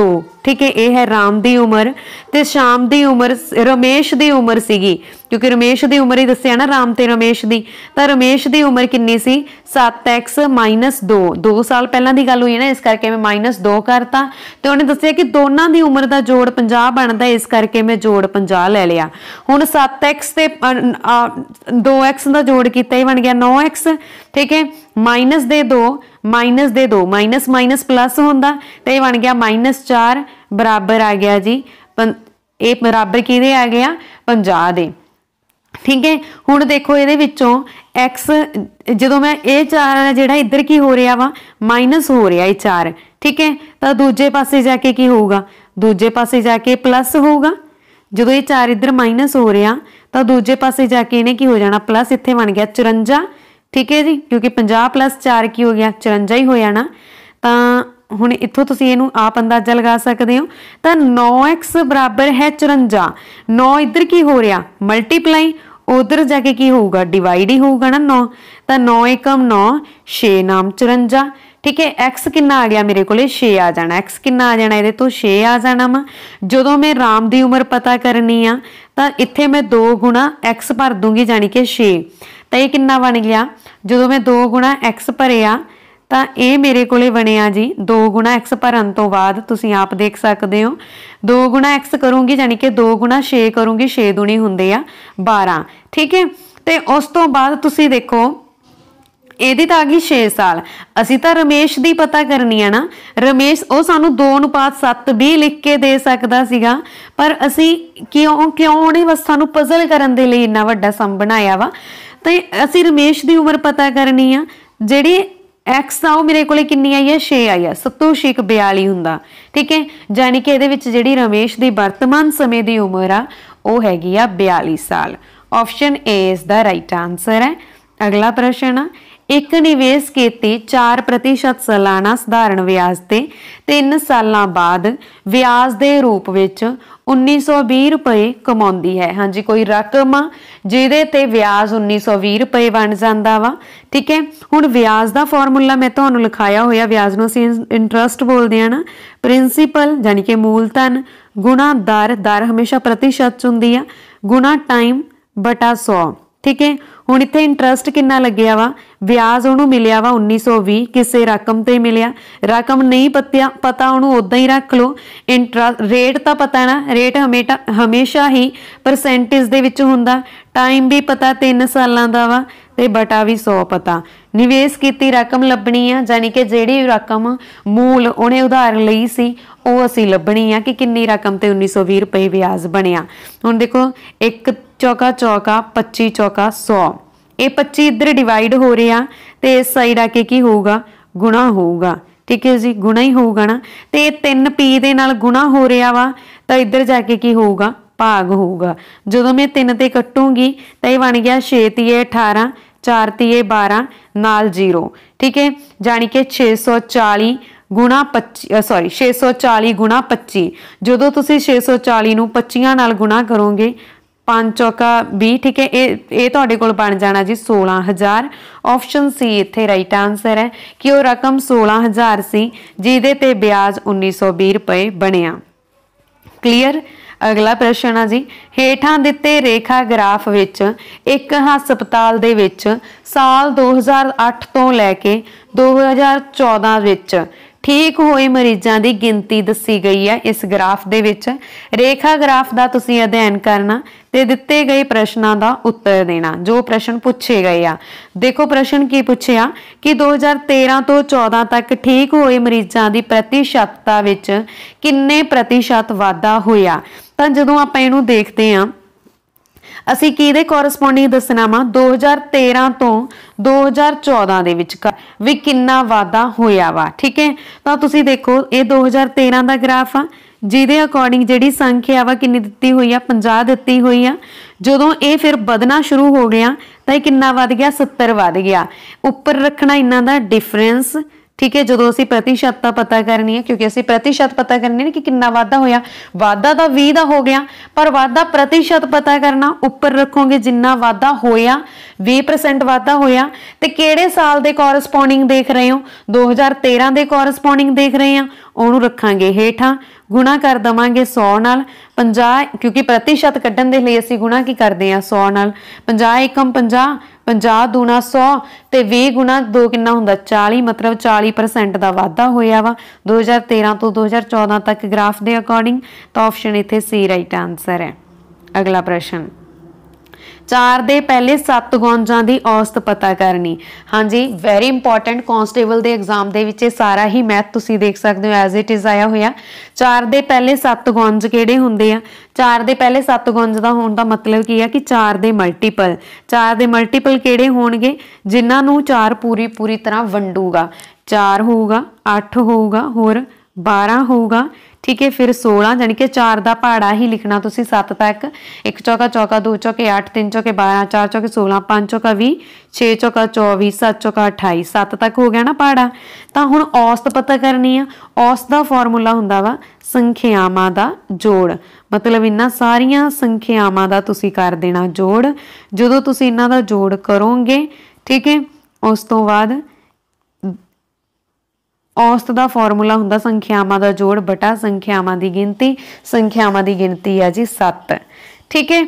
2 ਠੀਕ ਹੈ ਇਹ ਹੈ ਰਾਮ ਦੀ ਉਮਰ ਤੇ ਸ਼ਾਮ ਦੀ ਉਮਰ ਰਮੇਸ਼ ਦੀ ਉਮਰ ਸੀਗੀ ਕਿਉਂਕਿ ਰਮੇਸ਼ ਦੀ ਉਮਰ ਹੀ ਦੱਸਿਆ ਨਾ ਰਾਮ ਤੇ ਰਮੇਸ਼ ਦੀ ਤਾਂ ਰਮੇਸ਼ ਦੀ ਉਮਰ ਕਿੰਨੀ ਸੀ 7x 2 2 ਸਾਲ ਪਹਿਲਾਂ ਦੀ ਗੱਲ ਹੋਈ ਨਾ ਇਸ ਕਰਕੇ ਮੈਂ -2 ਕਰਤਾ ਤੇ ਉਹਨੇ ਦੱਸਿਆ ਕਿ ਦੋਨਾਂ ਦੀ ਉਮਰ ਦਾ ਜੋੜ 50 ਬਣਦਾ ਇਸ ਕਰਕੇ ਮੈਂ ਜੋੜ 50 ਲੈ ਲਿਆ ਹੁਣ 7x ਤੇ 2x ਦਾ ਜੋੜ ਕੀਤਾ ਹੀ ਬਣ ਗਿਆ 9x ਠੀਕ ਹੈ ਮਾਈਨਸ ਦੇ 2 ਮਾਈਨਸ ਦੇ 2 ਮਾਈਨਸ ਮਾਈਨਸ ਪਲੱਸ ਹੁੰਦਾ ਤੇ ਇਹ ਬਣ ਗਿਆ -4 ਬਰਾਬਰ ਆ ਗਿਆ ਜੀ ਇਹ ਬਰਾਬਰ ਕਿਹਦੇ ਆ ਗਿਆ 50 ਦੇ ਠੀਕ ਹੈ ਹੁਣ ਦੇਖੋ ਇਹਦੇ ਵਿੱਚੋਂ x ਜਦੋਂ ਮੈਂ ਇਹ ਚਾਰ ਜਿਹੜਾ ਇੱਧਰ ਕੀ ਹੋ ਰਿਹਾ ਵਾ ਮਾਈਨਸ ਹੋ ਰਿਹਾ ਇਹ ਚਾਰ ਠੀਕ ਹੈ ਤਾਂ ਦੂਜੇ ਪਾਸੇ ਜਾ ਕੇ ਕੀ ਹੋਊਗਾ ਦੂਜੇ ਪਾਸੇ ਜਾ ਕੇ ਪਲੱਸ ਹੋਊਗਾ ਜਦੋਂ ਇਹ ਚਾਰ ਇੱਧਰ ਮਾਈਨਸ ਹੋ ਰਿਹਾ ਤਾਂ ਦੂਜੇ ਪਾਸੇ ਜਾ ਕੇ ਇਹਨੇ ਕੀ ਹੋ ਜਾਣਾ ਪਲੱਸ ਇੱਥੇ ਬਣ ਗਿਆ 54 ਠੀਕ ਹੈ ਜੀ ਕਿਉਂਕਿ 50 4 ਕੀ ਹੋ ਗਿਆ 54 ਹੀ ਹੋ ਜਾਣਾ ਤਾਂ ਹੁਣ ਇੱਥੋਂ ਤੁਸੀਂ ਇਹਨੂੰ ਆਪ ਅੰਦਾਜ਼ਾ ਲਗਾ ਸਕਦੇ ਹੋ ਤਾਂ 9x ਬਰਾਬਰ ਹੈ 54 9 ਇੱਧਰ ਕੀ ਹੋ ਰਿਹਾ ਮਲਟੀਪਲਾਈ ਉਧਰ ਜਾ ਕੇ ਕੀ ਹੋਊਗਾ ਡਿਵਾਈਡ ਹੀ ਹੋਊਗਾ ਨਾ 9 ਤਾਂ 9 9 6 ਨਾਮ 54 ਠੀਕ ਹੈ x ਕਿੰਨਾ ਆ ਗਿਆ ਮੇਰੇ ਕੋਲੇ 6 ਆ ਜਾਣਾ x ਕਿੰਨਾ ਆ ਜਾਣਾ ਇਹਦੇ ਤੋਂ 6 ਆ ਜਾਣਾ ਵਾ ਜਦੋਂ ਮੈਂ ਰਾਮ ਦੀ ਉਮਰ ਪਤਾ ਕਰਨੀ ਆ ਤਾਂ ਇੱਥੇ ਮੈਂ 2 ਗੁਣਾ x ਭਰ ਦੂੰਗੀ ਜਾਨੀ ਕਿ 6 ਤਾਂ ਇਹ ਕਿੰਨਾ ਬਣ ਗਿਆ ਜਦੋਂ ਮੈਂ 2 ਗੁਣਾ x ਭਰਿਆ ਤਾਂ ਇਹ ਮੇਰੇ ਕੋਲੇ ਬਣਿਆ ਜੀ 2 x ਭਰਨ ਤੋਂ ਬਾਅਦ ਤੁਸੀਂ ਆਪ ਦੇਖ ਸਕਦੇ ਹੋ 2 x ਕਰੂੰਗੀ ਯਾਨੀ ਕਿ 2 6 ਕਰੂੰਗੀ 6 ਦੁਣੀ ਹੁੰਦੇ ਆ 12 ਠੀਕ ਹੈ ਤੇ ਉਸ ਤੋਂ ਬਾਅਦ ਤੁਸੀਂ ਦੇਖੋ ਇਹਦੀ ਤਾਂ ਆ ਗਈ 6 ਸਾਲ ਅਸੀਂ ਤਾਂ ਰਮੇਸ਼ ਦੀ ਪਤਾ ਕਰਨੀ ਆ ਨਾ ਰਮੇਸ਼ ਉਹ ਸਾਨੂੰ 2 ਅਨੁਪਾਤ 7 ਵੀ ਲਿਖ ਕੇ ਦੇ ਸਕਦਾ ਸੀਗਾ ਪਰ ਅਸੀਂ ਕਿਉਂ ਕਿਉਂ ਉਹਨੇ ਬਸ ਸਾਨੂੰ ਪਜ਼ਲ ਕਰਨ ਦੇ ਲਈ ਇੰਨਾ ਵੱਡਾ ਸਮ ਬਣਾਇਆ ਵਾ ਤੇ ਅਸੀਂ ਰਮੇਸ਼ ਦੀ ਉਮਰ ਪਤਾ ਕਰਨੀ ਆ ਜਿਹੜੀ x ਤਾਂ ਉਹ ਮੇਰੇ ਕੋਲੇ ਕਿੰਨੀ ਆਈ ਹੈ 6 ਆਈ ਹੈ 42 ਹੁੰਦਾ ਠੀਕ ਹੈ ਯਾਨੀ ਕਿ ਇਹਦੇ ਵਿੱਚ ਜਿਹੜੀ ਰਮੇਸ਼ ਦੀ ਵਰਤਮਾਨ ਸਮੇਂ ਦੀ ਉਮਰ ਆ ਉਹ ਹੈਗੀ ਆ 42 ਸਾਲ ਆਪਸ਼ਨ A ਇਸ ਦਾ ਰਾਈਟ ਆਨਸਰ ਹੈ ਅਗਲਾ ਪ੍ਰਸ਼ਨ ਆ ਇੱਕ ਨਿਵੇਸ਼ ਕੀਤੀ 4% ਸਾਲਾਨਾ ਸਧਾਰਨ ਵਿਆਜ ਤੇ 3 ਸਾਲਾਂ ਬਾਅਦ ਵਿਆਜ ਦੇ ਰੂਪ ਵਿੱਚ 1920 ਰੁਪਏ ਕਮਾਉਂਦੀ ਹੈ ਹਾਂਜੀ ਕੋਈ ਰਕਮ ਜਿਹਦੇ ਤੇ ਵਿਆਜ 1920 ਰੁਪਏ ਬਣ ਜਾਂਦਾ ਵਾ ਠੀਕ ਹੈ ਹੁਣ ਵਿਆਜ ਦਾ ਫਾਰਮੂਲਾ ਮੈਂ ਤੁਹਾਨੂੰ ਲਿਖਾਇਆ ਹੋਇਆ ਵਿਆਜ ਨੂੰ ਅਸੀਂ ਇੰਟਰਸਟ ਬੋਲਦੇ ਆ ਨਾ ਪ੍ਰਿੰਸੀਪਲ ਯਾਨੀ ਕਿ ਮੂਲ ਗੁਣਾ ਦਰ ਦਰ ਹਮੇਸ਼ਾ ਪ੍ਰਤੀਸ਼ਤ ਚ ਹੁੰਦੀ ਆ ਗੁਣਾ ਟਾਈਮ ਬਟਾ 100 ਠੀਕ ਹੈ ਹੁਣ ਇੱਥੇ ਇੰਟਰਸਟ ਕਿੰਨਾ ਲੱਗਿਆ ਵਾ ਵਿਆਜ ਉਹਨੂੰ ਮਿਲਿਆ ਵਾ 1920 ਕਿਸੇ ਰਕਮ ਤੇ ਮਿਲਿਆ ਰਕਮ ਨਹੀਂ ਪਤਿਆ ਪਤਾ ਉਹਨੂੰ ਉਦਾਂ ਹੀ ਰੱਖ ਲਓ ਇੰਟਰਸਟ ਰੇਟ ਤਾਂ ਪਤਾ ਨਾ ਰੇਟ ਹਮੇਸ਼ਾ ਹੀ ਪਰਸੈਂਟੇਜ ਦੇ ਵਿੱਚ ਹੁੰਦਾ ਟਾਈਮ ਵੀ ਪਤਾ 3 ਸਾਲਾਂ ਦਾ ਵਾ ਤੇ ਬਟਾ ਵੀ 100 ਪਤਾ ਨਿਵੇਸ਼ ਕੀਤੀ ਰਕਮ ਲੱਭਣੀ ਆ ਯਾਨੀ ਕਿ ਜਿਹੜੀ ਰਕਮ ਮੂਲ ਉਹਨੇ ਉਧਾਰ ਲਈ ਸੀ ਉਹ ਅਸੀਂ ਲੱਭਣੀ ਆ ਕਿ ਕਿੰਨੀ ਰਕਮ ਤੇ 1920 ਰੁਪਏ ਵਿਆਜ ਬਣਿਆ ਹੁਣ ਦੇਖੋ 1 ਚੌਕਾ ਚੌਕਾ 25 ਚੌਕਾ 100 ਇਹ 25 ਇੱਧਰ ਡਿਵਾਈਡ ਹੋ ਰਿਹਾ ਤੇ ਇਸ ਸਾਈਡ ਆ ਕੇ ਕੀ ਹੋਊਗਾ ਗੁਣਾ ਹੋਊਗਾ ਠੀਕ ਹੈ ਜੀ ਗੁਣਾ ਹੀ ਹੋਊਗਾ ਨਾ ਤੇ ਇਹ 3p ਦੇ ਨਾਲ ਗੁਣਾ ਹੋ ਰਿਹਾ ਵਾ ਤਾਂ ਇੱਧਰ ਜਾ ਕੇ ਕੀ ਹੋਊਗਾ ਭਾਗ ਹੋਊਗਾ ਜਦੋਂ ਮੈਂ 3 ਤੇ ਕੱਟੂੰਗੀ ਤਾਂ ਇਹ ਬਣ ਗਿਆ 6 3 18 4 3 12 ਨਾਲ 0 ਠੀਕ ਹੈ ਜਾਨੀ ਕਿ 640 ਗੁਣਾ 25 ਸੌਰੀ 640 ਗੁਣਾ 25 ਜਦੋਂ ਤੁਸੀਂ 640 ਨੂੰ 25 ਨਾਲ ਗੁਣਾ ਕਰੋਗੇ 5 ਚੌਕਾ 20 ਠੀਕ ਹੈ ਇਹ ਇਹ ਤੁਹਾਡੇ ਕੋਲ ਬਣ ਜਾਣਾ ਜੀ 16000 ਆਪਸ਼ਨ ਸੀ ਇੱਥੇ ਰਾਈਟ ਆਨਸਰ ਹੈ ਕਿ ਉਹ ਰਕਮ 16000 ਸੀ ਜਿਹਦੇ ਤੇ ਵਿਆਜ 1920 ਰੁਪਏ ਬਣਿਆ ਕਲੀਅਰ ਅਗਲਾ ਪ੍ਰਸ਼ਨ ਆ ਜੀ ਹੇਠਾਂ ਦਿੱਤੇ ਰੇਖਾ ਗ੍ਰਾਫ ਵਿੱਚ ਇੱਕ ਹਸਪਤਾਲ ਦੇ ਵਿੱਚ ਸਾਲ 2008 ਤੋਂ ਲੈ ਕੇ 2014 ਵਿੱਚ ਠੀਕ ਹੋਏ ਮਰੀਜ਼ਾਂ ਦੀ ਗਿਣਤੀ ਦੱਸੀ ਗਈ ਹੈ ਇਸ ਗ੍ਰਾਫ ਦੇ ਵਿੱਚ ਰੇਖਾ ਗ੍ਰਾਫ ਦਾ ਤੁਸੀਂ ਅਧਿਐਨ ਕਰਨਾ ਤੇ ਦਿੱਤੇ ਗਏ ਪ੍ਰਸ਼ਨਾਂ ਦਾ ਉੱਤਰ ਦੇਣਾ ਜੋ ਪ੍ਰਸ਼ਨ ਪੁੱਛੇ ਗਏ ਆ ਦੇਖੋ ਪ੍ਰਸ਼ਨ ਕੀ ਪੁੱਛਿਆ ਕਿ 2013 ਤੋਂ 14 ਤੱਕ ਠੀਕ ਹੋਏ ਮਰੀਜ਼ਾਂ ਦੀ ਪ੍ਰਤੀਸ਼ਤਤਾ ਵਿੱਚ ਕਿੰਨੇ ਪ੍ਰਤੀਸ਼ਤ ਵਾਧਾ ਹੋਇਆ ਤਾਂ ਜਦੋਂ ਆਪਾਂ ਇਹਨੂੰ ਦੇਖਦੇ ਆਂ ਅਸੀਂ ਕਿਹਦੇ ਕੋਰਸਪੋਂਡਿੰਗ ਦੱਸਣਾਵਾ 2013 ਤੋਂ 2014 ਦੇ ਵਿੱਚ ਵੀ ਕਿੰਨਾ ਵਾਧਾ ਹੋਇਆ ਵਾ ਠੀਕ ਹੈ ਤਾਂ ਤੁਸੀਂ ਦੇਖੋ ਇਹ 2013 ਦਾ ਗ੍ਰਾਫ ਆ ਜਿਹਦੇ ਅਕੋਰਡਿੰਗ ਜਿਹੜੀ ਸੰਖਿਆ ਵਾ ਕਿੰਨੀ ਦਿੱਤੀ ਹੋਈ ਆ 50 ਦਿੱਤੀ ਹੋਈ ਆ ਜਦੋਂ ਇਹ ਫਿਰ ਵਧਣਾ ਸ਼ੁਰੂ ਹੋ ਗਿਆ ਤਾਂ ਇਹ ਕਿੰਨਾ ਵਧ ਗਿਆ 70 ਵਧ ਗਿਆ ਉੱਪਰ ਰੱਖਣਾ ਇਹਨਾਂ ਦਾ ਡਿਫਰੈਂਸ ਠੀਕ ਹੈ ਜਦੋਂ ਅਸੀਂ ਪ੍ਰਤੀਸ਼ਤ ਦਾ ਪਤਾ ਕਰਨੀ ਹੈ ਕਿਉਂਕਿ ਅਸੀਂ ਪ੍ਰਤੀਸ਼ਤ ਪਤਾ ਕਰਨੀ ਹੈ ਕਿ ਕਿੰਨਾ ਵਾਧਾ ਹੋਇਆ ਵਾਧਾ ਤਾਂ 20 ਦਾ ਹੋ ਗਿਆ ਪਰ ਵਾਧਾ ਪ੍ਰਤੀਸ਼ਤ ਪਤਾ ਕਰਨਾ ਉੱਪਰ ਰੱਖੋਗੇ ਜਿੰਨਾ ਵਾਧਾ ਹੋਇਆ 20% ਵਾਧਾ ਹੋਇਆ ਤੇ ਕਿਹੜੇ ਸਾਲ ਦੇ ਕੋਰਸਪੋਂਡਿੰਗ ਦੇਖ ਰਹੇ ਹੋ 2013 ਦੇ ਕੋਰਸਪੋਂਡਿੰਗ ਦੇਖ ਰਹੇ ਆ ਉਹਨੂੰ ਰੱਖਾਂਗੇ ਹੇਠਾਂ ਗੁਣਾ ਕਰ ਦਵਾਂਗੇ 100 ਨਾਲ 50 ਕਿਉਂਕਿ ਪ੍ਰਤੀਸ਼ਤ ਕੱਢਣ ਦੇ ਲਈ ਅਸੀਂ ਗੁਣਾ ਕੀ ਕਰਦੇ ਆ 100 ਨਾਲ 50 50 50 ਦੂਣਾ 100 ਤੇ 20 ਗੁਣਾ 2 ਕਿੰਨਾ ਹੁੰਦਾ 40 ਮਤਲਬ 40% ਦਾ ਵਾਧਾ ਹੋਇਆ ਵਾ 2013 ਤੋਂ 2014 ਤੱਕ ਗ੍ਰਾਫ ਦੇ ਅਕੋਰਡਿੰਗ ਤਾਂ ਆਪਸ਼ਨ ਇੱਥੇ ਸੀ ਰਾਈਟ ਆਨਸਰ ਹੈ ਅਗਲਾ ਪ੍ਰਸ਼ਨ 4 ਦੇ ਪਹਿਲੇ 7 ਗੌਂਜਾਂ ਦੀ ਔਸਤ ਪਤਾ ਕਰਨੀ ਹਾਂਜੀ ਵੈਰੀ ਇੰਪੋਰਟੈਂਟ ਕਨਸਟੇਬਲ ਦੇ ਐਗਜ਼ਾਮ ਦੇ ਵਿੱਚ ਇਹ ਸਾਰਾ ਹੀ ਮੈਥ ਤੁਸੀਂ ਦੇਖ ਸਕਦੇ ਹੋ ਐਜ਼ ਇਟ ਇਜ਼ ਆਇਆ ਹੋਇਆ 4 ਦੇ ਪਹਿਲੇ 7 ਗੌਂਜ ਕਿਹੜੇ ਹੁੰਦੇ ਆ 4 ਦੇ ਪਹਿਲੇ 7 ਗੌਂਜ ਦਾ ਹੋਣ ਦਾ ਮਤਲਬ ਕੀ ਆ ਕਿ 4 ਦੇ ਮਲਟੀਪਲ 4 ਦੇ ਮਲਟੀਪਲ ਕਿਹੜੇ ਹੋਣਗੇ ਜਿਨ੍ਹਾਂ ਨੂੰ 4 ਪੂਰੀ ਪੂਰੀ ਤਰ੍ਹਾਂ ਵੰਡੂਗਾ 4 ਹੋਊਗਾ 8 ਹੋਊਗਾ ਹੋਰ 12 ਹੋਊਗਾ ਠੀਕ ਹੈ ਫਿਰ 16 ਜਾਨੀ ਕਿ 4 ਦਾ ਪਹਾੜਾ ਹੀ ਲਿਖਣਾ ਤੁਸੀਂ 7 ਤੱਕ 1 ਚੌਕਾ ਚੌਕਾ 2 ਚੌਕੇ 8 3 ਚੌਕੇ 12 4 ਚੌਕੇ 16 5 ਚੌਕਾ 20 6 ਚੌਕਾ 24 7 ਚੌਕਾ 28 7 ਤੱਕ ਹੋ ਗਿਆ ਨਾ ਪਹਾੜਾ ਤਾਂ ਹੁਣ ਔਸਤ ਪਤਾ ਕਰਨੀ ਆ ਔਸਤ ਦਾ ਫਾਰਮੂਲਾ ਹੁੰਦਾ ਵਾ ਸੰਖਿਆਵਾਂ ਦਾ ਜੋੜ ਮਤਲਬ ਇਹਨਾਂ ਸਾਰੀਆਂ ਸੰਖਿਆਵਾਂ ਦਾ ਤੁਸੀਂ ਕਰ ਦੇਣਾ ਜੋੜ ਜਦੋਂ ਤੁਸੀਂ ਇਹਨਾਂ ਦਾ ਜੋੜ ਕਰੋਗੇ ਠੀਕ ਹੈ ਉਸ ਤੋਂ ਬਾਅਦ ਔਸਤ ਦਾ ਫਾਰਮੂਲਾ ਹੁੰਦਾ ਸੰਖਿਆਵਾਂ ਦਾ ਜੋੜ ਬਟਾ ਸੰਖਿਆਵਾਂ ਦੀ ਗਿਣਤੀ ਸੰਖਿਆਵਾਂ ਦੀ ਗਿਣਤੀ ਆ ਜੀ 7 ਠੀਕ ਹੈ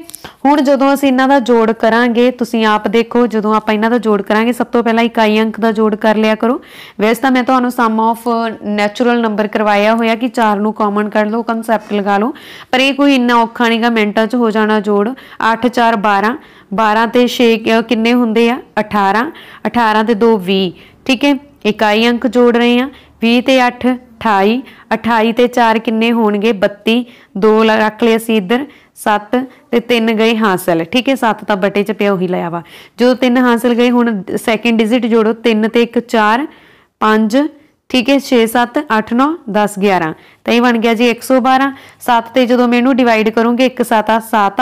ਹੁਣ ਜਦੋਂ ਅਸੀਂ ਇਹਨਾਂ ਦਾ ਜੋੜ ਕਰਾਂਗੇ ਤੁਸੀਂ ਆਪ ਦੇਖੋ ਜਦੋਂ ਆਪਾਂ ਇਹਨਾਂ ਦਾ ਜੋੜ ਕਰਾਂਗੇ ਸਭ ਤੋਂ ਪਹਿਲਾਂ ਇਕਾਈ ਅੰਕ ਦਾ ਜੋੜ ਕਰ ਲਿਆ ਕਰੋ ਵੈਸੇ ਤਾਂ ਮੈਂ ਤੁਹਾਨੂੰ ਸਮ ਆਫ ਨੈਚੁਰਲ ਨੰਬਰ ਕਰਵਾਇਆ ਹੋਇਆ ਕਿ ਚਾਰ ਨੂੰ ਕਾਮਨ ਕਰ ਲਓ ਕਨਸੈਪਟ ਲਗਾ ਲਓ ਪਰ ਇਹ ਕੋਈ ਇੰਨਾ ਔਖਾ ਨਹੀਂਗਾ ਮਿੰਟਾਂ 'ਚ ਹੋ ਜਾਣਾ ਜੋੜ 8 4 12 12 ਤੇ 6 ਕਿੰਨੇ ਹੁੰਦੇ ਆ 18 18 ਤੇ 2 20 ਠੀਕ ਹੈ ਇਕਾਈ ਅੰਕ ਜੋੜ ਰਹੇ ਹਾਂ 20 ਤੇ 8 28 28 ਤੇ 4 ਕਿੰਨੇ ਹੋਣਗੇ 32 2 ਰੱਖ ਲਿਆ ਸੀ ਇੱਧਰ 7 ਤੇ 3 ਗਏ ਹਾਸਲ ਠੀਕ ਹੈ 7 ਤਾਂ ਬਟੇ ਚ ਪਿਆ ਉਹੀ ਲਿਆ ਵਾ ਜਦੋਂ 3 ਹਾਸਲ ਗਏ ਹੁਣ ਸੈਕੰਡ ਡਿਜਿਟ ਜੋੜੋ 3 ਤੇ 1 4 5 ਠੀਕ ਹੈ 6 7 8 9 10 11 ਤਾਂ ਇਹ ਬਣ ਗਿਆ ਜੀ 112 7 ਤੇ ਜਦੋਂ ਮੈਂ ਇਹਨੂੰ ਡਿਵਾਈਡ ਕਰੂੰਗੇ 1 7 7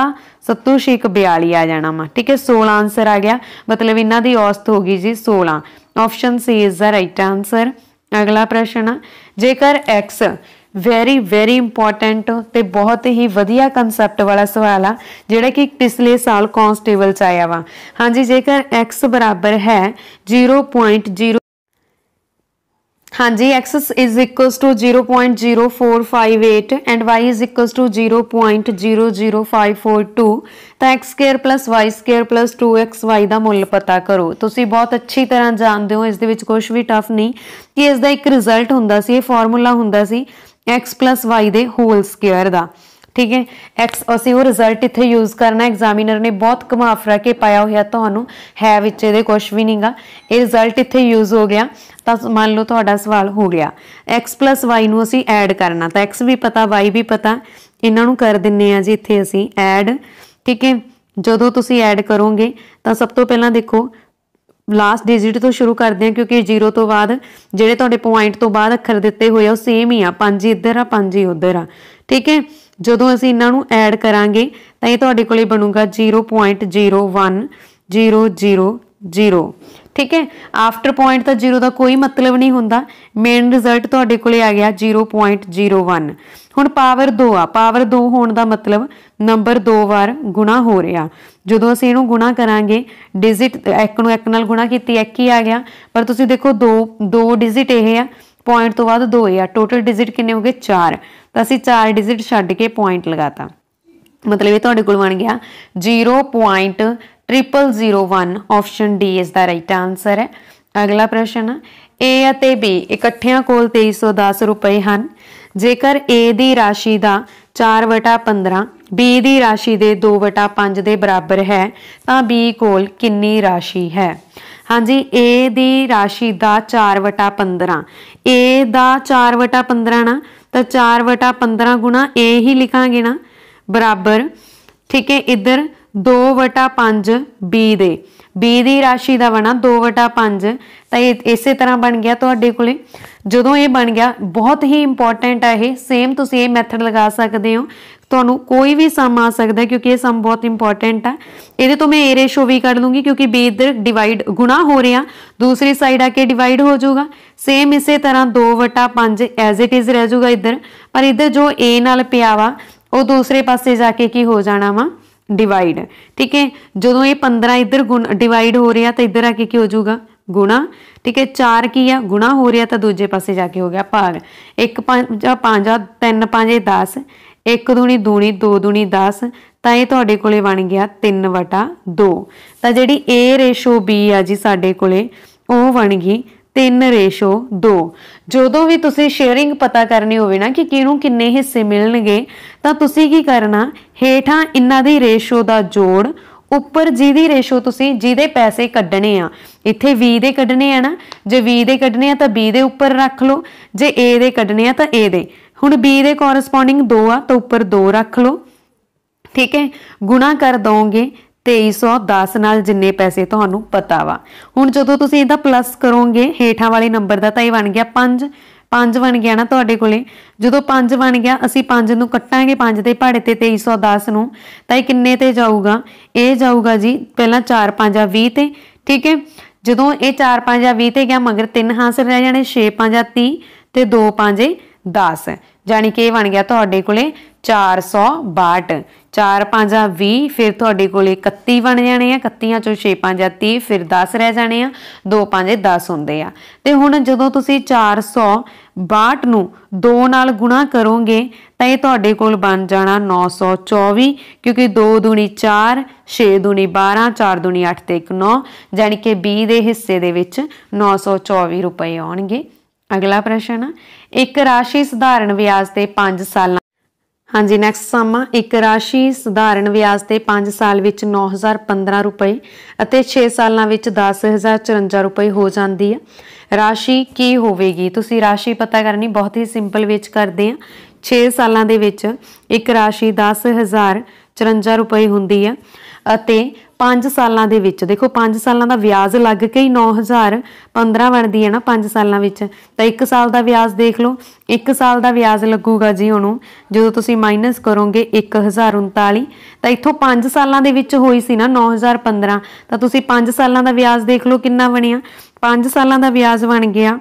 7 6 42 ਆ ਜਾਣਾ ਵਾ ਠੀਕ ਹੈ 16 ਆਨਸਰ ਆ ਗਿਆ ਮਤਲਬ ਇਹਨਾਂ ਦੀ ਔਸਤ ਹੋ ਗਈ ਜੀ 16 option C is the right answer ਅਗਲਾ ਪ੍ਰਸ਼ਨ ਜੇਕਰ x ਵੈਰੀ ਵੈਰੀ ਇੰਪੋਰਟੈਂਟ ਤੇ ਬਹੁਤ ਹੀ ਵਧੀਆ ਕਨਸੈਪਟ ਵਾਲਾ ਸਵਾਲ ਆ ਜਿਹੜਾ ਕਿ ਪਿਛਲੇ ਸਾਲ ਕਾਂਸਟੇਬਲ ਚ ਆਇਆ ਵਾ ਹਾਂਜੀ ਜੇਕਰ x ਬਰਾਬਰ ਹੈ 0.0 ਹਾਂਜੀ x is equals to 0.0458 and y is equals to 0.00542 ਤਾਂ x2 y2 2xy ਦਾ ਮੁੱਲ ਪਤਾ ਕਰੋ ਤੁਸੀਂ ਬਹੁਤ ਅੱਛੀ ਤਰ੍ਹਾਂ ਜਾਣਦੇ ਹੋ ਇਸ ਦੇ ਵਿੱਚ ਕੁਝ ਵੀ ਟਫ ਨਹੀਂ ਕਿ ਇਸ ਦਾ ਇੱਕ ਰਿਜ਼ਲਟ ਹੁੰਦਾ ਸੀ ਇਹ ਫਾਰਮੂਲਾ ਹੁੰਦਾ ਸੀ x y ਦੇ ਹੋਲ ਸਕੁਅਰ ਦਾ ਠੀਕ ਹੈ ਐਕਸ ਅਸੀਂ ਉਹ ਰਿਜ਼ਲਟ ਇੱਥੇ ਯੂਜ਼ ਕਰਨਾ ਐਗਜ਼ਾਮੀਨਰ ਨੇ ਬਹੁਤ ਕਮਾਫਰਾ ਕੇ ਪਾਇਆ ਹੋਇਆ ਤੁਹਾਨੂੰ ਹੈ ਵਿੱਚ ਇਹਦੇ ਕੁਝ ਵੀ ਨਹੀਂਗਾ ਇਹ ਰਿਜ਼ਲਟ ਇੱਥੇ ਯੂਜ਼ ਹੋ ਗਿਆ ਤਾਂ ਮੰਨ ਲਓ ਤੁਹਾਡਾ ਸਵਾਲ ਹੋ ਗਿਆ x y ਨੂੰ ਅਸੀਂ ਐਡ ਕਰਨਾ ਤਾਂ x ਵੀ ਪਤਾ y ਵੀ ਪਤਾ ਇਹਨਾਂ ਨੂੰ ਕਰ ਦਿੰਨੇ ਆ ਜੀ ਇੱਥੇ ਅਸੀਂ ਐਡ ਠੀਕ ਹੈ ਜਦੋਂ ਤੁਸੀਂ ਐਡ ਕਰੋਗੇ ਤਾਂ ਸਭ ਤੋਂ ਪਹਿਲਾਂ ਦੇਖੋ ਲਾਸਟ ਡਿਜੀਟ ਤੋਂ ਸ਼ੁਰੂ ਕਰਦੇ ਹਾਂ ਕਿਉਂਕਿ 0 ਤੋਂ ਬਾਅਦ ਜਿਹੜੇ ਤੁਹਾਡੇ ਪੁਆਇੰਟ ਤੋਂ ਬਾਅਦ ਅੱਖਰ ਦਿੱਤੇ ਹੋਏ ਆ ਉਹ ਸੇਮ ਹੀ ਆ 5 ਇੱਧਰ ਆ 5 ਹੀ ਉੱਧਰ ਆ ਠੀਕ ਹੈ ਜਦੋਂ ਅਸੀਂ ਇਹਨਾਂ ਨੂੰ ਐਡ ਕਰਾਂਗੇ ਤਾਂ ਇਹ ਤੁਹਾਡੇ ਕੋਲੇ ਬਣੂਗਾ 0.01000 ਠੀਕ ਹੈ ਆਫਟਰ ਪੁਆਇੰਟ ਤਾਂ 0 ਦਾ ਕੋਈ ਮਤਲਬ ਨਹੀਂ ਹੁੰਦਾ ਮੇਨ ਰਿਜ਼ਲਟ ਤੁਹਾਡੇ ਕੋਲੇ ਆ ਗਿਆ 0.01 ਹੁਣ ਪਾਵਰ 2 ਆ ਪਾਵਰ 2 ਹੋਣ ਦਾ ਮਤਲਬ ਨੰਬਰ 2 ਵਾਰ ਗੁਣਾ ਹੋ ਰਿਹਾ ਜਦੋਂ ਅਸੀਂ ਇਹਨੂੰ ਗੁਣਾ ਕਰਾਂਗੇ ਡਿਜਿਟ ਇੱਕ ਨੂੰ ਇੱਕ ਨਾਲ ਗੁਣਾ ਕੀਤੀ ਇੱਕ ਹੀ ਆ ਗਿਆ ਪਰ ਤੁਸੀਂ ਦੇਖੋ ਦੋ ਦੋ ਡਿਜਿਟ ਇਹ ਆ ਪੁਆਇੰਟ ਤੋਂ ਬਾਅਦ 2 ਆ ਟੋਟਲ ਡਿਜਿਟ ਕਿੰਨੇ ਹੋ ਗਏ 4 ਤਾਂ ਅਸੀਂ 4 ਡਿਜਿਟ ਛੱਡ ਕੇ ਪੁਆਇੰਟ ਲਗਾਤਾ ਮਤਲਬ ਇਹ ਤੁਹਾਡੇ ਕੋਲ ਬਣ ਗਿਆ 0.0001 ਆਪਸ਼ਨ ਡੀ ਇਸ ਦਾ ਰਾਈਟ ਆਨਸਰ ਹੈ ਅਗਲਾ ਪ੍ਰਸ਼ਨ ਹੈ A ਅਤੇ B ਇਕੱਠਿਆਂ ਕੋਲ 2310 ਰੁਪਏ ਹਨ ਜੇਕਰ A ਦੀ ਰਾਸ਼ੀ ਦਾ 4/15 B ਦੀ ਰਾਸ਼ੀ ਦੇ 2/5 ਦੇ ਬਰਾਬਰ ਹੈ ਤਾਂ B ਕੋਲ ਕਿੰਨੀ ਰਾਸ਼ੀ ਹੈ ਹਾਂਜੀ A ਦੀ ਰਾਸ਼ੀ ਦਾ 4/15 A ਦਾ 4/15 ਨਾ ਤਾਂ 4/15 ਗੁਣਾ A ਹੀ ਲਿਖਾਂਗੇ ਨਾ ਬਰਾਬਰ ਠੀਕ ਹੈ ਇਧਰ 2/5 B ਦੇ B ਦੀ ਰਾਸ਼ੀ ਦਾ ਬਣਾ 2/5 ਤਾਂ ਇਹ ਇਸੇ ਤਰ੍ਹਾਂ ਬਣ ਗਿਆ ਤੁਹਾਡੇ ਕੋਲੇ ਜਦੋਂ ਇਹ ਬਣ ਗਿਆ ਬਹੁਤ ਹੀ ਇੰਪੋਰਟੈਂਟ ਹੈ ਇਹ ਸੇਮ ਤੁਸੀਂ ਇਹ ਮੈਥਡ ਲਗਾ ਸਕਦੇ ਹੋ ਤੁਹਾਨੂੰ ਕੋਈ ਵੀ ਸਮ ਆ ਸਕਦਾ ਕਿਉਂਕਿ ਇਹ ਸਮ ਬਹੁਤ ਇੰਪੋਰਟੈਂਟ ਆ ਇਹਦੇ ਤੋਂ ਮੈਂ ਏ ਰੇਸ਼ੋ ਵੀ ਕੱਢ ਲੂੰਗੀ ਕਿਉਂਕਿ b ਇਧਰ ਡਿਵਾਈਡ ਗੁਣਾ ਹੋ ਰਿਹਾ ਦੂਸਰੀ ਸਾਈਡ ਆ ਕੇ ਡਿਵਾਈਡ ਹੋ ਜਾਊਗਾ ਸੇਮ ਇਸੇ ਤਰ੍ਹਾਂ 2/5 ਐਜ਼ ਇਟ ਇਜ਼ ਰਹਿ ਜਾਊਗਾ ਇਧਰ ਪਰ ਇਧਰ ਜੋ a ਨਾਲ ਪਿਆ ਵਾ ਉਹ ਦੂਸਰੇ ਪਾਸੇ ਜਾ ਕੇ ਕੀ ਹੋ ਜਾਣਾ ਵਾ ਡਿਵਾਈਡ ਠੀਕ ਹੈ ਜਦੋਂ ਇਹ 15 ਇਧਰ ਡਿਵਾਈਡ ਹੋ ਰਿਹਾ ਤਾਂ ਇਧਰ ਆ ਕੇ ਕੀ ਹੋ ਜਾਊਗਾ ਗੁਣਾ ਠੀਕ ਹੈ 4 ਕੀ ਆ ਗੁਣਾ ਹੋ ਰਿਹਾ ਤਾਂ ਦੂਜੇ ਪਾਸੇ ਜਾ ਕੇ ਹੋ ਗਿਆ ਭਾਗ 1 5 5 3 5 10 1 ਦੂਣੀ ਦੂਣੀ 2 ਦੂਣੀ 10 ਤਾਂ ਇਹ ਤੁਹਾਡੇ ਕੋਲੇ ਬਣ ਗਿਆ 3 2 ਤਾਂ ਜਿਹੜੀ A ਰੇਸ਼ੋ B ਆ ਜੀ ਸਾਡੇ ਕੋਲੇ ਉਹ ਬਣ ਗਈ 3 2 ਜਦੋਂ ਵੀ ਤੁਸੀਂ ਸ਼ੇਅਰਿੰਗ ਪਤਾ ਕਰਨੀ ਹੋਵੇ ਨਾ ਕਿ ਕਿਹਨੂੰ ਕਿੰਨੇ ਹਿੱਸੇ ਮਿਲਣਗੇ ਤਾਂ ਤੁਸੀਂ ਕੀ ਕਰਨਾ ਹੇਠਾਂ ਇਹਨਾਂ ਦੀ ਰੇਸ਼ੋ ਦਾ ਜੋੜ ਉੱਪਰ ਜਿਹਦੀ ਰੇਸ਼ੋ ਤੁਸੀਂ ਜਿਹਦੇ ਪੈਸੇ ਕੱਢਣੇ ਆ ਇੱਥੇ 20 ਦੇ ਕੱਢਣੇ ਆ ਨਾ ਜੇ 20 ਦੇ ਕੱਢਣੇ ਆ ਤਾਂ 20 ਦੇ ਉੱਪਰ ਰੱਖ ਲਓ ਜੇ A ਦੇ ਕੱਢਣੇ ਆ ਤਾਂ A ਦੇ ਹੁਣ b ਦੇ ਕੋਰਸਪੋਂਡਿੰਗ 2 ਆ ਤਾਂ ਉੱਪਰ 2 ਰੱਖ ਲਓ ਠੀਕ ਹੈ ਗੁਣਾ ਕਰ ਦੋਗੇ 2310 ਨਾਲ ਜਿੰਨੇ ਪੈਸੇ ਤੁਹਾਨੂੰ ਪਤਾ ਵਾ ਹੁਣ ਜਦੋਂ ਤੁਸੀਂ ਇਹਦਾ ਪਲੱਸ ਕਰੋਗੇ ਹੇਠਾਂ ਵਾਲੇ ਨੰਬਰ ਦਾ ਤਾਂ ਇਹ ਬਣ ਗਿਆ 5 5 ਬਣ ਗਿਆ ਨਾ ਤੁਹਾਡੇ ਕੋਲੇ ਜਦੋਂ 5 ਬਣ ਗਿਆ ਅਸੀਂ 5 ਨੂੰ ਕੱਟਾਂਗੇ 5 ਦੇ ਭਾੜੇ ਤੇ 2310 ਨੂੰ ਤਾਂ ਇਹ ਕਿੰਨੇ ਤੇ ਜਾਊਗਾ ਇਹ ਜਾਊਗਾ ਜੀ ਪਹਿਲਾਂ 4 5 20 ਤੇ ਠੀਕ ਹੈ ਜਦੋਂ ਇਹ 4 5 20 ਤੇ ਗਿਆ ਮਗਰ 3 ਹਾਸਲ ਰਹਿ ਜਾਣੇ 6 5 30 ਤੇ 2 5 10 ਜਾਨੀ ਕਿ ਇਹ ਬਣ ਗਿਆ ਤੁਹਾਡੇ ਕੋਲੇ 462 4 5 20 ਫਿਰ ਤੁਹਾਡੇ ਕੋਲੇ 31 ਬਣ ਜਾਣੇ ਆ 31 ਚੋਂ 6 5 30 ਫਿਰ 10 ਰਹਿ ਜਾਣੇ ਆ 2 5 10 ਹੁੰਦੇ ਆ ਤੇ ਹੁਣ ਜਦੋਂ ਤੁਸੀਂ 462 ਨੂੰ 2 ਨਾਲ ਗੁਣਾ ਕਰੋਗੇ ਤਾਂ ਇਹ ਤੁਹਾਡੇ ਕੋਲ ਬਣ ਜਾਣਾ 924 ਕਿਉਂਕਿ 2 ਦੂਣੀ 4 6 ਦੂਣੀ 12 4 ਦੂਣੀ 8 ਤੇ 1 9 ਜਾਨੀ ਕਿ 20 ਦੇ ਹਿੱਸੇ ਦੇ ਵਿੱਚ 924 ਰੁਪਏ ਆਉਣਗੇ ਅਗਲਾ ਪ੍ਰਸ਼ਨ ਇੱਕ ਰਾਸ਼ੀ ਸਧਾਰਨ ਵਿਆਜ ਤੇ 5 ਸਾਲਾਂ ਹਾਂਜੀ ਨੈਕਸਟ ਸਮ ਇੱਕ ਰਾਸ਼ੀ ਸਧਾਰਨ ਵਿਆਜ ਤੇ 5 ਸਾਲ ਵਿੱਚ 9015 ਰੁਪਏ ਅਤੇ 6 ਸਾਲਾਂ ਵਿੱਚ 10054 ਰੁਪਏ ਹੋ ਜਾਂਦੀ ਹੈ ਰਾਸ਼ੀ ਕੀ ਹੋਵੇਗੀ ਤੁਸੀਂ ਰਾਸ਼ੀ ਪਤਾ ਕਰਨੀ ਬਹੁਤ ਹੀ ਸਿੰਪਲ ਵਿੱਚ ਕਰਦੇ ਆ 6 ਸਾਲਾਂ ਦੇ ਵਿੱਚ ਇੱਕ ਰਾਸ਼ੀ 10054 ਰੁਪਏ ਹੁੰਦੀ ਹੈ ਅਤੇ 5 ਸਾਲਾਂ ਦੇ ਵਿੱਚ ਦੇਖੋ 5 ਸਾਲਾਂ ਦਾ ਵਿਆਜ ਲੱਗ ਕੇ ਹੀ 9015 ਬਣਦੀ ਹੈ ਨਾ 5 ਸਾਲਾਂ ਵਿੱਚ ਤਾਂ 1 ਸਾਲ ਦਾ ਵਿਆਜ ਦੇਖ ਲਓ 1 ਸਾਲ ਦਾ ਵਿਆਜ ਲੱਗੂਗਾ ਜੀ ਉਹਨੂੰ ਜਦੋਂ ਤੁਸੀਂ ਮਾਈਨਸ ਕਰੋਗੇ 1039 ਤਾਂ ਇੱਥੋਂ 5 ਸਾਲਾਂ ਦੇ ਵਿੱਚ ਹੋਈ ਸੀ ਨਾ 9015 ਤਾਂ ਤੁਸੀਂ 5 ਸਾਲਾਂ ਦਾ ਵਿਆਜ ਦੇਖ ਲਓ ਕਿੰਨਾ ਬਣਿਆ 5 ਸਾਲਾਂ ਦਾ ਵਿਆਜ ਬਣ ਗਿਆ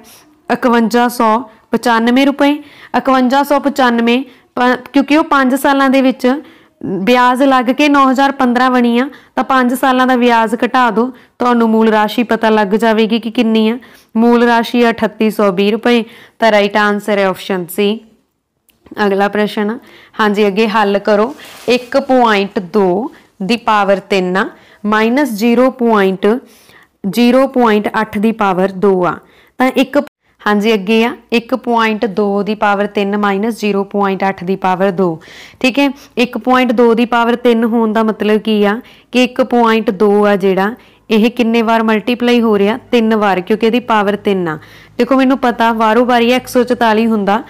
5195 ਰੁਪਏ 5195 ਕਿਉਂਕਿ ਉਹ 5 ਸਾਲਾਂ ਦੇ ਵਿੱਚ ਵਿਆਜ ਲੱਗ ਕੇ 9015 ਬਣੀ ਆ ਤਾਂ 5 ਸਾਲਾਂ ਦਾ ਵਿਆਜ ਘਟਾ ਦਿਓ ਤੁਹਾਨੂੰ ਮੂਲ ਰਾਸ਼ੀ ਪਤਾ ਲੱਗ ਜਾਵੇਗੀ ਕਿ ਕਿੰਨੀ ਆ ਮੂਲ ਰਾਸ਼ੀ ਆ 3820 ਰੁਪਏ ਤਾਂ ਰਾਈਟ ਆਨਸਰ ਹੈ ਆਪਸ਼ਨ ਸੀ ਅਗਲਾ ਪ੍ਰਸ਼ਨ ਹਾਂਜੀ ਅੱਗੇ ਹੱਲ ਕਰੋ 1.2 ਦੀ ਪਾਵਰ 3 ਆ -0.0.8 ਦੀ ਪਾਵਰ 2 ਆ ਤਾਂ 1 ਹਾਂਜੀ ਅੱਗੇ ਆ 1.2 ਦੀ ਪਾਵਰ 3 0.8 ਦੀ ਪਾਵਰ 2 ਠੀਕ ਹੈ 1.2 ਦੀ ਪਾਵਰ 3 ਹੋਣ ਦਾ ਮਤਲਬ ਕੀ ਆ ਕਿ 1.2 ਆ ਜਿਹੜਾ ਇਹ ਕਿੰਨੇ ਵਾਰ ਮਲਟੀਪਲਾਈ ਹੋ ਰਿਹਾ 3 ਵਾਰ ਕਿਉਂਕਿ ਇਹਦੀ ਪਾਵਰ 3 ਆ ਦੇਖੋ ਮੈਨੂੰ ਪਤਾ ਵਾਰੋ ਵਾਰੀ 144 ਹੁੰਦਾ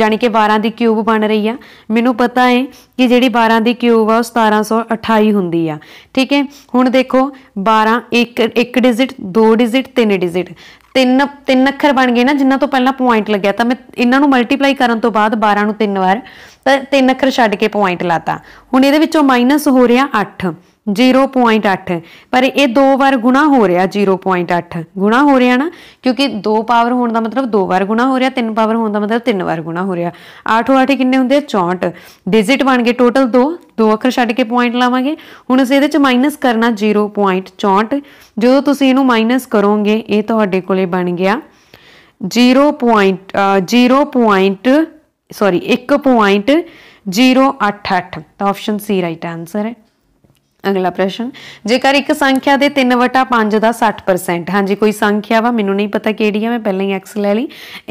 ਯਾਨੀ ਕਿ 12 ਦੀ ਕਿਊਬ ਬਣ ਰਹੀ ਆ ਮੈਨੂੰ ਪਤਾ ਹੈ ਕਿ ਜਿਹੜੀ 12 ਦੀ ਕਿਊਬ ਆ ਉਹ 1728 ਹੁੰਦੀ ਆ ਠੀਕ ਹੈ ਹੁਣ ਦੇਖੋ 12 ਇੱਕ ਇੱਕ ਡਿਜਿਟ ਦੋ ਡਿਜਿਟ ਤਿੰਨ ਡਿਜਿਟ ਤਿੰਨ ਤਿੰਨ ਅੱਖਰ ਬਣ ਗਏ ਨਾ ਜਿਨ੍ਹਾਂ ਤੋਂ ਪਹਿਲਾਂ ਪੁਆਇੰਟ ਲੱਗਿਆ ਤਾਂ ਮੈਂ ਇਹਨਾਂ ਨੂੰ ਮਲਟੀਪਲਾਈ ਕਰਨ ਤੋਂ ਬਾਅਦ 12 ਨੂੰ ਤਿੰਨ ਵਾਰ ਤਾਂ ਤਿੰਨ ਅੱਖਰ ਛੱਡ ਕੇ ਪੁਆਇੰਟ ਲਾਤਾ ਹੁਣ ਇਹਦੇ ਵਿੱਚੋਂ ਮਾਈਨਸ ਹੋ ਰਿਹਾ 8 0.8 ਪਰ ਇਹ ਦੋ ਵਾਰ ਗੁਣਾ ਹੋ ਰਿਹਾ 0.8 ਗੁਣਾ ਹੋ ਰਿਹਾ ਨਾ ਕਿਉਂਕਿ ਦੋ ਪਾਵਰ ਹੋਣ ਦਾ ਮਤਲਬ ਦੋ ਵਾਰ ਗੁਣਾ ਹੋ ਰਿਹਾ ਤਿੰਨ ਪਾਵਰ ਹੋਣ ਦਾ ਮਤਲਬ ਤਿੰਨ ਵਾਰ ਗੁਣਾ ਹੋ ਰਿਹਾ 8 8 ਕਿੰਨੇ ਹੁੰਦੇ 64 ਡਿਜਿਟ ਬਣ ਗਏ ਟੋਟਲ ਦੋ ਦੋ ਅੱਖਰ ਛੱਡ ਕੇ ਪੁਆਇੰਟ ਲਾਵਾਂਗੇ ਹੁਣ ਅਸੀਂ ਇਹਦੇ ਚ ਮਾਈਨਸ ਕਰਨਾ 0.64 ਜਦੋਂ ਤੁਸੀਂ ਇਹਨੂੰ ਮਾਈਨਸ ਕਰੋਗੇ ਇਹ ਤੁਹਾਡੇ ਕੋਲੇ ਬਣ ਗਿਆ 0.0. ਸੌਰੀ 1.088 ਤਾਂ ਆਪਸ਼ਨ ਸੀ ਰਾਈਟ ਆਨਸਰ ਹੈ ਅਗਲਾ ਪ੍ਰਸ਼ਨ ਜੇਕਰ ਇੱਕ ਸੰਖਿਆ ਦੇ 3/5 ਦਾ 60% ਹਾਂਜੀ ਕੋਈ ਸੰਖਿਆ ਵਾ ਮੈਨੂੰ ਨਹੀਂ ਪਤਾ ਕਿਹੜੀ ਆ ਮੈਂ ਪਹਿਲਾਂ ਹੀ x ਲੈ ਲਈ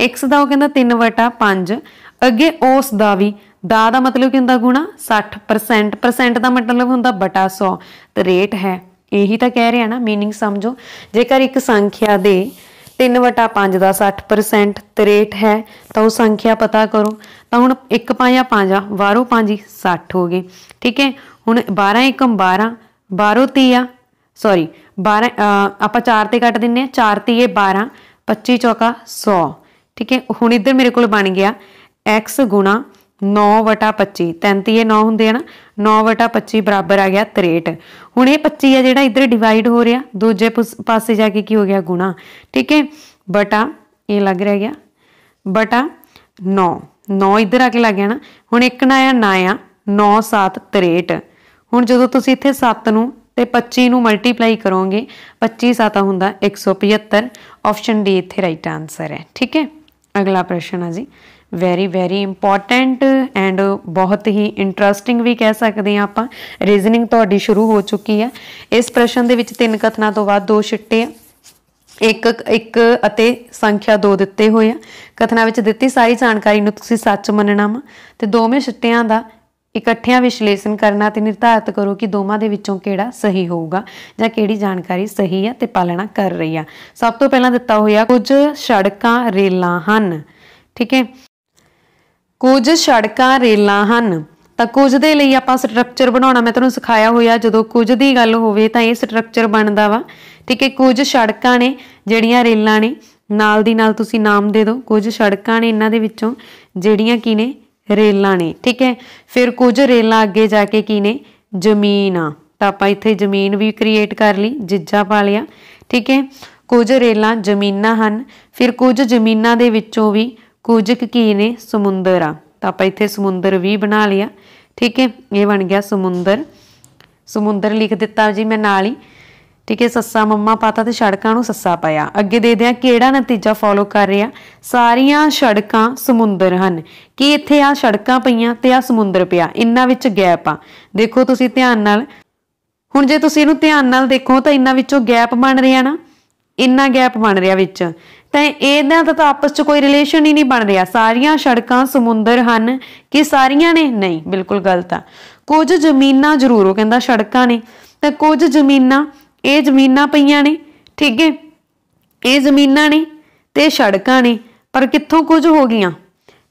x ਦਾ ਉਹ ਕਹਿੰਦਾ 3/5 ਅੱਗੇ ਉਸ ਦਾ ਵੀ ਦਾ ਦਾ ਮਤਲਬ ਕੀ ਹੁੰਦਾ ਗੁਣਾ 60% ਪਰਸੈਂਟ ਦਾ ਮਤਲਬ ਹੁੰਦਾ ਬਟਾ 100 ਤੇ ਰੇਟ ਹੈ ਇਹੀ ਤਾਂ ਕਹਿ ਰਿਹਾ ਨਾ मीनिंग ਸਮਝੋ ਜੇਕਰ ਇੱਕ ਸੰਖਿਆ ਦੇ 3/5 ਦਾ 60% ਤੇ ਰੇਟ ਹੈ ਤਾਂ ਉਹ ਸੰਖਿਆ ਪਤਾ ਕਰੋ ਤਾਂ ਹੁਣ 1 5 5 ਵਾਰੋ 5 60 ਹੋ ਗਏ ਠੀਕ ਹੈ ਹੁਣ 12 1 12 12 3 ਸੌਰੀ 12 ਆਪਾਂ 4 ਤੇ ਕੱਟ ਦਿੰਨੇ ਆ 4 3 12 25 ਚੌਕਾ 100 ਠੀਕ ਹੈ ਹੁਣ ਇੱਧਰ ਮੇਰੇ ਕੋਲ ਬਣ ਗਿਆ x 9 25 3 3 9 ਹੁੰਦੇ ਆ ਨਾ 9 25 ਬਰਾਬਰ ਆ ਗਿਆ 63 ਹੁਣ ਇਹ 25 ਆ ਜਿਹੜਾ ਇੱਧਰ ਡਿਵਾਈਡ ਹੋ ਰਿਹਾ ਦੂਜੇ ਪਾਸੇ ਜਾ ਕੇ ਕੀ ਹੋ ਗਿਆ ਗੁਣਾ ਠੀਕ ਹੈ ਬਟਾ ਇਹ ਲੱਗ ਰਿਹਾ ਗਿਆ ਬਟਾ 9 9 ਇੱਧਰ ਆ ਕੇ ਲੱਗ ਗਿਆ ਨਾ ਹੁਣ 1 ਨਾ ਆ ਨਾ ਆ 9 7 63 ਹੁਣ ਜਦੋਂ ਤੁਸੀਂ ਇੱਥੇ 7 ਨੂੰ ਤੇ 25 ਨੂੰ ਮਲਟੀਪਲਾਈ ਕਰੋਗੇ 25 7 ਹੁੰਦਾ 175 ਆਪਸ਼ਨ ਡੀ ਇੱਥੇ ਰਾਈਟ ਆਨਸਰ ਹੈ ਠੀਕ ਹੈ ਅਗਲਾ ਪ੍ਰਸ਼ਨ ਹੈ ਜੀ ਵੈਰੀ ਵੈਰੀ ਇੰਪੋਰਟੈਂਟ ਐਂਡ ਬਹੁਤ ਹੀ ਇੰਟਰਸਟਿੰਗ ਵੀ ਕਹਿ ਸਕਦੇ ਆ ਆਪਾਂ ਰੀਜ਼ਨਿੰਗ ਤੁਹਾਡੀ ਸ਼ੁਰੂ ਹੋ ਚੁੱਕੀ ਹੈ ਇਸ ਪ੍ਰਸ਼ਨ ਦੇ ਵਿੱਚ ਤਿੰਨ ਕਥਨਾਂ ਤੋਂ ਬਾਅਦ ਦੋ ਛਿੱਟੇ ਆ ਇੱਕ ਇੱਕ ਅਤੇ ਸੰਖਿਆ ਦੋ ਦਿੱਤੇ ਹੋਏ ਆ ਕਥਨਾਂ ਵਿੱਚ ਦਿੱਤੀ ਸਾਰੀ ਜਾਣਕਾਰੀ ਨੂੰ ਤੁਸੀਂ ਸੱਚ ਮੰਨਣਾ ਵਾ ਤੇ ਦੋਵੇਂ ਛਿੱਟਿਆਂ ਦਾ ਇਕੱਠਿਆਂ ਵਿਸ਼ਲੇਸ਼ਣ ਕਰਨਾ ਤੇ ਨਿਰਧਾਰਤ ਕਰੋ ਕਿ ਦੋਵਾਂ ਦੇ ਵਿੱਚੋਂ ਕਿਹੜਾ ਸਹੀ ਹੋਊਗਾ ਜਾਂ ਕਿਹੜੀ ਜਾਣਕਾਰੀ ਸਹੀ ਹੈ ਤੇ ਪਾਲਣਾ ਕਰ ਰਹੀ ਆ ਸਭ ਤੋਂ ਪਹਿਲਾਂ ਦਿੱਤਾ ਹੋਇਆ ਕੁਝ ਸੜਕਾਂ ਰੇਲਾਂ ਹਨ ਠੀਕ ਹੈ ਕੁਝ ਸੜਕਾਂ ਰੇਲਾਂ ਹਨ ਤਾਂ ਕੁਝ ਦੇ ਲਈ ਆਪਾਂ ਸਟਰਕਚਰ ਬਣਾਉਣਾ ਮੈਂ ਤੁਹਾਨੂੰ ਸਿਖਾਇਆ ਹੋਇਆ ਜਦੋਂ ਕੁਝ ਦੀ ਗੱਲ ਹੋਵੇ ਤਾਂ ਇਹ ਸਟਰਕਚਰ ਬਣਦਾ ਵਾ ਠੀਕ ਹੈ ਕੁਝ ਸੜਕਾਂ ਨੇ ਜਿਹੜੀਆਂ ਰੇਲਾਂ ਨੇ ਨਾਲ ਦੀ ਨਾਲ ਤੁਸੀਂ ਨਾਮ ਦੇ ਦਿਓ ਕੁਝ ਸੜਕਾਂ ਨੇ ਇਹਨਾਂ ਦੇ ਵਿੱਚੋਂ ਜਿਹੜੀਆਂ ਕੀ ਨੇ ਰੇਲਾਂ ਨੇ ਠੀਕ ਹੈ ਫਿਰ ਕੁਝ ਰੇਲਾਂ ਅੱਗੇ ਜਾ ਕੇ ਕੀ ਨੇ ਜ਼ਮੀਨ ਆ ਤਾਂ ਆਪਾਂ ਇੱਥੇ ਜ਼ਮੀਨ ਵੀ ਕ੍ਰੀਏਟ ਕਰ ਲਈ ਜਿੱਜਾ ਪਾ ਲਿਆ ਠੀਕ ਹੈ ਕੁਝ ਰੇਲਾਂ ਜ਼ਮੀਨਾਂ ਹਨ ਫਿਰ ਕੁਝ ਜ਼ਮੀਨਾਂ ਦੇ ਵਿੱਚੋਂ ਵੀ ਕੁਝ ਕੀ ਨੇ ਸਮੁੰਦਰ ਆ ਤਾਂ ਆਪਾਂ ਇੱਥੇ ਸਮੁੰਦਰ ਵੀ ਬਣਾ ਲਿਆ ਠੀਕ ਹੈ ਇਹ ਬਣ ਗਿਆ ਸਮੁੰਦਰ ਸਮੁੰਦਰ ਲਿਖ ਦਿੱਤਾ ਜੀ ਮੈਂ ਨਾਲ ਹੀ ਠੀਕ ਹੈ ਸੱਸਾ ਮੰਮਾ ਪਾਤਾ ਤੇ ਸੜਕਾਂ ਨੂੰ ਸੱਸਾ ਪਾਇਆ ਅੱਗੇ ਦੇਖਦੇ ਹਾਂ ਕਿਹੜਾ ਨਤੀਜਾ ਫੋਲੋ ਕਰ ਰਿਹਾ ਸਾਰੀਆਂ ਸੜਕਾਂ ਸਮੁੰਦਰ ਹਨ ਕਿ ਇੱਥੇ ਆ ਸੜਕਾਂ ਪਈਆਂ ਤੇ ਆ ਸਮੁੰਦਰ ਪਿਆ ਇੰਨਾ ਵਿੱਚ ਗੈਪ ਆ ਦੇਖੋ ਤੁਸੀਂ ਧਿਆਨ ਨਾਲ ਹੁਣ ਜੇ ਤੁਸੀਂ ਇਹਨੂੰ ਧਿਆਨ ਨਾਲ ਦੇਖੋ ਤਾਂ ਇੰਨਾ ਵਿੱਚੋਂ ਗੈਪ ਬਣ ਰਿਹਾ ਨਾ ਇੰਨਾ ਗੈਪ ਬਣ ਰਿਹਾ ਵਿੱਚ ਤਾਂ ਇਹਨਾਂ ਦਾ ਤਾਂ ਆਪਸ 'ਚ ਕੋਈ ਰਿਲੇਸ਼ਨ ਹੀ ਨਹੀਂ ਬਣ ਰਿਹਾ ਸਾਰੀਆਂ ਸੜਕਾਂ ਸਮੁੰਦਰ ਹਨ ਕਿ ਸਾਰੀਆਂ ਨੇ ਨਹੀਂ ਬਿਲਕੁਲ ਗਲਤ ਆ ਕੁਝ ਜ਼ਮੀਨਾਂ ਜ਼ਰੂਰ ਉਹ ਕਹਿੰਦਾ ਸੜਕਾਂ ਨੇ ਤਾਂ ਕੁਝ ਜ਼ਮੀਨਾਂ ਇਹ ਜ਼ਮੀਨਾਂ ਪਈਆਂ ਨੇ ਠੀਕ ਹੈ ਇਹ ਜ਼ਮੀਨਾਂ ਨੇ ਤੇ ਸੜਕਾਂ ਨੇ ਪਰ ਕਿੱਥੋਂ ਕੁਝ ਹੋ ਗਈਆਂ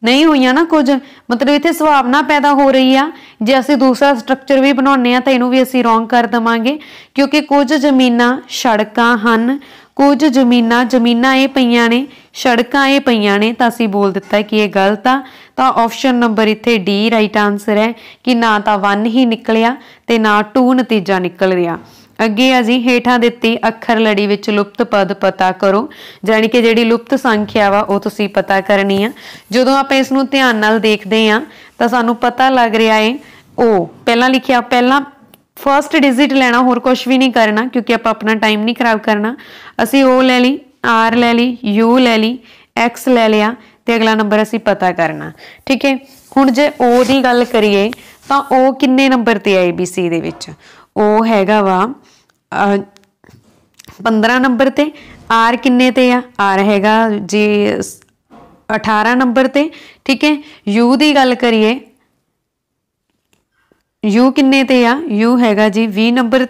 ਨਹੀਂ ਹੋਈਆਂ ਨਾ ਕੁਝ ਮਤਲਬ ਇੱਥੇ ਸੁਭਾਵਨਾ ਪੈਦਾ ਹੋ ਰਹੀ ਆ ਜੇ ਅਸੀਂ ਦੂਸਰਾ ਸਟਰਕਚਰ ਵੀ ਬਣਾਉਨੇ ਆ ਤਾਂ ਇਹਨੂੰ ਵੀ ਅਸੀਂ ਰੋਂਗ ਕਰ ਦਵਾਂਗੇ ਕਿਉਂਕਿ ਕੁਝ ਜ਼ਮੀਨਾਂ ਸੜਕਾਂ ਹਨ ਕੁਝ ਜ਼ਮੀਨਾਂ ਜ਼ਮੀਨਾਂ ਇਹ ਪਈਆਂ ਨੇ ਸੜਕਾਂ ਇਹ ਪਈਆਂ ਨੇ ਤਾਂ ਅਸੀਂ ਬੋਲ ਦਿੱਤਾ ਕਿ ਇਹ ਗਲਤ ਆ ਤਾਂ ਆਪਸ਼ਨ ਨੰਬਰ ਇੱਥੇ ਡੀ ਰਾਈਟ ਆਨਸਰ ਹੈ ਕਿ ਨਾ ਤਾਂ 1 ਹੀ ਨਿਕਲਿਆ ਤੇ ਨਾ 2 ਨਤੀਜਾ ਨਿਕਲ ਰਿਹਾ ਅੱਗੇ ਆ ਜੀ ਹੇਠਾਂ ਦਿੱਤੀ ਅੱਖਰ ਲੜੀ ਵਿੱਚ ਲੁਪਤ ਪਦ ਪਤਾ ਕਰੋ ਜਾਨੀ ਕਿ ਜਿਹੜੀ ਲੁਪਤ ਸੰਖਿਆ ਵਾ ਉਹ ਤੁਸੀਂ ਪਤਾ ਕਰਨੀ ਆ ਜਦੋਂ ਆਪਾਂ ਇਸ ਨੂੰ ਧਿਆਨ ਨਾਲ ਦੇਖਦੇ ਆ ਤਾਂ ਸਾਨੂੰ ਪਤਾ ਲੱਗ ਰਿਹਾ ਏ ਉਹ ਪਹਿਲਾਂ ਲਿਖਿਆ ਪਹਿਲਾਂ ਫਰਸਟ ਡਿਜੀਟ ਲੈਣਾ ਹੋਰ ਕੁਝ ਵੀ ਨਹੀਂ ਕਰਨਾ ਕਿਉਂਕਿ ਆਪਾਂ ਆਪਣਾ ਟਾਈਮ ਨਹੀਂ ਖਰਾਬ ਕਰਨਾ ਅਸੀਂ ਓ ਲੈ ਲਈ ਆਰ ਲੈ ਲਈ ਯੂ ਲੈ ਲਈ ਐਕਸ ਲੈ ਲਿਆ ਤੇ ਅਗਲਾ ਨੰਬਰ ਅਸੀਂ ਪਤਾ ਕਰਨਾ ਠੀਕ ਹੈ ਹੁਣ ਜੇ ਉਹ ਦੀ ਗੱਲ ਕਰੀਏ ਤਾਂ ਉਹ ਕਿੰਨੇ ਨੰਬਰ ਤੇ ਹੈ ਬੀਸੀ ਦੇ ਵਿੱਚ ਉਹ ਹੈਗਾ ਵਾ 15 ਨੰਬਰ ਤੇ ਆਰ ਕਿੰਨੇ ਤੇ ਆ ਆ ਹੈਗਾ ਜੀ 18 ਨੰਬਰ ਤੇ ਠੀਕ ਹੈ ਯੂ ਦੀ ਗੱਲ ਕਰੀਏ ਯੂ ਕਿੰਨੇ ਤੇ ਆ ਯੂ ਹੈਗਾ ਜੀ 20 ਨੰਬਰ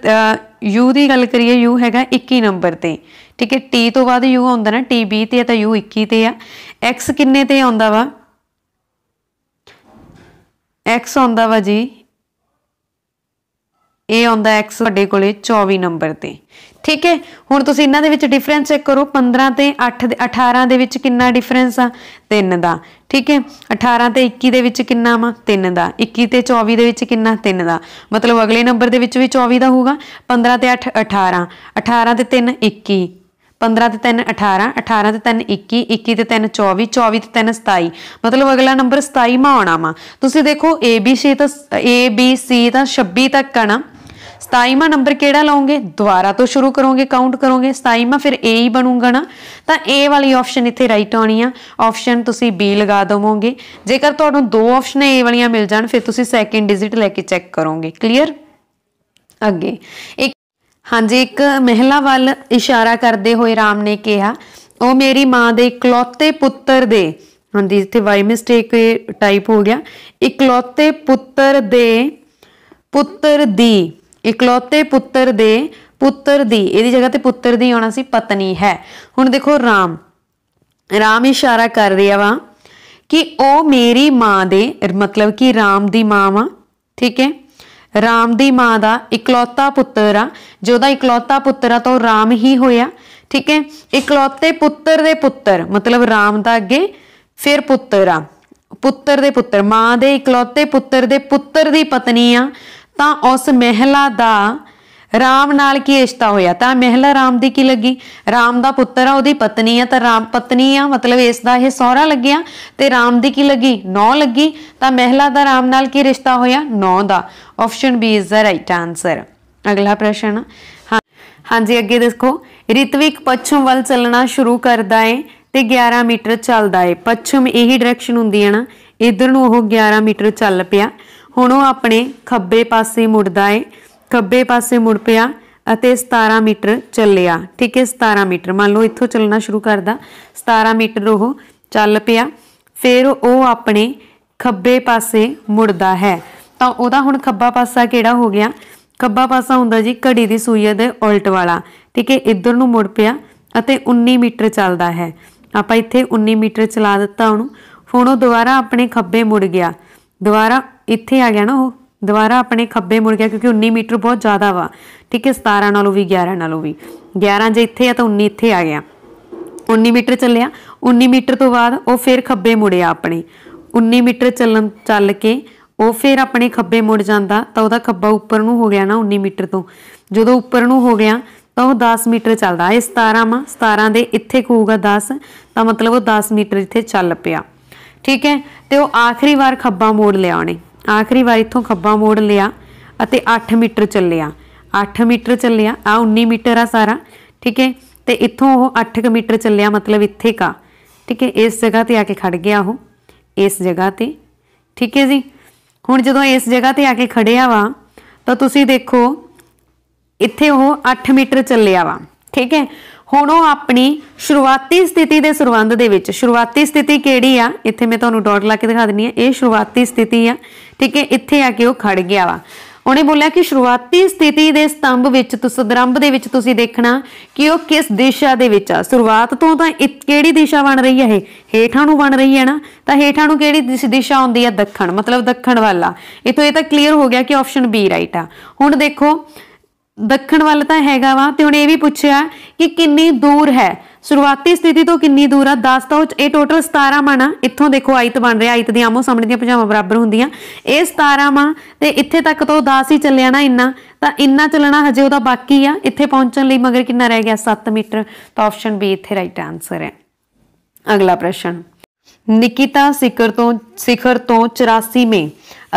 ਯੂ ਦੀ ਗੱਲ ਕਰੀਏ ਯੂ ਹੈਗਾ 21 ਨੰਬਰ ਤੇ ਠੀਕ ਹੈ ਟੀ ਤੋਂ ਬਾਅਦ ਯੂ ਆਉਂਦਾ ਨਾ ਟੀ 20 ਤੇ ਆ ਤਾਂ ਯੂ 21 ਤੇ ਆ ਐਕਸ ਕਿੰਨੇ ਤੇ ਆਉਂਦਾ ਵਾ ਐਕਸ ਆਉਂਦਾ ਵਾ ਜੀ ਇਹ ਆਉਂਦਾ x ਤੁਹਾਡੇ ਕੋਲੇ 24 ਨੰਬਰ ਤੇ ਠੀਕ ਹੈ ਹੁਣ ਤੁਸੀਂ ਇਹਨਾਂ ਦੇ ਵਿੱਚ ਡਿਫਰੈਂਸ ਚੈੱਕ ਕਰੋ 15 ਤੇ 8 ਦੇ 18 ਦੇ ਵਿੱਚ ਕਿੰਨਾ ਡਿਫਰੈਂਸ ਆ 3 ਦਾ ਠੀਕ ਹੈ 18 ਤੇ 21 ਦੇ ਵਿੱਚ ਕਿੰਨਾ ਵਾ 3 ਦਾ 21 ਤੇ 24 ਦੇ ਵਿੱਚ ਕਿੰਨਾ 3 ਦਾ ਮਤਲਬ ਅਗਲੇ ਨੰਬਰ ਦੇ ਵਿੱਚ ਵੀ 24 ਦਾ ਹੋਊਗਾ 15 ਤੇ 8 18 18 ਤੇ 3 21 15 ਤੇ 3 18 18 ਤੇ 3 21 21 ਤੇ 3 24 24 ਤੇ 3 27 ਮਤਲਬ ਅਗਲਾ ਨੰਬਰ 27 ਮਾ ਆਉਣਾ ਵਾ ਤੁਸੀਂ ਦੇਖੋ ABC ਤਾਂ ABC ਤਾਂ 26 ਤੱਕ ਆਣਾ 27ਵਾਂ ਨੰਬਰ ਕਿਹੜਾ ਲਾਉਂਗੇ ਦੁਬਾਰਾ ਤੋਂ ਸ਼ੁਰੂ ਕਰੋਗੇ ਕਾਊਂਟ ਕਰੋਗੇ 27ਵਾਂ ਫਿਰ A ਹੀ ਬਣੂਗਾ ਨਾ ਤਾਂ A ਵਾਲੀ ਆਪਸ਼ਨ ਇੱਥੇ ਰਾਈਟ ਆਉਣੀ ਆ ਆਪਸ਼ਨ ਤੁਸੀਂ B ਲਗਾ ਦਵੋਗੇ ਜੇਕਰ ਤੁਹਾਨੂੰ ਦੋ ਆਪਸ਼ਨ A ਵਾਲੀਆਂ ਮਿਲ ਜਾਣ ਫਿਰ ਤੁਸੀਂ ਸੈਕਿੰਡ ਡਿਜੀਟ ਲੈ ਕੇ ਚੈੱਕ ਕਰੋਗੇ ਕਲੀਅਰ ਅੱਗੇ ਇੱਕ ਹਾਂਜੀ ਇੱਕ ਮਹਿਲਾ ਵੱਲ ਇਸ਼ਾਰਾ ਕਰਦੇ ਹੋਏ ਰਾਮ ਨੇ ਕਿਹਾ ਉਹ ਮੇਰੀ ਮਾਂ ਦੇ ਇਕਲੌਤੇ ਪੁੱਤਰ ਦੇ ਹਾਂਜੀ ਇੱਥੇ ਵਾਈ ਮਿਸਟੇਕ ਟਾਈਪ ਹੋ ਗਿਆ ਇਕਲੌਤੇ ਪੁੱਤਰ ਦੇ ਪੁੱਤਰ ਦੀ ਇਕਲੌਤੇ ਪੁੱਤਰ ਦੇ ਪੁੱਤਰ ਦੀ ਇਹਦੀ ਜਗ੍ਹਾ ਤੇ ਪੁੱਤਰ ਦੀ ਆਉਣਾ ਸੀ ਪਤਨੀ ਹੈ ਹੁਣ ਦੇਖੋ ਰਾਮ ਰਾਮ ਇਸ਼ਾਰਾ ਕਰ ਰਿਹਾ ਵਾ ਕਿ ਉਹ ਮੇਰੀ ਮਾਂ ਦੇ ਮਤਲਬ ਕਿ ਰਾਮ ਦੀ ਮਾਂ ਵਾ ਠੀਕ ਹੈ ਰਾਮ ਦੀ ਮਾਂ ਦਾ ਇਕਲੌਤਾ ਪੁੱਤਰ ਆ ਜਿਹਦਾ ਇਕਲੌਤਾ ਪੁੱਤਰ ਆ ਤਾਂ ਰਾਮ ਹੀ ਹੋਇਆ ਠੀਕ ਹੈ ਇਕਲੌਤੇ ਪੁੱਤਰ ਦੇ ਪੁੱਤਰ ਮਤਲਬ ਰਾਮ ਦਾ ਅੱਗੇ ਫਿਰ ਪੁੱਤਰ ਆ ਪੁੱਤਰ ਦੇ ਪੁੱਤਰ ਮਾਂ ਦੇ ਇਕਲੌਤੇ ਪੁੱਤਰ ਦੇ ਪੁੱਤਰ ਦੀ ਪਤਨੀ ਆ ਤਾਂ ਉਸ ਮਹਿਲਾ ਦਾ ਰਾਮ ਨਾਲ ਕੀ ਰਿਸ਼ਤਾ ਹੋਇਆ ਤਾਂ ਮਹਿਲਾ ਰਾਮ ਦੀ ਕੀ ਲੱਗੀ ਰਾਮ ਦਾ ਪੁੱਤਰ ਆ ਉਹਦੀ ਪਤਨੀ ਆ ਤਾਂ ਰਾਮ ਪਤਨੀ ਆ ਮਤਲਬ ਇਸ ਦਾ ਇਹ ਸਹੁਰਾ ਲੱਗਿਆ ਤੇ ਰਾਮ ਦੀ ਕੀ ਲੱਗੀ ਨੌ ਲੱਗੀ ਤਾਂ ਮਹਿਲਾ ਦਾ ਰਾਮ ਨਾਲ ਕੀ ਰਿਸ਼ਤਾ ਹੋਇਆ ਨੌ ਦਾ option B is the right answer ਅਗਲਾ ਪ੍ਰਸ਼ਨ ਹਾਂਜੀ ਅੱਗੇ ਦੇਖੋ ਰਿਤਵਿਕ ਪੱਛਮ ਵੱਲ ਚੱਲਣਾ ਸ਼ੁਰੂ ਕਰਦਾ ਏ ਤੇ 11 ਮੀਟਰ ਚੱਲਦਾ ਏ ਪੱਛਮ ਇਹੀ ਡਾਇਰੈਕਸ਼ਨ ਹੁੰਦੀ ਹੈ ਨਾ ਇਧਰ ਨੂੰ ਉਹ 11 ਮੀਟਰ ਚੱਲ ਪਿਆ ਹੁਣ ਉਹ ਆਪਣੇ ਖੱਬੇ ਪਾਸੇ ਮੁੜਦਾ ਏ ਖੱਬੇ ਪਾਸੇ ਮੁੜ ਪਿਆ ਅਤੇ 17 ਮੀਟਰ ਚੱਲਿਆ ਠੀਕ ਹੈ 17 ਮੀਟਰ ਮੰਨ ਲਓ ਇੱਥੋਂ ਚੱਲਣਾ ਸ਼ੁਰੂ ਕਰਦਾ 17 ਮੀਟਰ ਉਹ ਚੱਲ ਪਿਆ ਫਿਰ ਉਹ ਆਪਣੇ ਖੱਬੇ ਪਾਸੇ ਮੁੜਦਾ ਹੈ ਤਾਂ ਉਹਦਾ ਹੁਣ ਖੱਬਾ ਪਾਸਾ ਕਿਹੜਾ ਹੋ ਗਿਆ ਖੱਬਾ ਪਾਸਾ ਹੁੰਦਾ ਜੀ ਘੜੀ ਦੀ ਸੂਈ ਦੇ ਉਲਟ ਵਾਲਾ ਠੀਕ ਹੈ ਇੱਧਰ ਨੂੰ ਮੁੜ ਪਿਆ ਅਤੇ 19 ਮੀਟਰ ਚੱਲਦਾ ਹੈ ਆਪਾਂ ਇੱਥੇ 19 ਮੀਟਰ ਚਲਾ ਦਿੱਤਾ ਉਹਨੂੰ ਹੁਣ ਉਹ ਦੁਬਾਰਾ ਆਪਣੇ ਖੱਬੇ ਮੁੜ ਗਿਆ ਦੁਬਾਰਾ ਇੱਥੇ ਆ ਗਿਆ ਨਾ ਉਹ ਦੁਬਾਰਾ ਆਪਣੇ ਖੱਬੇ ਮੁੜ ਗਿਆ ਕਿਉਂਕਿ 19 ਮੀਟਰ ਬਹੁਤ ਜ਼ਿਆਦਾ ਵਾ ਠੀਕ ਹੈ 17 ਨਾਲੋਂ ਵੀ 11 ਨਾਲੋਂ ਵੀ 11 ਜੇ ਇੱਥੇ ਆ ਤਾਂ 19 ਇੱਥੇ ਆ ਗਿਆ 19 ਮੀਟਰ ਚੱਲਿਆ 19 ਮੀਟਰ ਤੋਂ ਬਾਅਦ ਉਹ ਫੇਰ ਖੱਬੇ ਮੁੜਿਆ ਆਪਣੇ 19 ਮੀਟਰ ਚੱਲਣ ਚੱਲ ਕੇ ਉਹ ਫੇਰ ਆਪਣੇ ਖੱਬੇ ਮੁੜ ਜਾਂਦਾ ਤਾਂ ਉਹਦਾ ਖੱਬਾ ਉੱਪਰ ਨੂੰ ਹੋ ਗਿਆ ਨਾ 19 ਮੀਟਰ ਤੋਂ ਜਦੋਂ ਉੱਪਰ ਨੂੰ ਹੋ ਗਿਆ ਤਾਂ ਉਹ 10 ਮੀਟਰ ਚੱਲਦਾ ਇਹ 17 ਮਾ 17 ਦੇ ਇੱਥੇ ਕਹੂਗਾ 10 ਤਾਂ ਮਤਲਬ ਉਹ 10 ਮੀਟਰ ਇੱਥੇ ਚੱਲ ਪਿਆ ਠੀਕ ਹੈ ਤੇ ਉਹ ਆਖਰੀ ਵਾਰ ਖੱਬਾ ਮੋੜ ਲਿਆ ਉਹਨੇ ਆਖਰੀ ਵਾਰ ਇੱਥੋਂ ਖੱਬਾ ਮੋੜ ਲਿਆ ਅਤੇ 8 ਮੀਟਰ ਚੱਲਿਆ 8 ਮੀਟਰ ਚੱਲਿਆ ਆ 19 ਮੀਟਰ ਆ ਸਾਰਾ ਠੀਕ ਹੈ ਤੇ ਇੱਥੋਂ ਉਹ 8 ਕਿ ਮੀਟਰ ਚੱਲਿਆ ਮਤਲਬ ਇੱਥੇ ਕਾ ਠੀਕ ਹੈ ਇਸ ਜਗ੍ਹਾ ਤੇ ਆ ਕੇ ਖੜ ਗਿਆ ਉਹ ਇਸ ਜਗ੍ਹਾ ਤੇ ਠੀਕ ਹੈ ਜੀ ਹੁਣ ਜਦੋਂ ਇਸ ਜਗ੍ਹਾ ਤੇ ਆ ਕੇ ਖੜਿਆ ਵਾ ਤਾਂ ਤੁਸੀਂ ਦੇਖੋ ਇੱਥੇ ਉਹ 8 ਮੀਟਰ ਚੱਲਿਆ ਵਾ ਠੀਕ ਹੈ ਹੁਣ ਉਹ ਆਪਣੀ ਸ਼ੁਰੂਆਤੀ ਸਥਿਤੀ ਦੇ ਸੰਬੰਧ ਦੇ ਵਿੱਚ ਸ਼ੁਰੂਆਤੀ ਸਥਿਤੀ ਕਿਹੜੀ ਆ ਇੱਥੇ ਮੈਂ ਤੁਹਾਨੂੰ ਡਾਟ ਲਾ ਕੇ ਦਿਖਾ ਦਿੰਨੀ ਆ ਇਹ ਸ਼ੁਰੂਆਤੀ ਸਥਿਤੀ ਆ ਠੀਕ ਹੈ ਇੱਥੇ ਆ ਕੇ ਉਹ ਖੜ ਗਿਆ ਵਾ ਉਹਨੇ ਬੋਲਿਆ ਕਿ ਸ਼ੁਰੂਆਤੀ ਸਥਿਤੀ ਦੇ ਸਤੰਭ ਵਿੱਚ ਤੁਸੀਂ ਦਰੰਭ ਦੇ ਵਿੱਚ ਤੁਸੀਂ ਦੇਖਣਾ ਕਿ ਉਹ ਕਿਸ ਦਿਸ਼ਾ ਦੇ ਵਿੱਚ ਆ ਸ਼ੁਰੂਆਤ ਤੋਂ ਤਾਂ ਕਿਹੜੀ ਦਿਸ਼ਾ ਬਣ ਰਹੀ ਹੈ ਇਹ ਹੇਠਾਂ ਨੂੰ ਬਣ ਰਹੀ ਹੈ ਨਾ ਤਾਂ ਹੇਠਾਂ ਨੂੰ ਕਿਹੜੀ ਦਿਸ਼ਾ ਹੁੰਦੀ ਹੈ ਦੱਖਣ ਮਤਲਬ ਦੱਖਣ ਵਾਲਾ ਇਥੋਂ ਇਹ ਤਾਂ ਕਲੀਅਰ ਹੋ ਗਿਆ ਕਿ ਆਪਸ਼ਨ ਬੀ ਰਾਈਟ ਆ ਹੁਣ ਦੇਖੋ ਦੱਖਣ ਵੱਲ ਤਾਂ ਹੈਗਾ ਵਾ ਤੇ ਹੁਣ ਇਹ ਵੀ ਪੁੱਛਿਆ ਕਿ ਕਿੰਨੀ ਦੂਰ ਹੈ ਸ਼ੁਰੂਆਤੀ ਸਥਿਤੀ ਤੋਂ ਕਿੰਨੀ ਦੂਰ ਆ 10 ਤੋਂ ਇਹ ਟੋਟਲ 17 ਮਾਣਾ ਇੱਥੋਂ ਦੇਖੋ ਆਇਤ ਬਣ ਰਿਹਾ ਆਇਤ ਦੀ ਆਮੋ ਸਾਹਮਣੇ ਦੀਆਂ ਭਜਾਵਾਂ ਬਰਾਬਰ ਹੁੰਦੀਆਂ ਇਹ 17 ਮਾਂ ਤੇ ਇੱਥੇ ਤੱਕ ਤੋਂ 10 ਹੀ ਚੱਲਿਆ ਨਾ ਇੰਨਾ ਤਾਂ ਇੰਨਾ ਚੱਲਣਾ ਹਜੇ ਉਹਦਾ ਬਾਕੀ ਆ ਇੱਥੇ ਪਹੁੰਚਣ ਲਈ ਮਗਰ ਕਿੰਨਾ ਰਹਿ ਗਿਆ 7 ਮੀਟਰ ਤਾਂ ਆਪਸ਼ਨ ਬੀ ਇੱਥੇ ਰਾਈਟ ਆਨਸਰ ਹੈ ਅਗਲਾ ਪ੍ਰਸ਼ਨ ਨਿਕਿਤਾ ਸਿਖਰ ਤੋਂ ਸਿਖਰ ਤੋਂ 84ਵੇਂ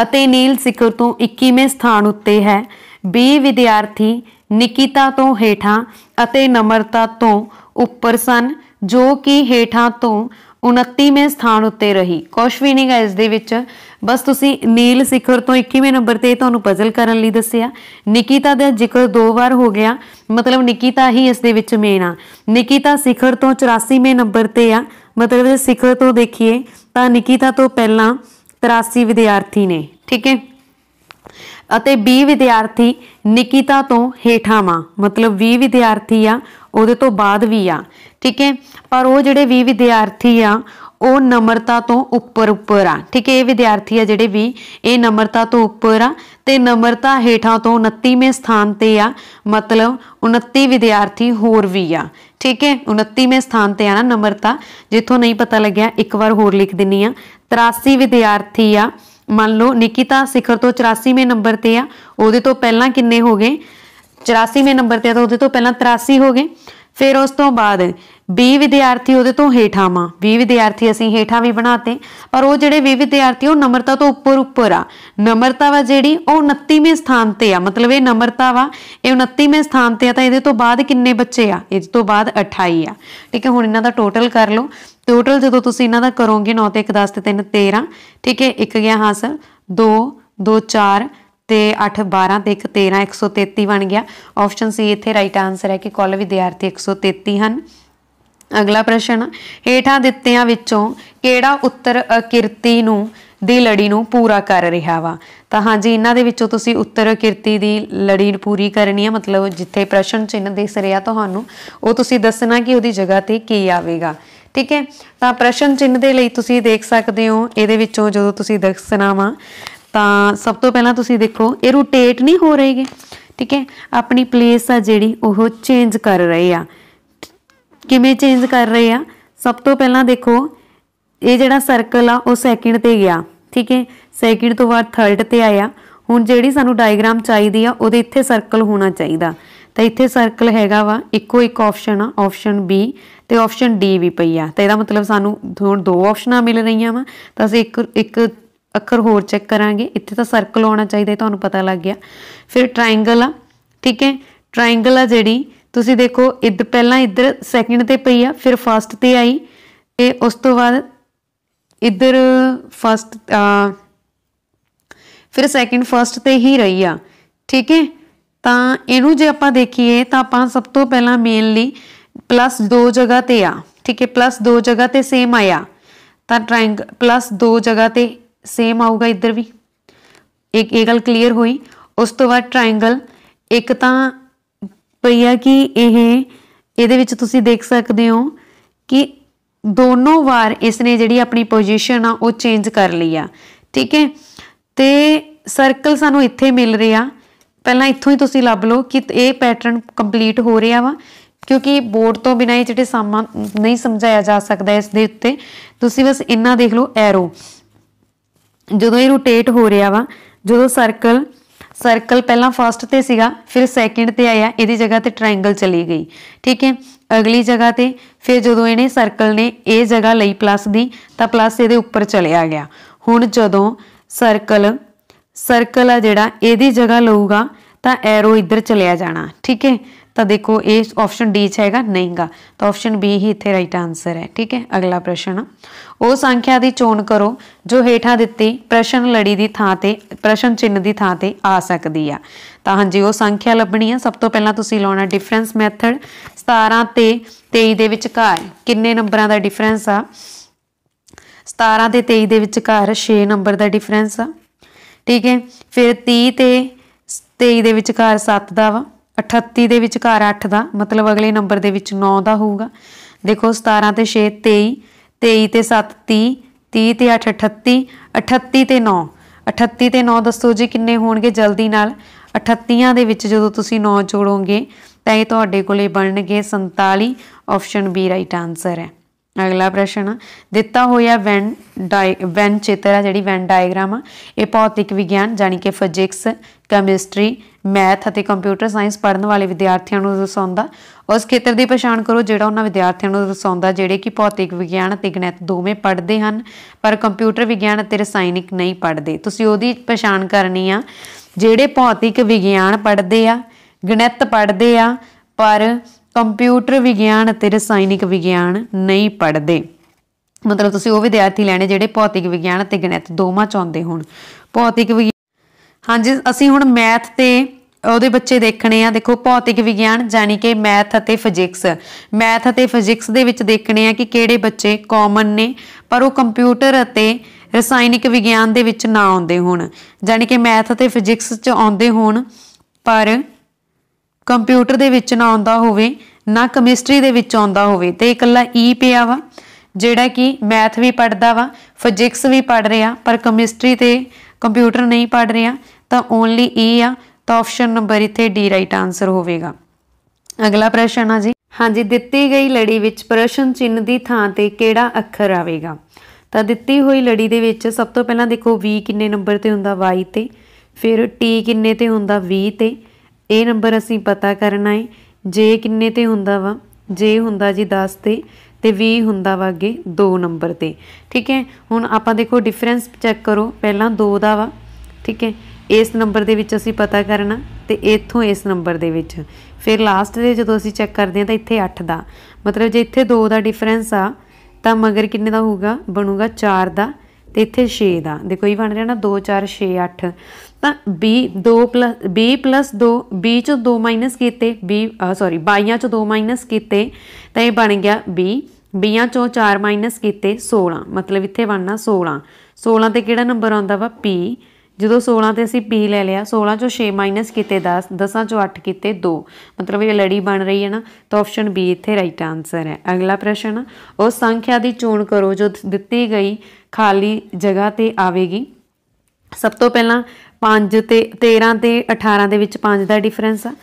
ਅਤੇ ਨੀਲ ਸਿਖਰ ਤੋਂ 21ਵੇਂ ਸਥਾਨ ਉੱਤੇ ਹੈ ਬੀ ਵਿਦਿਆਰਥੀ ਨਿਕਿਤਾ ਤੋਂ ਹੇਠਾਂ ਅਤੇ ਨਮਰਤਾ ਤੋਂ ਉੱਪਰ ਸਨ ਜੋ ਕਿ ਹੇਠਾਂ ਤੋਂ 29ਵੇਂ ਸਥਾਨ ਉੱਤੇ ਰਹੀ ਕੁਛ ਵੀ ਨਹੀਂ ਇਸ ਦੇ ਵਿੱਚ ਬਸ ਤੁਸੀਂ ਨੀਲ ਸਿਖਰ ਤੋਂ 21ਵੇਂ ਨੰਬਰ ਤੇ ਤੁਹਾਨੂੰ ਪਜ਼ਲ ਕਰਨ ਲਈ ਦੱਸਿਆ ਨਿਕਿਤਾ ਦਾ ਜ਼ਿਕਰ ਦੋ ਵਾਰ ਹੋ ਗਿਆ ਮਤਲਬ ਨਿਕਿਤਾ ਹੀ ਇਸ ਦੇ ਵਿੱਚ ਮੇਨ ਆ ਨਿਕਿਤਾ ਸਿਖਰ ਤੋਂ 84ਵੇਂ ਨੰਬਰ ਤੇ ਆ ਮਤਲਬ ਜੇ ਸਿਖਰ ਤੋਂ ਦੇਖੀਏ ਤਾਂ ਨਿਕਿਤਾ ਤੋਂ ਪਹਿਲਾਂ 83 ਵਿਦਿਆਰਥੀ ਨੇ ਠੀਕ ਹੈ ਅਤੇ 20 ਵਿਦਿਆਰਥੀ ਨਿਕਿਤਾ ਤੋਂ ਹੇਠਾਂ ਵਾ ਮਤਲਬ 20 ਵਿਦਿਆਰਥੀ ਆ ਉਹਦੇ ਤੋਂ ਬਾਅਦ ਵੀ ਆ ਠੀਕ ਹੈ ਪਰ ਉਹ ਜਿਹੜੇ 20 ਵਿਦਿਆਰਥੀ ਆ ਉਹ ਨਮਰਤਾ ਤੋਂ ਉੱਪਰ ਉੱਪਰ ਆ ਠੀਕ ਹੈ ਇਹ ਵਿਦਿਆਰਥੀ ਆ ਜਿਹੜੇ ਵੀ ਇਹ ਨਮਰਤਾ ਤੋਂ ਉੱਪਰ ਆ ਤੇ ਨਮਰਤਾ ਹੇਠਾਂ ਤੋਂ 29ਵੇਂ ਸਥਾਨ ਤੇ ਆ ਮਤਲਬ 29 ਵਿਦਿਆਰਥੀ ਹੋਰ ਵੀ ਆ ਠੀਕ ਹੈ 29ਵੇਂ ਸਥਾਨ ਤੇ ਆ ਨਾ ਨਮਰਤਾ ਜਿੱਥੋਂ ਨਹੀਂ ਪਤਾ ਲੱਗਿਆ ਇੱਕ ਵਾਰ ਹੋਰ ਲਿਖ ਦਿੰਨੀ ਆ 83 ਵਿਦਿਆਰਥੀ ਆ ਮੰਨ ਲਓ ਨਿਕਿਤਾ ਸਿਖਰ ਤੋਂ 84ਵੇਂ ਨੰਬਰ ਤੇ ਆ ਉਹਦੇ ਤੋਂ ਪਹਿਲਾਂ ਕਿੰਨੇ ਹੋ ਗਏ 84ਵੇਂ ਨੰਬਰ ਤੇ ਆ ਤਾਂ ਉਹਦੇ ਤੋਂ ਪਹਿਲਾਂ 83 ਹੋ ਗਏ ਫਿਰ ਉਸ ਤੋਂ ਬਾਅਦ 20 ਵਿਦਿਆਰਥੀ ਉਹਦੇ ਤੋਂ ਹੇਠਾਂ ਆ 20 ਵਿਦਿਆਰਥੀ ਅਸੀਂ ਹੇਠਾਂ ਵੀ ਬਣਾਤੇ ਪਰ ਉਹ ਜਿਹੜੇ 20 ਵਿਦਿਆਰਥੀ ਉਹ ਨਮਰਤਾ ਤੋਂ ਉੱਪਰ ਉੱਪਰ ਆ ਨਮਰਤਾ ਵਾ ਜਿਹੜੀ ਉਹ 29ਵੇਂ ਸਥਾਨ ਤੇ ਆ ਮਤਲਬ ਇਹ ਨਮਰਤਾ ਵਾ ਇਹ 29ਵੇਂ ਸਥਾਨ ਤੇ ਆ ਤਾਂ ਇਹਦੇ ਤੋਂ ਬਾਅਦ ਕਿੰਨੇ ਬੱਚੇ ਆ ਇਸ ਤੋਂ ਬਾਅਦ 28 ਆ ਠੀਕ ਹੈ ਹੁਣ ਇਹਨਾਂ ਦਾ ਟੋਟਲ ਕਰ ਲਓ ਟੋਟਲ ਜਦੋਂ ਤੁਸੀਂ ਇਹਨਾਂ ਦਾ ਕਰੋਗੇ 9 ਤੇ 1 10 ਤੇ 3 13 ਠੀਕ ਹੈ 1 ਗਿਆ ਹਾਂ ਸਰ 2 2 4 ਤੇ 8 12 ਤੇ 1 13 133 ਬਣ ਗਿਆ ਆਪਸ਼ਨ ਸੀ ਇੱਥੇ ਰਾਈਟ ਆਨਸਰ ਹੈ ਕਿ ਕੁੱਲ ਵਿਦਿਆਰਥੀ 133 ਹਨ ਅਗਲਾ ਪ੍ਰਸ਼ਨ ਹੇਠਾਂ ਦਿੱਤਿਆਂ ਵਿੱਚੋਂ ਕਿਹੜਾ ਉੱਤਰ ਕਿਰਤੀ ਨੂੰ ਦੀ ਲੜੀ ਨੂੰ ਪੂਰਾ ਕਰ ਰਿਹਾ ਵਾ ਤਾਂ ਹਾਂਜੀ ਇਹਨਾਂ ਦੇ ਵਿੱਚੋਂ ਤੁਸੀਂ ਉੱਤਰ ਕਿਰਤੀ ਦੀ ਲੜੀ ਪੂਰੀ ਕਰਨੀ ਹੈ ਮਤਲਬ ਜਿੱਥੇ ਪ੍ਰਸ਼ਨ ਚਿੰਨ ਦਿਸ ਰਿਹਾ ਤੁਹਾਨੂੰ ਉਹ ਤੁਸੀਂ ਦੱਸਣਾ ਕਿ ਉਹਦੀ ਜਗ੍ਹਾ ਤੇ ਕੀ ਆਵੇਗਾ ਠੀਕ ਹੈ ਤਾਂ ਪ੍ਰਸ਼ਨ ਚਿੰਨ ਦੇ ਲਈ ਤੁਸੀਂ ਦੇਖ ਸਕਦੇ ਹੋ ਇਹਦੇ ਵਿੱਚੋਂ ਜਦੋਂ ਤੁਸੀਂ ਦੱਸਣਾ ਵਾ ਤਾਂ ਸਭ ਤੋਂ ਪਹਿਲਾਂ ਤੁਸੀਂ ਦੇਖੋ ਇਹ ਰੋਟੇਟ ਨਹੀਂ ਹੋ ਰਹੇਗੇ ਠੀਕ ਹੈ ਆਪਣੀ ਪਲੇਸ ਆ ਜਿਹੜੀ ਉਹ ਚੇਂਜ ਕਰ ਰਹੇ ਆ ਕਿਵੇਂ ਚੇਂਜ ਕਰ ਰਹੇ ਆ ਸਭ ਤੋਂ ਪਹਿਲਾਂ ਦੇਖੋ ਇਹ ਜਿਹੜਾ ਸਰਕਲ ਆ ਉਹ ਸੈਕਿੰਡ ਤੇ ਗਿਆ ਠੀਕ ਹੈ ਸੈਕਿੰਡ ਤੋਂ ਬਾਅਦ ਥਰਡ ਤੇ ਆਇਆ ਹੁਣ ਜਿਹੜੀ ਸਾਨੂੰ ਡਾਇਗਰਾਮ ਚਾਹੀਦੀ ਆ ਉਹਦੇ ਇੱਥੇ ਸਰਕਲ ਹੋਣਾ ਚਾਹੀਦਾ ਤਾਂ ਇੱਥੇ ਸਰਕਲ ਹੈਗਾ ਵਾ ਇੱਕੋ ਇੱਕ ਆਪਸ਼ਨ ਆ ਆਪਸ਼ਨ ਬੀ ਤੇ ਆਪਸ਼ਨ ਡੀ ਵੀ ਪਈ ਆ ਤਾਂ ਇਹਦਾ ਮਤਲਬ ਸਾਨੂੰ ਹੁਣ ਦੋ ਆਪਸ਼ਨਾਂ ਮਿਲ ਰਹੀਆਂ ਵਾ ਤਾਂ ਅਸੀਂ ਇੱਕ ਇੱਕ ਅੱਖਰ ਹੋਰ ਚੈੱਕ ਕਰਾਂਗੇ ਇੱਥੇ ਤਾਂ ਸਰਕਲ ਆਉਣਾ ਚਾਹੀਦਾ ਤੁਹਾਨੂੰ ਪਤਾ ਲੱਗ ਗਿਆ ਫਿਰ ਟ੍ਰਾਇੰਗਲ ਆ ਠੀਕ ਹੈ ਟ੍ਰਾਇੰਗਲ ਆ ਜਿਹੜੀ ਤੁਸੀਂ ਦੇਖੋ ਇਦ ਪਹਿਲਾਂ ਇੱਧਰ ਸੈਕਿੰਡ ਤੇ ਪਈ ਆ ਫਿਰ ਫਸਟ ਤੇ ਆਈ ਤੇ ਉਸ ਤੋਂ ਬਾਅਦ ਇੱਧਰ ਫਸਟ ਫਿਰ ਸੈਕਿੰਡ ਫਸਟ ਤੇ ਹੀ ਰਹੀ ਆ ਠੀਕ ਹੈ ਤਾਂ ਇਹਨੂੰ ਜੇ ਆਪਾਂ ਦੇਖੀਏ ਤਾਂ ਆਪਾਂ ਸਭ ਤੋਂ ਪਹਿਲਾਂ ਮੇਨਲੀ ਪਲੱਸ 2 ਜਗ੍ਹਾ ਤੇ ਆ ਠੀਕ ਹੈ ਪਲੱਸ 2 ਜਗ੍ਹਾ ਤੇ ਸੇਮ ਆਇਆ ਤਾਂ ਟ੍ਰਾਇੰਗਲ ਪਲੱਸ 2 ਜਗ੍ਹਾ ਤੇ ਸੇਮ ਆਊਗਾ ਇੱਧਰ ਵੀ ਇੱਕ ਇਹ ਗੱਲ ਕਲੀਅਰ ਹੋਈ ਉਸ ਤੋਂ ਬਾਅਦ ਟ੍ਰਾਇੰਗਲ ਇੱਕ ਤਾਂ ਪਈਆ ਕਿ ਇਹ ਇਹਦੇ ਵਿੱਚ ਤੁਸੀਂ ਦੇਖ ਸਕਦੇ ਹੋ ਕਿ ਦੋਨੋਂ ਵਾਰ ਇਸ ਨੇ ਜਿਹੜੀ ਆਪਣੀ ਪੋਜੀਸ਼ਨ ਆ ਉਹ ਚੇਂਜ ਕਰ ਲਈ ਆ ਠੀਕ ਹੈ ਤੇ ਸਰਕਲ ਸਾਨੂੰ ਇੱਥੇ ਮਿਲ ਰਿਹਾ ਪਹਿਲਾਂ ਇੱਥੋਂ ਹੀ ਤੁਸੀਂ ਲੱਭ ਲਓ ਕਿ ਇਹ ਪੈਟਰਨ ਕੰਪਲੀਟ ਹੋ ਰਿਹਾ ਵਾ ਕਿਉਂਕਿ ਬੋਰਡ ਤੋਂ ਬਿਨਾਂ ਇਹ ਜਿਹੜੇ ਸਾਮਾ ਨਹੀਂ ਸਮਝਾਇਆ ਜਾ ਸਕਦਾ ਇਸ ਦੇ ਉੱਤੇ ਤੁਸੀਂ ਬਸ ਇੰਨਾ ਦੇਖ ਲਓ ਐਰੋ ਜਦੋਂ ਇਹ ਰੋਟੇਟ ਹੋ ਰਿਹਾ ਵਾ ਜਦੋਂ ਸਰਕਲ ਸਰਕਲ ਪਹਿਲਾਂ ਫਸਟ ਤੇ ਸੀਗਾ ਫਿਰ ਸੈਕਿੰਡ ਤੇ ਆਇਆ ਇਹਦੀ ਜਗ੍ਹਾ ਤੇ ਟ੍ਰਾਇੰਗਲ ਚਲੀ ਗਈ ਠੀਕ ਹੈ ਅਗਲੀ ਜਗ੍ਹਾ ਤੇ ਫਿਰ ਜਦੋਂ ਇਹਨੇ ਸਰਕਲ ਨੇ ਇਹ ਜਗ੍ਹਾ ਲਈ ਪਲੱਸ ਦੀ ਤਾਂ ਪਲੱਸ ਇਹਦੇ ਉੱਪਰ ਚਲਿਆ ਗਿਆ ਹੁਣ ਜਦੋਂ ਸਰਕਲ ਸਰਕਲ ਆ ਜਿਹੜਾ ਇਹਦੀ ਜਗ੍ਹਾ ਲਊਗਾ ਤਾਂ ਐਰੋ ਇੱਧਰ ਚਲਿਆ ਜਾਣਾ ਠੀਕ ਹੈ ਤਾਂ ਦੇਖੋ ਇਹ ਆਪਸ਼ਨ ਡੀ ਚ ਹੈਗਾ ਨਹੀਂਗਾ ਤਾਂ ਆਪਸ਼ਨ ਬੀ ਹੀ ਇੱਥੇ ਰਾਈਟ ਆਨਸਰ ਹੈ ਠੀਕ ਹੈ ਅਗਲਾ ਪ੍ਰਸ਼ਨ ਉਹ ਸੰਖਿਆ ਦੀ ਚੋਣ ਕਰੋ ਜੋ ਹੇਠਾਂ ਦਿੱਤੀ ਪ੍ਰਸ਼ਨ ਲੜੀ ਦੀ ਥਾਂ ਤੇ ਪ੍ਰਸ਼ਨ ਚਿੰਨ ਦੀ ਥਾਂ ਤੇ ਆ ਸਕਦੀ ਆ ਤਾਂ ਹਾਂਜੀ ਉਹ ਸੰਖਿਆ ਲੱਭਣੀ ਆ ਸਭ ਤੋਂ ਪਹਿਲਾਂ ਤੁਸੀਂ ਲਾਉਣਾ ਡਿਫਰੈਂਸ ਮੈਥਡ 17 ਤੇ 23 ਦੇ ਵਿਚਕਾਰ ਕਿੰਨੇ ਨੰਬਰਾਂ ਦਾ ਡਿਫਰੈਂਸ ਆ 17 ਤੇ 23 ਦੇ ਵਿਚਕਾਰ 6 ਨੰਬਰ ਦਾ ਡਿਫਰੈਂਸ ਆ ਠੀਕ ਹੈ ਫਿਰ 30 ਤੇ 23 ਦੇ ਵਿਚਕਾਰ 7 ਦਾ ਵਾ 38 ਦੇ ਵਿਚਕਾਰ 8 ਦਾ ਮਤਲਬ ਅਗਲੇ ਨੰਬਰ ਦੇ ਵਿੱਚ 9 ਦਾ ਹੋਊਗਾ ਦੇਖੋ 17 ਤੇ 6 23 23 ਤੇ 7 30 30 ਤੇ 8 38 38 ਤੇ 9 38 ਤੇ 9 ਦੱਸੋ ਜੀ ਕਿੰਨੇ ਹੋਣਗੇ ਜਲਦੀ ਨਾਲ 38ਾਂ ਦੇ ਵਿੱਚ ਜਦੋਂ ਤੁਸੀਂ 9 ਜੋੜੋਗੇ ਤਾਂ ਇਹ ਤੁਹਾਡੇ ਕੋਲੇ ਬਣਨਗੇ 47 ਆਪਸ਼ਨ ਬੀ ਰਾਈਟ ਆਨਸਰ ਹੈ ਅਗਲਾ ਪ੍ਰਸ਼ਨ ਦਿੱਤਾ ਹੋਇਆ ਵੈਨ ਵੈਨ ਚਿੱਤਰ ਹੈ ਜਿਹੜੀ ਵੈਨ ਡਾਇਗਰਾਮ ਆ ਇਹ ਭੌਤਿਕ ਵਿਗਿਆਨ ਜਾਨੀ ਕਿ ਫਿਜ਼ਿਕਸ ਕੈਮਿਸਟਰੀ ਮੈਥ ਅਤੇ ਕੰਪਿਊਟਰ ਸਾਇੰਸ ਪੜ੍ਹਨ ਵਾਲੇ ਵਿਦਿਆਰਥੀਆਂ ਨੂੰ ਦਰਸਾਉਂਦਾ ਉਸ ਖੇਤਰ ਦੀ ਪਛਾਣ ਕਰੋ ਜਿਹੜਾ ਉਹਨਾਂ ਵਿਦਿਆਰਥੀਆਂ ਨੂੰ ਦਰਸਾਉਂਦਾ ਜਿਹੜੇ ਕਿ ਭੌਤਿਕ ਵਿਗਿਆਨ ਅਤੇ ਗਣਿਤ ਦੋਵੇਂ ਪੜ੍ਹਦੇ ਹਨ ਪਰ ਕੰਪਿਊਟਰ ਵਿਗਿਆਨ ਅਤੇ ਰਸਾਇਣਿਕ ਨਹੀਂ ਪੜ੍ਹਦੇ ਤੁਸੀਂ ਉਹਦੀ ਪਛਾਣ ਕਰਨੀ ਆ ਜਿਹੜੇ ਭੌਤਿਕ ਵਿਗਿਆਨ ਪੜ੍ਹਦੇ ਆ ਗਣਿਤ ਪੜ੍ਹਦੇ ਆ ਪਰ ਕੰਪਿਊਟਰ ਵਿਗਿਆਨ ਅਤੇ ਰਸਾਇਣਿਕ ਵਿਗਿਆਨ ਨਹੀਂ ਪੜ੍ਹਦੇ ਮਤਲਬ ਤੁਸੀਂ ਉਹ ਵਿਦਿਆਰਥੀ ਲੈਣੇ ਜਿਹੜੇ ਭੌਤਿਕ ਵਿਗਿਆਨ ਅਤੇ ਗਣਿਤ ਦੋਵਾਂ ਚਾਹੁੰਦੇ ਹੋਣ ਭੌਤਿਕ ਹਾਂਜੀ ਅਸੀਂ ਹੁਣ ਮੈਥ ਤੇ ਉਹਦੇ ਬੱਚੇ ਦੇਖਣੇ ਆ ਦੇਖੋ ਭੌਤਿਕ ਵਿਗਿਆਨ ਜਾਨੀ ਕਿ ਮੈਥ ਅਤੇ ਫਿਜ਼ਿਕਸ ਮੈਥ ਅਤੇ ਫਿਜ਼ਿਕਸ ਦੇ ਵਿੱਚ ਦੇਖਣੇ ਆ ਕਿ ਕਿਹੜੇ ਬੱਚੇ ਕਾਮਨ ਨੇ ਪਰ ਉਹ ਕੰਪਿਊਟਰ ਅਤੇ ਰਸਾਇਣਿਕ ਵਿਗਿਆਨ ਦੇ ਵਿੱਚ ਨਾ ਆਉਂਦੇ ਹੋਣ ਜਾਨੀ ਕਿ ਮੈਥ ਅਤੇ ਫਿਜ਼ਿਕਸ 'ਚ ਆਉਂਦੇ ਹੋਣ ਪਰ ਕੰਪਿਊਟਰ ਦੇ ਵਿੱਚ ਨਾ ਆਉਂਦਾ ਹੋਵੇ ਨਾ ਕੈਮਿਸਟਰੀ ਦੇ ਵਿੱਚ ਆਉਂਦਾ ਹੋਵੇ ਤੇ ਇਕੱਲਾ ਈ e ਪਿਆ ਵਾ ਜਿਹੜਾ ਕਿ ਮੈਥ ਵੀ ਪੜਦਾ ਵਾ ਫਿਜ਼ਿਕਸ ਵੀ ਪੜ ਰਿਹਾ ਪਰ ਕੈਮਿਸਟਰੀ ਤੇ ਕੰਪਿਊਟਰ ਨਹੀਂ ਪੜ ਰਿਹਾ ਤਾਂ ਓਨਲੀ ਏ ਆ ਤਾਂ ਆਪਸ਼ਨ ਨੰਬਰ ਇਥੇ ਡੀ ਰਾਈਟ ਆਨਸਰ ਹੋਵੇਗਾ ਅਗਲਾ ਪ੍ਰਸ਼ਨ ਆ ਜੀ ਹਾਂਜੀ ਦਿੱਤੀ ਗਈ ਲੜੀ ਵਿੱਚ ਪ੍ਰਸ਼ਨ ਚਿੰਨ ਦੀ ਥਾਂ ਤੇ ਕਿਹੜਾ ਅੱਖਰ ਆਵੇਗਾ ਤਾਂ ਦਿੱਤੀ ਹੋਈ ਲੜੀ ਦੇ ਵਿੱਚ ਸਭ ਤੋਂ ਪਹਿਲਾਂ ਦੇਖੋ v ਕਿੰਨੇ ਨੰਬਰ ਤੇ ਹੁੰਦਾ y ਤੇ ਫਿਰ t ਕਿੰਨੇ ਤੇ ਹੁੰਦਾ 20 ਤੇ ਇਹ ਨੰਬਰ ਅਸੀਂ ਪਤਾ ਕਰਨਾ ਹੈ j ਕਿੰਨੇ ਤੇ ਹੁੰਦਾ ਵਾ j ਹੁੰਦਾ ਜੀ 10 ਤੇ ਤੇ 20 ਹੁੰਦਾ ਵਾ ਅੱਗੇ 2 ਨੰਬਰ ਤੇ ਠੀਕ ਹੈ ਹੁਣ ਆਪਾਂ ਦੇਖੋ ਡਿਫਰੈਂਸ ਚੈੱਕ ਕਰੋ ਪਹਿਲਾਂ 2 ਦਾ ਵਾ ਠੀਕ ਹੈ ਇਸ ਨੰਬਰ ਦੇ ਵਿੱਚ ਅਸੀਂ ਪਤਾ ਕਰਨਾ ਤੇ ਇੱਥੋਂ ਇਸ ਨੰਬਰ ਦੇ ਵਿੱਚ ਫਿਰ ਲਾਸਟ ਦੇ ਜਦੋਂ ਅਸੀਂ ਚੈੱਕ ਕਰਦੇ ਹਾਂ ਤਾਂ ਇੱਥੇ 8 ਦਾ ਮਤਲਬ ਜੇ ਇੱਥੇ 2 ਦਾ ਡਿਫਰੈਂਸ ਆ ਤਾਂ ਮਗਰ ਕਿੰਨੇ ਦਾ ਹੋਊਗਾ ਬਣੂਗਾ 4 ਦਾ ਤੇ ਇੱਥੇ 6 ਦਾ ਦੇਖੋ ਇਹ ਬਣ ਨਾ 2 4 6 8 ਤਾਂ b 2 b 2 b ਚੋਂ 2 ਮਾਈਨਸ ਕੀਤੇ b ਸੌਰੀ 22 ਚੋਂ 2 ਮਾਈਨਸ ਕੀਤੇ ਤਾਂ ਇਹ ਬਣ ਗਿਆ b ਬੀਆਂ ਚੋਂ 4 ਮਾਈਨਸ ਕੀਤੇ 16 ਮਤਲਬ ਇੱਥੇ ਬਣਨਾ 16 16 ਤੇ ਕਿਹੜਾ ਨੰਬਰ ਆਉਂਦਾ ਵਾ p ਜਦੋਂ 16 ਤੇ ਅਸੀਂ p ਲੈ ਲਿਆ 16 ਚੋਂ 6 ਮਾਈਨਸ ਕੀਤੇ 10 10 ਚੋਂ 8 ਕੀਤੇ 2 ਮਤਲਬ ਇਹ ਲੜੀ ਬਣ ਰਹੀ ਹੈ ਨਾ ਤਾਂ ਆਪਸ਼ਨ b ਇੱਥੇ ਰਾਈਟ ਆਨਸਰ ਹੈ ਅਗਲਾ ਪ੍ਰਸ਼ਨ ਉਹ ਸੰਖਿਆ ਦੀ ਚੋਣ ਕਰੋ ਜੋ ਦਿੱਤੀ ਗਈ ਖਾਲੀ ਜਗ੍ਹਾ ਤੇ ਆਵੇਗੀ ਸਭ ਤੋਂ ਪਹਿਲਾਂ 5 ਤੇ 13 ਤੇ 18 ਦੇ ਵਿੱਚ 5 ਦਾ ਡਿਫਰੈਂਸ ਆ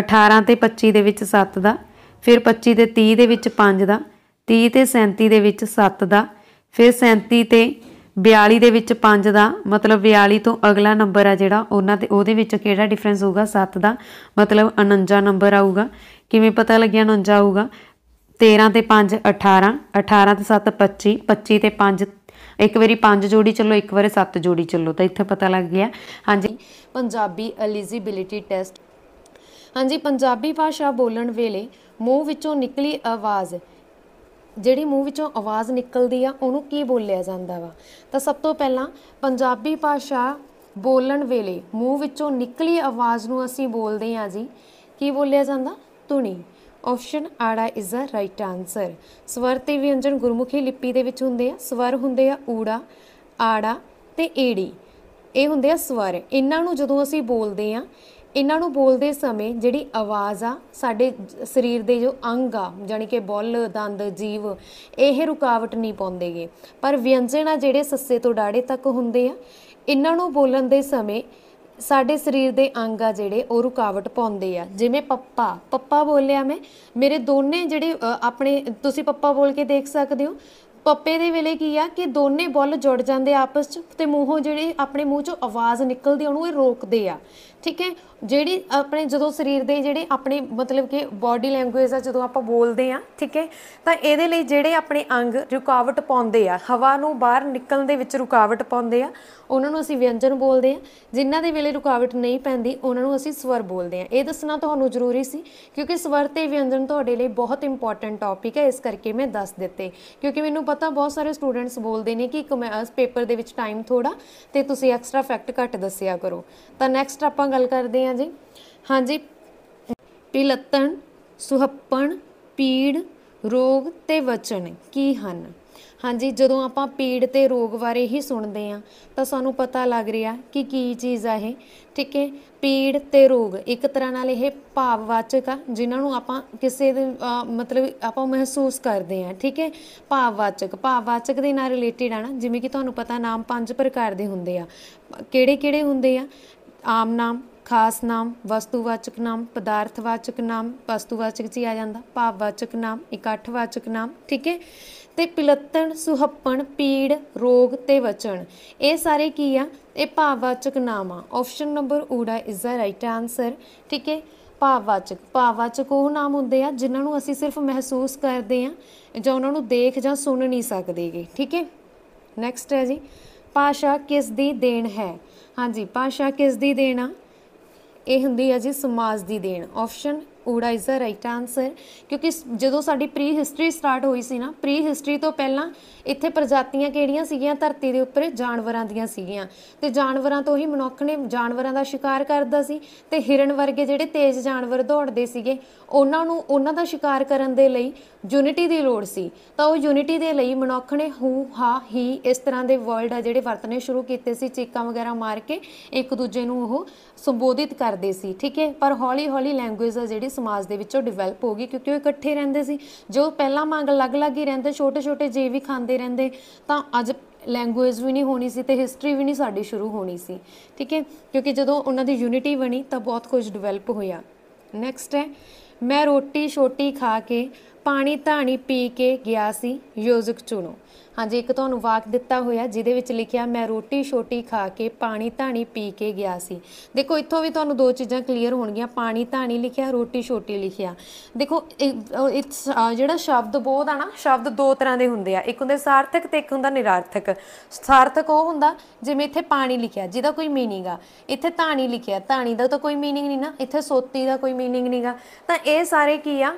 18 ਤੇ 25 ਦੇ ਵਿੱਚ 7 ਦਾ ਫਿਰ 25 ਤੇ 30 ਦੇ ਵਿੱਚ 5 ਦਾ 30 ਤੇ 37 ਦੇ ਵਿੱਚ 7 ਦਾ ਫਿਰ 37 ਤੇ 42 ਦੇ ਵਿੱਚ 5 ਦਾ ਮਤਲਬ 42 ਤੋਂ ਅਗਲਾ ਨੰਬਰ ਆ ਜਿਹੜਾ ਉਹਨਾਂ ਤੇ ਉਹਦੇ ਵਿੱਚ ਕਿਹੜਾ ਡਿਫਰੈਂਸ ਹੋਊਗਾ 7 ਦਾ ਮਤਲਬ 49 ਨੰਬਰ ਆਊਗਾ ਕਿਵੇਂ ਪਤਾ ਲੱਗਿਆ 49 ਆਊਗਾ 13 ਤੇ 5 18 18 ਤੇ 7 25 25 ਤੇ 5 ਇੱਕ ਵਾਰੀ ਪੰਜ ਜੋੜੀ ਚੱਲੋ ਇੱਕ ਵਾਰੀ ਸੱਤ ਜੋੜੀ ਚੱਲੋ ਤਾਂ ਇੱਥੇ ਪਤਾ ਲੱਗ ਗਿਆ ਹਾਂਜੀ ਪੰਜਾਬੀ ਐਲੀਜੀਬਿਲਿਟੀ ਟੈਸਟ ਹਾਂਜੀ ਪੰਜਾਬੀ ਭਾਸ਼ਾ ਬੋਲਣ ਵੇਲੇ ਮੂੰਹ ਵਿੱਚੋਂ ਨਿਕਲੀ ਆਵਾਜ਼ ਜਿਹੜੀ ਮੂੰਹ ਵਿੱਚੋਂ ਆਵਾਜ਼ ਨਿਕਲਦੀ ਆ ਉਹਨੂੰ ਕੀ ਬੋਲਿਆ ਜਾਂਦਾ ਵਾ ਤਾਂ ਸਭ ਤੋਂ ਪਹਿਲਾਂ ਪੰਜਾਬੀ ਭਾਸ਼ਾ ਬੋਲਣ ਵੇਲੇ ਮੂੰਹ ਵਿੱਚੋਂ ਨਿਕਲੀ ਆਵਾਜ਼ ਨੂੰ ਅਸੀਂ ਬੋਲਦੇ ਆ ਜੀ ਕੀ ਬੋਲਿਆ ਜਾਂਦਾ ਧੁਨੀ ਆਪਸ਼ਨ ਆੜਾ ਇਜ਼ ਅ ਰਾਈਟ ਆਨਸਰ ਸਵਰ ਤੇ ਵਿਅੰਜਨ ਗੁਰਮੁਖੀ ਲਿਪੀ ਦੇ ਵਿੱਚ ਹੁੰਦੇ ਆ ਸਵਰ ਹੁੰਦੇ ਆ ਊੜਾ ਆੜਾ ਤੇ ਏੜੀ ਇਹ ਹੁੰਦੇ ਆ ਸਵਰ ਇਹਨਾਂ ਨੂੰ ਜਦੋਂ ਅਸੀਂ ਬੋਲਦੇ ਆ ਇਹਨਾਂ ਨੂੰ ਬੋਲਦੇ ਸਮੇਂ ਜਿਹੜੀ ਆਵਾਜ਼ ਆ ਸਾਡੇ ਸਰੀਰ ਦੇ ਜੋ ਅੰਗ ਆ ਜਾਨੀ ਕਿ ਬੁੱਲ ਦੰਦ ਜੀਵ ਇਹ ਰੁਕਾਵਟ ਨਹੀਂ ਪਾਉਂਦੇਗੇ ਪਰ ਵਿਅੰਜਨ ਆ ਜਿਹੜੇ ਸੱਸੇ ਤੋਂ ਡਾੜੇ ਤੱਕ ਹੁੰਦੇ ਆ ਇਹਨਾਂ ਨੂੰ ਬੋਲਣ ਦੇ ਸਮੇਂ ਸਾਡੇ ਸਰੀਰ ਦੇ ਅੰਗ ਆ ਜਿਹੜੇ ਉਹ ਰੁਕਾਵਟ ਪਾਉਂਦੇ ਆ ਜਿਵੇਂ ਪੱਪਾ ਪੱਪਾ ਬੋਲਿਆ ਮੈਂ ਮੇਰੇ ਦੋਨੇ ਜਿਹੜੇ ਆਪਣੇ ਤੁਸੀਂ ਪੱਪਾ ਬੋਲ ਕੇ ਦੇਖ ਸਕਦੇ ਹੋ ਪੱਪੇ ਦੇ ਵੇਲੇ ਕੀ ਆ ਕਿ ਦੋਨੇ ਬੁੱਲ ਜੁੜ ਜਾਂਦੇ ਆਪਸ ਚ ਤੇ ਮੂੰਹੋਂ ਜਿਹੜੇ ਆਪਣੇ ਮੂੰਹ ਚੋਂ ਆਵਾਜ਼ ਨਿਕਲਦੀ ਉਹਨੂੰ ਇਹ ਰੋਕਦੇ ਆ ਠੀਕ ਹੈ ਜਿਹੜੀ ਆਪਣੇ ਜਦੋਂ ਸਰੀਰ ਦੇ ਜਿਹੜੇ ਆਪਣੇ ਮਤਲਬ ਕਿ ਬਾਡੀ ਲੈਂਗੁਏਜ ਆ ਜਦੋਂ ਆਪਾਂ ਬੋਲਦੇ ਆ ਠੀਕ ਹੈ ਤਾਂ ਇਹਦੇ ਲਈ ਜਿਹੜੇ ਆਪਣੇ ਅੰਗ ਰੁਕਾਵਟ ਪਾਉਂਦੇ ਆ ਹਵਾ ਨੂੰ ਬਾਹਰ ਨਿਕਲਣ ਦੇ ਵਿੱਚ ਰੁਕਾਵਟ ਪਾਉਂਦੇ ਆ ਉਹਨਾਂ ਨੂੰ ਅਸੀਂ ਵਿਅੰਜਨ ਬੋਲਦੇ ਆ ਜਿਨ੍ਹਾਂ ਦੇ ਵੇਲੇ ਰੁਕਾਵਟ ਨਹੀਂ ਪੈਂਦੀ ਉਹਨਾਂ ਨੂੰ ਅਸੀਂ ਸਵਰ ਬੋਲਦੇ ਆ ਇਹ ਦੱਸਣਾ ਤੁਹਾਨੂੰ ਜ਼ਰੂਰੀ ਸੀ ਕਿਉਂਕਿ ਸਵਰ ਤੇ ਵਿਅੰਜਨ ਤੁਹਾਡੇ ਲਈ ਬਹੁਤ ਇੰਪੋਰਟੈਂਟ ਟੌਪਿਕ ਹੈ ਇਸ ਕਰਕੇ ਮੈਂ ਦੱਸ ਦਿੱਤੇ ਕਿਉਂਕਿ ਮੈਨੂੰ ਪਤਾ ਬਹੁਤ ਸਾਰੇ ਸਟੂਡੈਂਟਸ ਬੋਲਦੇ ਨੇ ਕਿ ਇੱਕ ਪੇਪਰ ਦੇ ਵਿੱਚ ਟਾਈਮ ਥੋੜਾ ਤੇ ਤੁਸੀਂ ਐਕਸਟਰਾ ਫੈਕਟ ਘੱਟ ਦੱਸਿਆ ਕਰੋ ਤਾਂ ਨੈਕਸਟ ਆਪਾਂ ਗੱਲ ਕਰਦੇ ਹਾਂ ਜੀ ਹਾਂਜੀ ਪਿਲਤਣ ਸੁਹੱਪਣ ਪੀੜ ਰੋਗ ਤੇ ਵਚਨ ਕੀ ਹਨ ਹਾਂਜੀ ਜਦੋਂ ਆਪਾਂ ਪੀੜ ਤੇ ਰੋਗ ਬਾਰੇ ਹੀ ਸੁਣਦੇ ਆ ਤਾਂ ਸਾਨੂੰ ਪਤਾ ਲੱਗ ਰਿਹਾ ਕਿ ਕੀ ਚੀਜ਼ ਆ ਇਹ ਠੀਕ ਹੈ ਪੀੜ ਤੇ ਰੋਗ ਇੱਕ ਤਰ੍ਹਾਂ ਨਾਲ ਇਹ ਭਾਵਵਾਚਕ ਆ ਜਿਨ੍ਹਾਂ ਨੂੰ ਆਪਾਂ ਕਿਸੇ ਦੇ ਮਤਲਬ ਆਪਾਂ ਮਹਿਸੂਸ ਕਰਦੇ ਆ ਠੀਕ ਹੈ ਭਾਵਵਾਚਕ ਭਾਵਵਾਚਕ ਦੇ ਨਾਲ ਰਿਲੇਟਡ ਆ ਨਾ ਜਿਵੇਂ ਕਿ ਤੁਹਾਨੂੰ ਪਤਾ ਨਾਮ ਪੰਜ ਪ੍ਰਕਾਰ ਦੇ ਹੁੰਦੇ ਆ ਕਿਹੜੇ ਕਿਹੜੇ ਹੁੰਦੇ ਆ ਆਮ ਨਾਮ ਖਾਸ ਨਾਮ ਵਸਤੂਵਾਚਕ ਨਾਮ ਪਦਾਰਥਵਾਚਕ ਨਾਮ ਵਸਤੂਵਾਚਕ ਜੀ ਆ ਜਾਂਦਾ ਭਾਵਵਾਚਕ ਨਾਮ ਇਕੱਠਵਾਚਕ ਨਾਮ ਠੀਕ ਹੈ ਤੇ ਪਿਲੱਤਣ ਸੁਹੱਪਣ ਪੀੜ ਰੋਗ ਤੇ ਵਚਨ ਇਹ ਸਾਰੇ ਕੀ ਆ ਇਹ ਭਾਵਵਾਚਕ ਨਾਮ ਆ ਆਪਸ਼ਨ ਨੰਬਰ ਊੜਾ ਇਜ਼ ਦਾ ਰਾਈਟ ਆਨਸਰ ਠੀਕ ਹੈ ਭਾਵਵਾਚਕ ਭਾਵਵਾਚਕ ਉਹ ਨਾਮ ਹੁੰਦੇ ਆ ਜਿਨ੍ਹਾਂ ਨੂੰ ਅਸੀਂ ਸਿਰਫ ਮਹਿਸੂਸ ਕਰਦੇ ਆ ਜਾਂ ਉਹਨਾਂ ਨੂੰ ਦੇਖ ਜਾਂ ਸੁਣ ਨਹੀਂ ਸਕਦੇਗੇ ਠੀਕ ਹੈ ਨੈਕਸਟ ਹੈ ਜੀ ਭਾਸ਼ਾ ਕਿਸ ਦੀ ਦੇਣ ਹੈ ਹਾਂਜੀ ਭਾਸ਼ਾ ਕਿਸ ਦੀ ਦੇਣ ਆ ਇਹ ਹੁੰਦੀ ਹੈ ਜੀ ਸਮਾਜ ਦੀ ਦੇਣ ਆਪਸ਼ਨ ਊੜਾ ਇਜ਼ ਦਾ ਰਾਈਟ ਆਨਸਰ ਕਿਉਂਕਿ ਜਦੋਂ ਸਾਡੀ ਪ੍ਰੀ ਹਿਸਟਰੀ ਸਟਾਰਟ ਹੋਈ ਸੀ ਨਾ ਪ੍ਰੀ ਹਿਸਟਰੀ ਤੋਂ ਪਹਿਲਾਂ ਇੱਥੇ ਪ੍ਰਜਾਤੀਆਂ ਕਿਹੜੀਆਂ ਸੀਗੀਆਂ ਧਰਤੀ ਦੇ ਉੱਪਰ ਜਾਨਵਰਾਂ ਦੀਆਂ ਸੀਗੀਆਂ ਤੇ ਜਾਨਵਰਾਂ ਤੋਂ ਹੀ ਮਨੁੱਖ ਨੇ ਜਾਨਵਰਾਂ ਦਾ ਸ਼ਿਕਾਰ ਕਰਦਾ ਸੀ ਤੇ ਹਿਰਨ ਵਰਗੇ ਜਿਹੜੇ ਤੇਜ਼ ਜਾਨਵਰ ਦੌੜਦੇ ਸੀਗੇ ਉਹਨਾਂ ਨੂੰ ਉਹਨਾਂ ਦਾ ਸ਼ਿਕਾਰ ਕਰਨ ਦੇ ਲਈ ਯੂਨਿਟੀ ਦੀ ਲੋੜ ਸੀ ਤਾਂ ਉਹ ਯੂਨਿਟੀ ਦੇ ਲਈ ਮਨੁੱਖ ਨੇ ਹੂ ਹਾ ਹੀ ਇਸ ਤਰ੍ਹਾਂ ਦੇ ਵਰਡ ਆ ਜਿਹੜੇ ਵਰਤਨੇ ਸ਼ੁਰੂ ਕੀਤੇ ਸੀ ਚੀਕਾਂ ਵਗੈਰਾ ਮਾਰ ਕੇ ਇੱਕ ਦੂਜੇ ਨੂੰ ਉਹ ਸੰਬੋਧਿਤ ਕਰਦੇ ਸੀ ਠੀਕ ਹੈ ਪਰ ਹੌਲੀ ਹੌਲੀ ਲੈਂਗੁਏਜ ਆ ਜਿਹੜੀ ਸਮਾਜ ਦੇ ਵਿੱਚੋਂ ਡਿਵੈਲਪ ਹੋ ਗਈ ਕਿਉਂਕਿ ਉਹ ਇਕੱਠੇ ਰਹਿੰਦੇ ਸੀ ਜੋ ਪਹਿਲਾਂ ਮੰਗ ਲੱਗ-ਲੱਗ ਹੀ ਰਹਿੰਦੇ ਛੋਟੇ-ਛੋਟੇ ਜੀਵ ਵੀ ਖਾਂਦੇ ਰਹਿੰਦੇ ਤਾਂ ਅੱਜ ਲੈਂਗੁਏਜ ਵੀ ਨਹੀਂ ਹੋਣੀ ਸੀ ਤੇ ਹਿਸਟਰੀ ਵੀ ਨਹੀਂ ਸਾਡੀ ਸ਼ੁਰੂ ਹੋਣੀ ਸੀ ਠੀਕ ਹੈ ਕਿਉਂਕਿ ਜਦੋਂ ਉਹਨਾਂ ਦੀ ਯੂਨਿਟੀ ਬਣੀ ਤਾਂ ਬਹੁਤ ਕੁਝ ਡਿਵੈਲਪ ਹੋਇਆ ਨੈਕਸਟ ਹੈ ਮੈਂ ਰੋਟੀ ਛੋਟੀ ਖਾ ਕੇ ਪਾਣੀ ਧਾਣੀ ਪੀ ਕੇ ਗਿਆ ਸੀ ਯੋਜਕ ਚੁਣੋ ਹਾਂਜੀ ਇੱਕ ਤੁਹਾਨੂੰ ਵਾਕ ਦਿੱਤਾ ਹੋਇਆ ਜਿਹਦੇ ਵਿੱਚ ਲਿਖਿਆ ਮੈਂ ਰੋਟੀ ਛੋਟੀ ਖਾ ਕੇ ਪਾਣੀ ਧਾਣੀ ਪੀ ਕੇ ਗਿਆ ਸੀ ਦੇਖੋ ਇੱਥੋਂ ਵੀ ਤੁਹਾਨੂੰ ਦੋ ਚੀਜ਼ਾਂ ਕਲੀਅਰ ਹੋਣਗੀਆਂ ਪਾਣੀ ਧਾਣੀ ਲਿਖਿਆ ਰੋਟੀ ਛੋਟੀ ਲਿਖਿਆ ਦੇਖੋ ਇਟਸ ਜਿਹੜਾ ਸ਼ਬਦ ਬੋਧ ਆ ਨਾ ਸ਼ਬਦ ਦੋ ਤਰ੍ਹਾਂ ਦੇ ਹੁੰਦੇ ਆ ਇੱਕ ਹੁੰਦੇ ਸਾਰਥਕ ਤੇ ਇੱਕ ਹੁੰਦਾ ਨਿਰਾਰਥਕ ਸਾਰਥਕ ਉਹ ਹੁੰਦਾ ਜਿਵੇਂ ਇੱਥੇ ਪਾਣੀ ਲਿਖਿਆ ਜਿਹਦਾ ਕੋਈ ਮੀਨਿੰਗ ਆ ਇੱਥੇ ਧਾਣੀ ਲਿਖਿਆ ਧਾਣੀ ਦਾ ਤਾਂ ਕੋਈ ਮੀਨਿੰਗ ਨਹੀਂ ਨਾ ਇੱਥੇ ਸੋਤੀ ਦਾ ਕੋਈ ਮੀਨਿੰਗ ਨਹੀਂਗਾ ਤਾਂ ਇਹ ਸਾਰੇ ਕੀ ਆ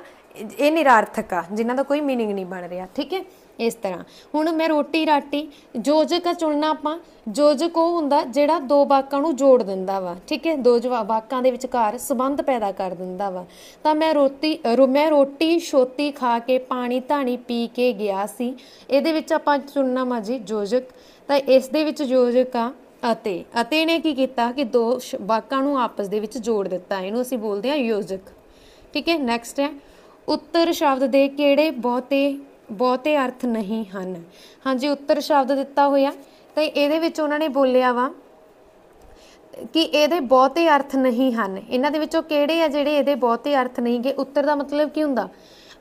ਇਹ ਨਿਰਾਰਥਕ ਆ ਜਿਨ੍ਹਾਂ ਦਾ ਕੋਈ ਮੀਨਿੰਗ ਨਹੀਂ ਬਣ ਰਿਹਾ ਠੀਕ ਹੈ ਇਸ ਤਰ੍ਹਾਂ ਹੁਣ ਮੈਂ ਰੋਟੀ ਰਾਟੀ ਜੋਜਕ ਚੁਣਨਾ ਆਪਾਂ ਜੋਜਕ ਉਹ ਹੁੰਦਾ ਜਿਹੜਾ ਦੋ ਵਾਕਾਂ ਨੂੰ ਜੋੜ ਦਿੰਦਾ ਵਾ ਠੀਕ ਹੈ ਦੋ ਵਾਕਾਂ ਦੇ ਵਿਚਕਾਰ ਸਬੰਧ ਪੈਦਾ ਕਰ ਦਿੰਦਾ ਵਾ ਤਾਂ ਮੈਂ ਰੋਟੀ ਮੈਂ ਰੋਟੀ ਛੋਤੀ ਖਾ ਕੇ ਪਾਣੀ ਧਾਣੀ ਪੀ ਕੇ ਗਿਆ ਸੀ ਇਹਦੇ ਵਿੱਚ ਆਪਾਂ ਚੁਣਨਾ ਮਾ ਜੀ ਜੋਜਕ ਤਾਂ ਇਸ ਦੇ ਵਿੱਚ ਜੋਜਕ ਆ ਅਤੇ ਅਤੇ ਨੇ ਕੀ ਕੀਤਾ ਕਿ ਦੋ ਵਾਕਾਂ ਨੂੰ ਆਪਸ ਦੇ ਵਿੱਚ ਜੋੜ ਦਿੱਤਾ ਇਹਨੂੰ ਅਸੀਂ ਬੋਲਦੇ ਹਾਂ ਯੋਜਕ ਠੀਕ ਹੈ ਨੈਕਸਟ ਹੈ ਉੱਤਰ ਸ਼ਬਦ ਦੇ ਕਿਹੜੇ ਬਹੁਤੇ ਬਹੁਤੇ ਅਰਥ ਨਹੀਂ ਹਨ ਹਾਂਜੀ ਉੱਤਰ ਸ਼ਬਦ ਦਿੱਤਾ ਹੋਇਆ ਤੇ ਇਹਦੇ ਵਿੱਚ ਉਹਨਾਂ ਨੇ ਬੋਲਿਆ ਵਾ ਕਿ ਇਹਦੇ ਬਹੁਤੇ ਅਰਥ ਨਹੀਂ ਹਨ ਇਹਨਾਂ ਦੇ ਵਿੱਚੋਂ ਕਿਹੜੇ ਆ ਜਿਹੜੇ ਇਹਦੇ ਬਹੁਤੇ ਅਰਥ ਨਹੀਂਗੇ ਉੱਤਰ ਦਾ ਮਤਲਬ ਕੀ ਹੁੰਦਾ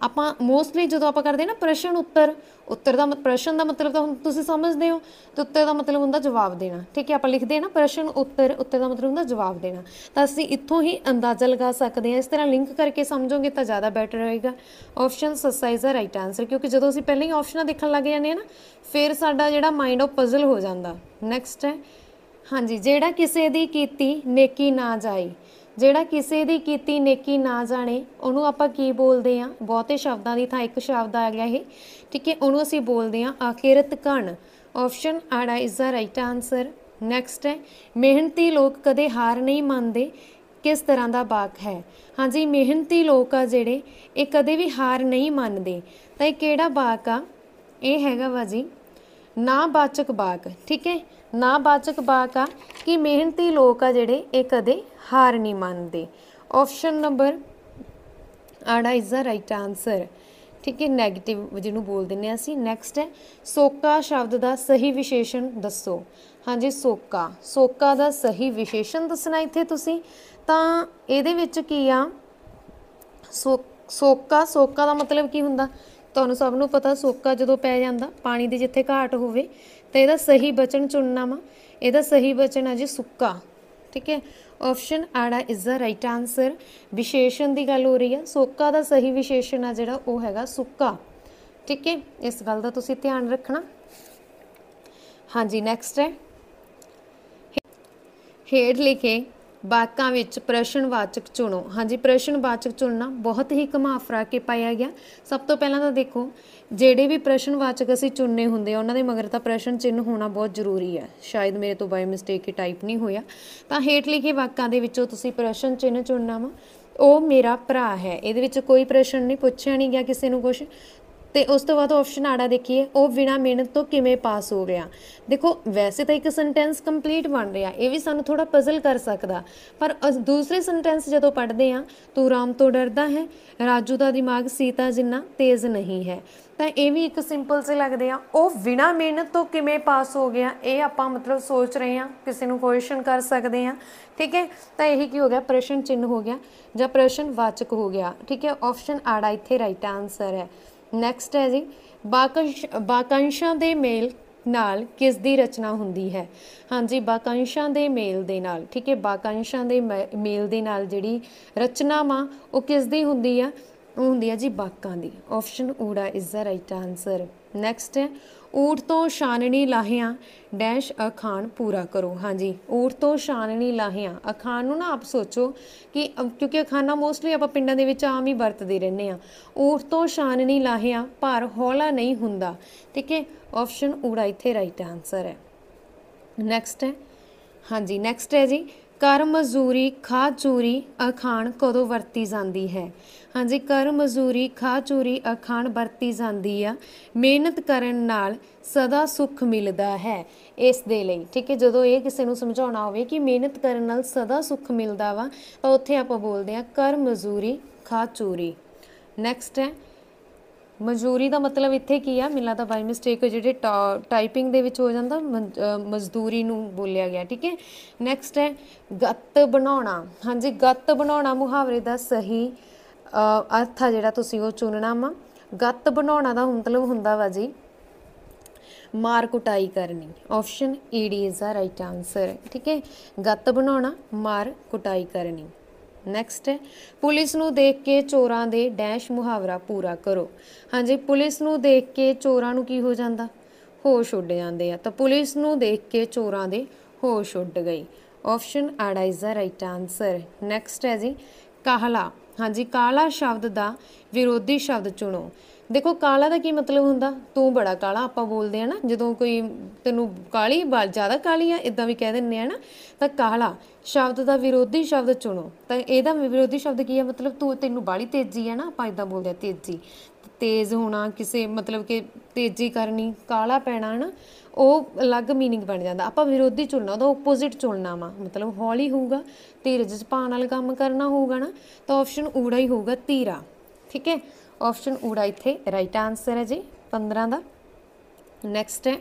ਆਪਾਂ ਮੋਸਟਲੀ ਜਦੋਂ ਆਪਾਂ ਕਰਦੇ ਨਾ ਪ੍ਰਸ਼ਨ ਉੱਤਰ ਉੱਤਰ ਦਾ ਪ੍ਰਸ਼ਨ ਦਾ ਮਤਲਬ ਤਾਂ ਤੁਸੀਂ ਸਮਝਦੇ ਹੋ ਤੇ ਉੱਤਰ ਦਾ ਮਤਲਬ ਹੁੰਦਾ ਜਵਾਬ ਦੇਣਾ ਠੀਕ ਹੈ ਆਪਾਂ ਲਿਖਦੇ ਆ ਨਾ ਪ੍ਰਸ਼ਨ ਉੱਤਰ ਉੱਤਰ ਦਾ ਮਤਲਬ ਹੁੰਦਾ ਜਵਾਬ ਦੇਣਾ ਤਾਂ ਅਸੀਂ ਇੱਥੋਂ ਹੀ ਅੰਦਾਜ਼ਾ ਲਗਾ ਸਕਦੇ ਹਾਂ ਇਸ ਤਰ੍ਹਾਂ ਲਿੰਕ ਕਰਕੇ ਸਮਝੋਗੇ ਤਾਂ ਜ਼ਿਆਦਾ ਬੈਟਰ ਹੋਏਗਾ ਆਪਸ਼ਨ ਸਸਾਈਜ਼ ਦਾ ਰਾਈਟ ਆਨਸਰ ਕਿਉਂਕਿ ਜਦੋਂ ਅਸੀਂ ਪਹਿਲਾਂ ਹੀ ਆਪਸ਼ਨਾਂ ਦੇਖਣ ਲੱਗ ਜਾਂਦੇ ਆ ਨਾ ਫਿਰ ਸਾਡਾ ਜਿਹੜਾ ਮਾਈਂਡ ਉਹ ਪਜ਼ਲ ਹੋ ਜਾਂਦਾ ਨੈਕਸਟ ਹੈ ਹਾਂਜੀ ਜਿਹੜਾ ਕਿਸੇ ਦੀ ਕੀਤੀ ਨੇਕੀ ਨਾ ਜਾਈ ਜਿਹੜਾ ਕਿਸੇ ਦੀ ਕੀਤੀ ਨੇਕੀ ਨਾ ਜਾਣੇ ਉਹਨੂੰ ਆਪਾਂ ਕੀ ਬੋਲਦੇ ਆ ਬਹੁਤੇ ਸ਼ਬਦਾਂ ਦੀ ਥਾਂ ਇੱਕ ਸ਼ਬਦ ਆ ਗਿਆ ਇਹ ਠੀਕ ਹੈ ਉਹਨੂੰ ਅਸੀਂ ਬੋਲਦੇ ਆ ਆਖਿਰਤ ਕਣ ਆਪਸ਼ਨ ਆੜਾ is the right answer next ਹੈ ਮਿਹਨਤੀ ਲੋਕ ਕਦੇ ਹਾਰ ਨਹੀਂ ਮੰਨਦੇ ਕਿਸ ਤਰ੍ਹਾਂ ਦਾ ਬਾਕ ਹੈ ਹਾਂਜੀ ਮਿਹਨਤੀ ਲੋਕ ਆ ਜਿਹੜੇ ਇਹ ਕਦੇ ਵੀ ਹਾਰ ਨਹੀਂ ਮੰਨਦੇ ਤਾਂ ਇਹ ਕਿਹੜਾ ਬਾਕ ਆ ਇਹ ਹੈਗਾ ਵਾਜੀ ਨਾ ਬਾਚਕ ਬਾਕ ਠੀਕ ਹੈ ਨਾ ਬਾਚਕ ਬਾਕ ਆ ਕਿ ਮਿਹਨਤੀ ਲੋਕ ਆ ਜਿਹੜੇ ਇਹ ਕਦੇ ਹਾਰ ਨਹੀਂ ਮੰਨਦੇ ਆਪਸ਼ਨ ਨੰਬਰ ਆੜਾ ਇਜ਼ ਦਾ ਰਾਈਟ ਆਨਸਰ ਠੀਕ ਹੈ 네ਗੇਟਿਵ ਜਿਹਨੂੰ ਬੋਲ ਦਿੰਨੇ ਆ ਅਸੀਂ ਨੈਕਸਟ ਹੈ ਸੋਕਾ ਸ਼ਬਦ ਦਾ ਸਹੀ ਵਿਸ਼ੇਸ਼ਣ ਦੱਸੋ ਹਾਂਜੀ ਸੋਕਾ ਸੋਕਾ ਦਾ ਸਹੀ ਵਿਸ਼ੇਸ਼ਣ ਦੱਸਣਾ ਇੱਥੇ ਤੁਸੀਂ ਤਾਂ ਇਹਦੇ ਵਿੱਚ ਕੀ ਆ ਸੋਕਾ ਸੋਕਾ ਦਾ ਮਤਲਬ ਕੀ ਹੁੰਦਾ ਤੁਹਾਨੂੰ ਸਭ ਨੂੰ ਪਤਾ ਸੋਕਾ ਜਦੋਂ ਪੈ ਜਾਂਦਾ ਪਾਣੀ ਦੀ ਜਿੱਥੇ ਘਾਟ ਹੋਵੇ ਤਾਂ ਇਹਦਾ ਸਹੀ ਬਚਨ ਚੁਣਨਾ ਵਾ ਇਹਦਾ ਸਹੀ ਬਚਨ ਹੈ ਜੀ ਸੁੱਕਾ ਠੀਕ ਹੈ ਆਪਸ਼ਨ ਆੜਾ ਇਜ਼ ਦਾ ਰਾਈਟ ਆਨਸਰ ਵਿਸ਼ੇਸ਼ਣ ਦੀ ਗੱਲ ਹੋ ਰਹੀ ਹੈ ਸੋਕਾ ਦਾ ਸਹੀ ਵਿਸ਼ੇਸ਼ਣ ਆ ਜਿਹੜਾ ਉਹ ਹੈਗਾ ਸੁੱਕਾ ਠੀਕ ਹੈ ਇਸ ਗੱਲ ਦਾ ਤੁਸੀਂ ਧਿਆਨ ਰੱਖਣਾ ਹਾਂਜੀ ਨੈਕਸਟ ਹੈ ਹੇਡ ਲਿਖੇ ਬਾਕਾਂ ਵਿੱਚ ਪ੍ਰਸ਼ਨਵਾਚਕ ਚੁਣੋ ਹਾਂਜੀ ਪ੍ਰਸ਼ਨਵਾਚਕ ਚੁਣਨਾ ਬਹੁਤ ਹੀ ਘਮਾਫਰਾ ਕੇ ਪਾਇਆ ਗਿਆ ਸਭ ਤੋਂ ਪਹਿਲਾਂ ਤਾਂ ਦੇਖੋ ਜਿਹੜੇ ਵੀ ਪ੍ਰਸ਼ਨਵਾਚਕ ਅਸੀਂ ਚੁਣਨੇ ਹੁੰਦੇ ਆ ਉਹਨਾਂ ਦੇ ਮਗਰ ਤਾਂ ਪ੍ਰਸ਼ਨ ਚਿੰਨ੍ਹ ਹੋਣਾ ਬਹੁਤ ਜ਼ਰੂਰੀ ਹੈ ਸ਼ਾਇਦ ਮੇਰੇ ਤੋਂ ਬਾਈ ਮਿਸਟੇਕ ਹੀ ਟਾਈਪ ਨਹੀਂ ਹੋਇਆ ਤਾਂ ਹੇਠ ਲਿਖੇ ਵਾਕਾਂ ਦੇ ਵਿੱਚੋਂ ਤੁਸੀਂ ਪ੍ਰਸ਼ਨ ਚਿੰਨ੍ਹ ਚੁਣਨਾ ਵਾ ਉਹ ਮੇਰਾ ਭਰਾ ਹੈ ਇਹਦੇ ਵਿੱਚ ਕੋਈ ਪ੍ਰਸ਼ਨ ਨਹੀਂ ਪੁੱਛਿਆ ਨਹੀਂ ਗਿਆ ਕਿਸੇ ਨੂੰ ਕੁਝ ਤੇ ਉਸ ਤੋਂ ਬਾਅਦ ਆਪਸ਼ਨ ਆੜਾ ਦੇਖੀਏ ਉਹ ਬਿਨਾ ਮਿਹਨਤ ਤੋਂ ਕਿਵੇਂ ਪਾਸ ਹੋ ਗਿਆ ਦੇਖੋ ਵੈਸੇ ਤਾਂ ਇੱਕ ਸੈਂਟੈਂਸ ਕੰਪਲੀਟ ਬਣ ਰਿਹਾ ਇਹ ਵੀ ਸਾਨੂੰ ਥੋੜਾ ਪਜ਼ਲ ਕਰ ਸਕਦਾ ਪਰ ਦੂਸਰੇ ਸੈਂਟੈਂਸ ਜਦੋਂ ਪੜ੍ਹਦੇ ਆ ਤੂੰ ਰਾਮ ਤੋਂ ਡਰਦਾ ਹੈ ਰਾਜੂ ਦਾ ਦਿਮਾਗ ਸੀਤਾ ਜਿੰਨਾ ਤੇਜ਼ ਨਹੀਂ ਹੈ ਤਾਂ ਇਹ ਵੀ ਇੱਕ ਸਿੰਪਲ ਸੇ ਲੱਗਦੇ ਆ ਉਹ ਬਿਨਾ ਮਿਹਨਤ ਤੋਂ ਕਿਵੇਂ ਪਾਸ ਹੋ ਗਿਆ ਇਹ ਆਪਾਂ ਮਤਲਬ ਸੋਚ ਰਹੇ ਆ ਕਿਸੇ ਨੂੰ ਕੁਐਸਚਨ ਕਰ ਸਕਦੇ ਆ ਠੀਕ ਹੈ ਤਾਂ ਇਹੀ ਕੀ ਹੋ ਗਿਆ ਪ੍ਰਸ਼ਨ ਚਿੰਨ ਹੋ ਗਿਆ ਜਾਂ ਪ੍ਰਸ਼ਨ ਵਾਚਕ ਹੋ ਗਿਆ ਠੀਕ ਹੈ ਆਪਸ਼ਨ ਆੜਾ ਇੱਥੇ ਰਾਈਟ ਆਨਸਰ ਹੈ ਨੈਕਸਟ ਹੈ ਜੀ ਬਾਕੰਸ਼ਾਂ ਦੇ ਮੇਲ ਨਾਲ ਕਿਸ ਦੀ ਰਚਨਾ ਹੁੰਦੀ ਹੈ ਹਾਂਜੀ ਬਾਕੰਸ਼ਾਂ ਦੇ ਮੇਲ ਦੇ ਨਾਲ ਠੀਕ ਹੈ ਬਾਕੰਸ਼ਾਂ ਦੇ ਮੇਲ ਦੇ ਨਾਲ ਜਿਹੜੀ ਰਚਨਾ ਮਾ ਉਹ ਕਿਸ ਦੀ ਹੁੰਦੀ ਆ ਉਹ ਹੁੰਦੀ ਹੈ ਜੀ ਬਾਕਾਂ ਦੀ ਆਪਸ਼ਨ ਊੜਾ is the right answer next ਹੈ ਊਠ ਤੋਂ ਸ਼ਾਨਣੀ ਲਾਹਿਆਂ ਡੈਸ਼ ਅਖਾਨ ਪੂਰਾ ਕਰੋ ਹਾਂਜੀ ਊਠ ਤੋਂ ਸ਼ਾਨਣੀ ਲਾਹਿਆਂ ਅਖਾਨ ਨੂੰ ਨਾ ਆਪ ਸੋਚੋ ਕਿ ਕਿਉਂਕਿ ਅਖਾਨਾ ਮੋਸਟਲੀ ਆਪਾਂ ਪਿੰਡਾਂ ਦੇ ਵਿੱਚ ਆਮ ਹੀ ਵਰਤਦੇ ਰਹਿੰਦੇ ਆ ਊਠ ਤੋਂ ਸ਼ਾਨਣੀ ਲਾਹਿਆਂ ਪਰ ਹੌਲਾ ਨਹੀਂ ਹੁੰਦਾ ਠੀਕ ਹੈ ਆਪਸ਼ਨ ਊੜਾ ਇੱਥੇ ਰਾਈਟ ਆਨਸਰ ਹੈ ਨੈਕਸਟ ਹੈ ਹਾਂਜੀ ਨੈਕਸਟ ਹੈ ਜੀ ਕਰ ਮਜ਼ਦੂਰੀ ਖਾ ਚੂਰੀ ਅਖਾਣ ਕਦੋਂ ਵਰਤੀ ਜਾਂਦੀ ਹੈ ਹਾਂਜੀ ਕਰ ਮਜ਼ਦੂਰੀ ਖਾ ਚੂਰੀ ਅਖਾਣ ਵਰਤੀ ਜਾਂਦੀ ਆ ਮਿਹਨਤ ਕਰਨ ਨਾਲ ਸਦਾ ਸੁੱਖ ਮਿਲਦਾ ਹੈ ਇਸ ਦੇ ਲਈ ਠੀਕ ਹੈ ਜਦੋਂ ਇਹ ਕਿਸੇ ਨੂੰ ਸਮਝਾਉਣਾ ਹੋਵੇ ਕਿ ਮਿਹਨਤ ਕਰਨ ਨਾਲ ਸਦਾ ਸੁੱਖ ਮਿਲਦਾ ਵਾ ਤਾਂ ਉੱਥੇ ਆਪਾਂ ਬੋਲਦੇ ਆ ਕਰ ਮਜ਼ਦੂਰੀ ਖਾ ਚੂਰੀ ਨੈਕਸਟ ਹੈ ਮਜ਼ਦੂਰੀ ਦਾ ਮਤਲਬ ਇੱਥੇ ਕੀ ਆ ਮਿਲਾ ਤਾਂ ਬਾਈ ਮਿਸਟੇਕ ਜਿਹੜੇ ਟਾਈਪਿੰਗ ਦੇ ਵਿੱਚ ਹੋ ਜਾਂਦਾ ਮਜ਼ਦੂਰੀ ਨੂੰ ਬੋਲਿਆ ਗਿਆ ਠੀਕ ਹੈ ਨੈਕਸਟ ਹੈ ਗੱਤ ਬਣਾਉਣਾ ਹਾਂਜੀ ਗੱਤ ਬਣਾਉਣਾ ਮੁਹਾਵਰੇ ਦਾ ਸਹੀ ਅਰਥ ਆ ਜਿਹੜਾ ਤੁਸੀਂ ਉਹ ਚੁਣਨਾ ਵਾ ਗੱਤ ਬਣਾਉਣਾ ਦਾ ਮਤਲਬ ਹੁੰਦਾ ਵਾ ਜੀ ਮਾਰ ਕੁਟਾਈ ਕਰਨੀ option A D is the right answer ਠੀਕ ਹੈ ਗੱਤ ਬਣਾਉਣਾ ਮਾਰ ਕੁਟਾਈ ਕਰਨੀ ਨੈਕਸਟ ਹੈ ਪੁਲਿਸ ਨੂੰ ਦੇਖ ਕੇ ਚੋਰਾਂ ਦੇ ਡੈਸ਼ ਮੁਹਾਵਰਾ ਪੂਰਾ ਕਰੋ ਹਾਂਜੀ ਪੁਲਿਸ ਨੂੰ ਦੇਖ ਕੇ ਚੋਰਾਂ ਨੂੰ ਕੀ ਹੋ ਜਾਂਦਾ ਹੋਸ਼ ਉੱਡ ਜਾਂਦੇ ਆ ਤਾਂ ਪੁਲਿਸ ਨੂੰ ਦੇਖ ਕੇ ਚੋਰਾਂ ਦੇ ਹੋਸ਼ ਉੱਡ ਗਈ ਆਪਸ਼ਨ ਆੜਾ is the right answer next ਹੈ ਜੀ ਕਾਹਲਾ ਹਾਂਜੀ ਕਾਲਾ ਸ਼ਬਦ ਦਾ ਵਿਰੋਧੀ ਸ਼ਬਦ ਚੁਣੋ ਦੇਖੋ ਕਾਲਾ ਦਾ ਕੀ ਮਤਲਬ ਹੁੰਦਾ ਤੂੰ ਬੜਾ ਕਾਲਾ ਆਪਾਂ ਬੋਲਦੇ ਆ ਨਾ ਜਦੋਂ ਕੋਈ ਤੈਨੂੰ ਕਾਲੀ ਬਾਲ ਜ਼ਿਆਦਾ ਕਾਲੀ ਆ ਇਦਾਂ ਵੀ ਕਹਿ ਦਿੰਨੇ ਆ ਨਾ ਤਾਂ ਕਾਲਾ ਸ਼ਬਦ ਦਾ ਵਿਰੋਧੀ ਸ਼ਬਦ ਚੁਣੋ ਤਾਂ ਇਹਦਾ ਵਿਰੋਧੀ ਸ਼ਬਦ ਕੀ ਆ ਮਤਲਬ ਤੂੰ ਤੈਨੂੰ ਬਾਲੀ ਤੇਜ਼ੀ ਆ ਨਾ ਆਪਾਂ ਇਦਾਂ ਬੋਲਦੇ ਆ ਤੇਜ਼ੀ ਤੇਜ਼ ਹੋਣਾ ਕਿਸੇ ਮਤਲਬ ਕਿ ਤੇਜ਼ੀ ਕਰਨੀ ਕਾਲਾ ਪੈਣਾ ਨਾ ਉਹ ਅਲੱਗ मीनिंग ਬਣ ਜਾਂਦਾ ਆਪਾਂ ਵਿਰੋਧੀ ਚੁਣਨਾ ਉਹਦਾ ਆਪੋਜ਼ਿਟ ਚੁਣਨਾ ਵਾ ਮਤਲਬ ਹੌਲੀ ਹੋਊਗਾ ਧੀਰਜ ਭਾਣ ਨਾਲ ਕੰਮ ਕਰਨਾ ਹੋਊਗਾ ਨਾ ਤਾਂ ਆਪਸ਼ਨ ਊੜਾ ਹੀ ਹੋਊਗਾ ਤੀਰਾ ਠੀਕ ਹੈ ਆਪਸ਼ਨ ਊੜਾ ਇੱਥੇ ਰਾਈਟ ਆਨਸਰ ਹੈ ਜੀ 15 ਦਾ ਨੈਕਸਟ ਹੈ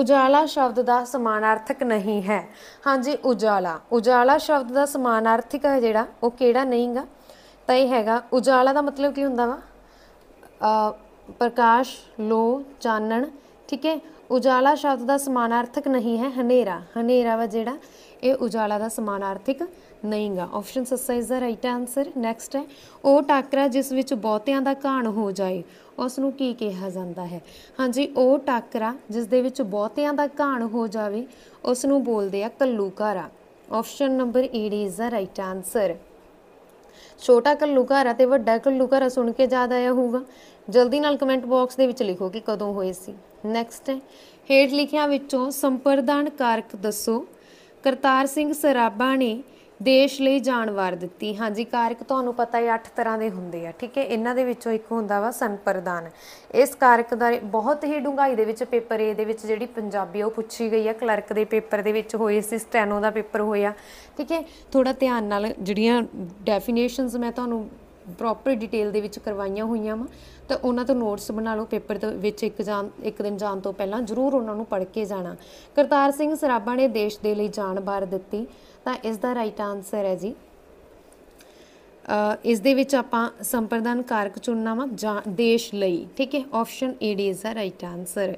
ਉਜਾਲਾ ਸ਼ਬਦ ਦਾ ਸਮਾਨਾਰਥਕ ਨਹੀਂ ਹੈ ਹਾਂਜੀ ਉਜਾਲਾ ਉਜਾਲਾ ਸ਼ਬਦ ਦਾ ਸਮਾਨਾਰਥਕ ਹੈ ਜਿਹੜਾ ਉਹ ਕਿਹੜਾ ਨਹੀਂਗਾ ਤਾਂ ਇਹ ਹੈਗਾ ਉਜਾਲਾ ਦਾ ਮਤਲਬ ਕੀ ਹੁੰਦਾ ਵਾ ਪ੍ਰਕਾਸ਼ ਲੋ ਚਾਨਣ ਠੀਕ ਹੈ ਉਜਾਲਾ ਸ਼ਬਦ ਦਾ ਸਮਾਨਾਰਥਕ ਨਹੀਂ ਹੈ ਹਨੇਰਾ ਹਨੇਰਾ ਵਾ ਜਿਹੜਾ ਇਹ ਉਜਾਲਾ ਦਾ ਸਮਾਨਾਰਥਕ ਨਹੀਂਗਾ ਆਪਸ਼ਨ ਸੱਸਾ is the right answer next ਹੈ ਉਹ ਟਾਕਰਾ ਜਿਸ ਵਿੱਚ ਬਹੁਤਿਆਂ ਦਾ ਘਾਣ ਹੋ ਜਾਏ ਉਸ ਨੂੰ ਕੀ ਕਿਹਾ ਜਾਂਦਾ ਹੈ ਹਾਂਜੀ ਉਹ ਟਾਕਰਾ ਜਿਸ ਦੇ ਵਿੱਚ ਬਹੁਤਿਆਂ ਦਾ ਘਾਣ ਹੋ ਜਾਵੇ ਉਸ ਨੂੰ ਬੋਲਦੇ ਆ ਕੱਲੂਕਾਰਾ option number A D is the right answer ਛੋਟਾ ਕੱਲੂਕਾਰਾ ਤੇ ਵੱਡਾ ਕੱਲੂਕਾਰਾ ਸੁਣ ਕੇ ਯਾਦ ਆਇਆ ਹੋਊਗਾ ਜਲਦੀ ਨਾਲ ਕਮੈਂਟ ਬਾਕਸ ਦੇ ਵਿੱਚ ਲਿਖੋ ਕਿ ਕਦੋਂ ਹੋਏ ਸੀ ਨੈਕਸਟ ਹੈ ਹੇਠ ਲਿਖਿਆਂ ਵਿੱਚੋਂ ਸੰਪਰਦਾਨ ਕਾਰਕ ਦੱਸੋ ਕਰਤਾਰ ਸਿੰਘ ਸਰਾਭਾ ਨੇ ਦੇਸ਼ ਲਈ ਜਾਨ ਵਾਰ ਦਿੱਤੀ ਹਾਂਜੀ ਕਾਰਕ ਤੁਹਾਨੂੰ ਪਤਾ ਹੈ 8 ਤਰ੍ਹਾਂ ਦੇ ਹੁੰਦੇ ਆ ਠੀਕ ਹੈ ਇਹਨਾਂ ਦੇ ਵਿੱਚੋਂ ਇੱਕ ਹੁੰਦਾ ਵਾ ਸੰਪਰਦਾਨ ਇਸ ਕਾਰਕ ਦਾ ਬਹੁਤ ਹੀ ਡੂੰਘਾਈ ਦੇ ਵਿੱਚ ਪੇਪਰ ਏ ਦੇ ਵਿੱਚ ਜਿਹੜੀ ਪੰਜਾਬੀ ਉਹ ਪੁੱਛੀ ਗਈ ਆ ਕਲਰਕ ਦੇ ਪੇਪਰ ਦੇ ਵਿੱਚ ਹੋਏ ਸੀ ਸਟੈਨੋ ਦਾ ਪੇਪਰ ਹੋਇਆ ਠੀਕ ਹੈ ਥੋੜਾ ਧਿਆਨ ਨਾਲ ਜਿਹੜੀਆਂ ਡੈਫੀਨੇਸ਼ਨਸ ਮੈਂ ਤੁਹਾਨੂੰ ਪ੍ਰੋਪਰ ਡਿਟੇਲ ਦੇ ਵਿੱਚ ਕਰਵਾਈਆਂ ਹੋਈਆਂ ਵਾ ਤਾਂ ਉਹਨਾਂ ਤੋਂ ਨੋਟਸ ਬਣਾ ਲਓ ਪੇਪਰ ਦੇ ਵਿੱਚ ਇੱਕ ਜਾਂ ਇੱਕ ਦਿਨ ਜਾਣ ਤੋਂ ਪਹਿਲਾਂ ਜ਼ਰੂਰ ਉਹਨਾਂ ਨੂੰ ਪੜ੍ਹ ਕੇ ਜਾਣਾ ਕਰਤਾਰ ਸਿੰਘ ਸਰਾਭਾ ਨੇ ਦੇਸ਼ ਦੇ ਲਈ ਜਾਨ ਬਾਰ ਦਿੱਤੀ ਤਾਂ ਇਸ ਦਾ ਰਾਈਟ ਆਨਸਰ ਹੈ ਜੀ ਇਸ ਦੇ ਵਿੱਚ ਆਪਾਂ ਸੰਪਰਦਾਨ ਕਾਰਕ ਚੁਣਨਾ ਵਾ ਦੇਸ਼ ਲਈ ਠੀਕ ਹੈ option A D is the right answer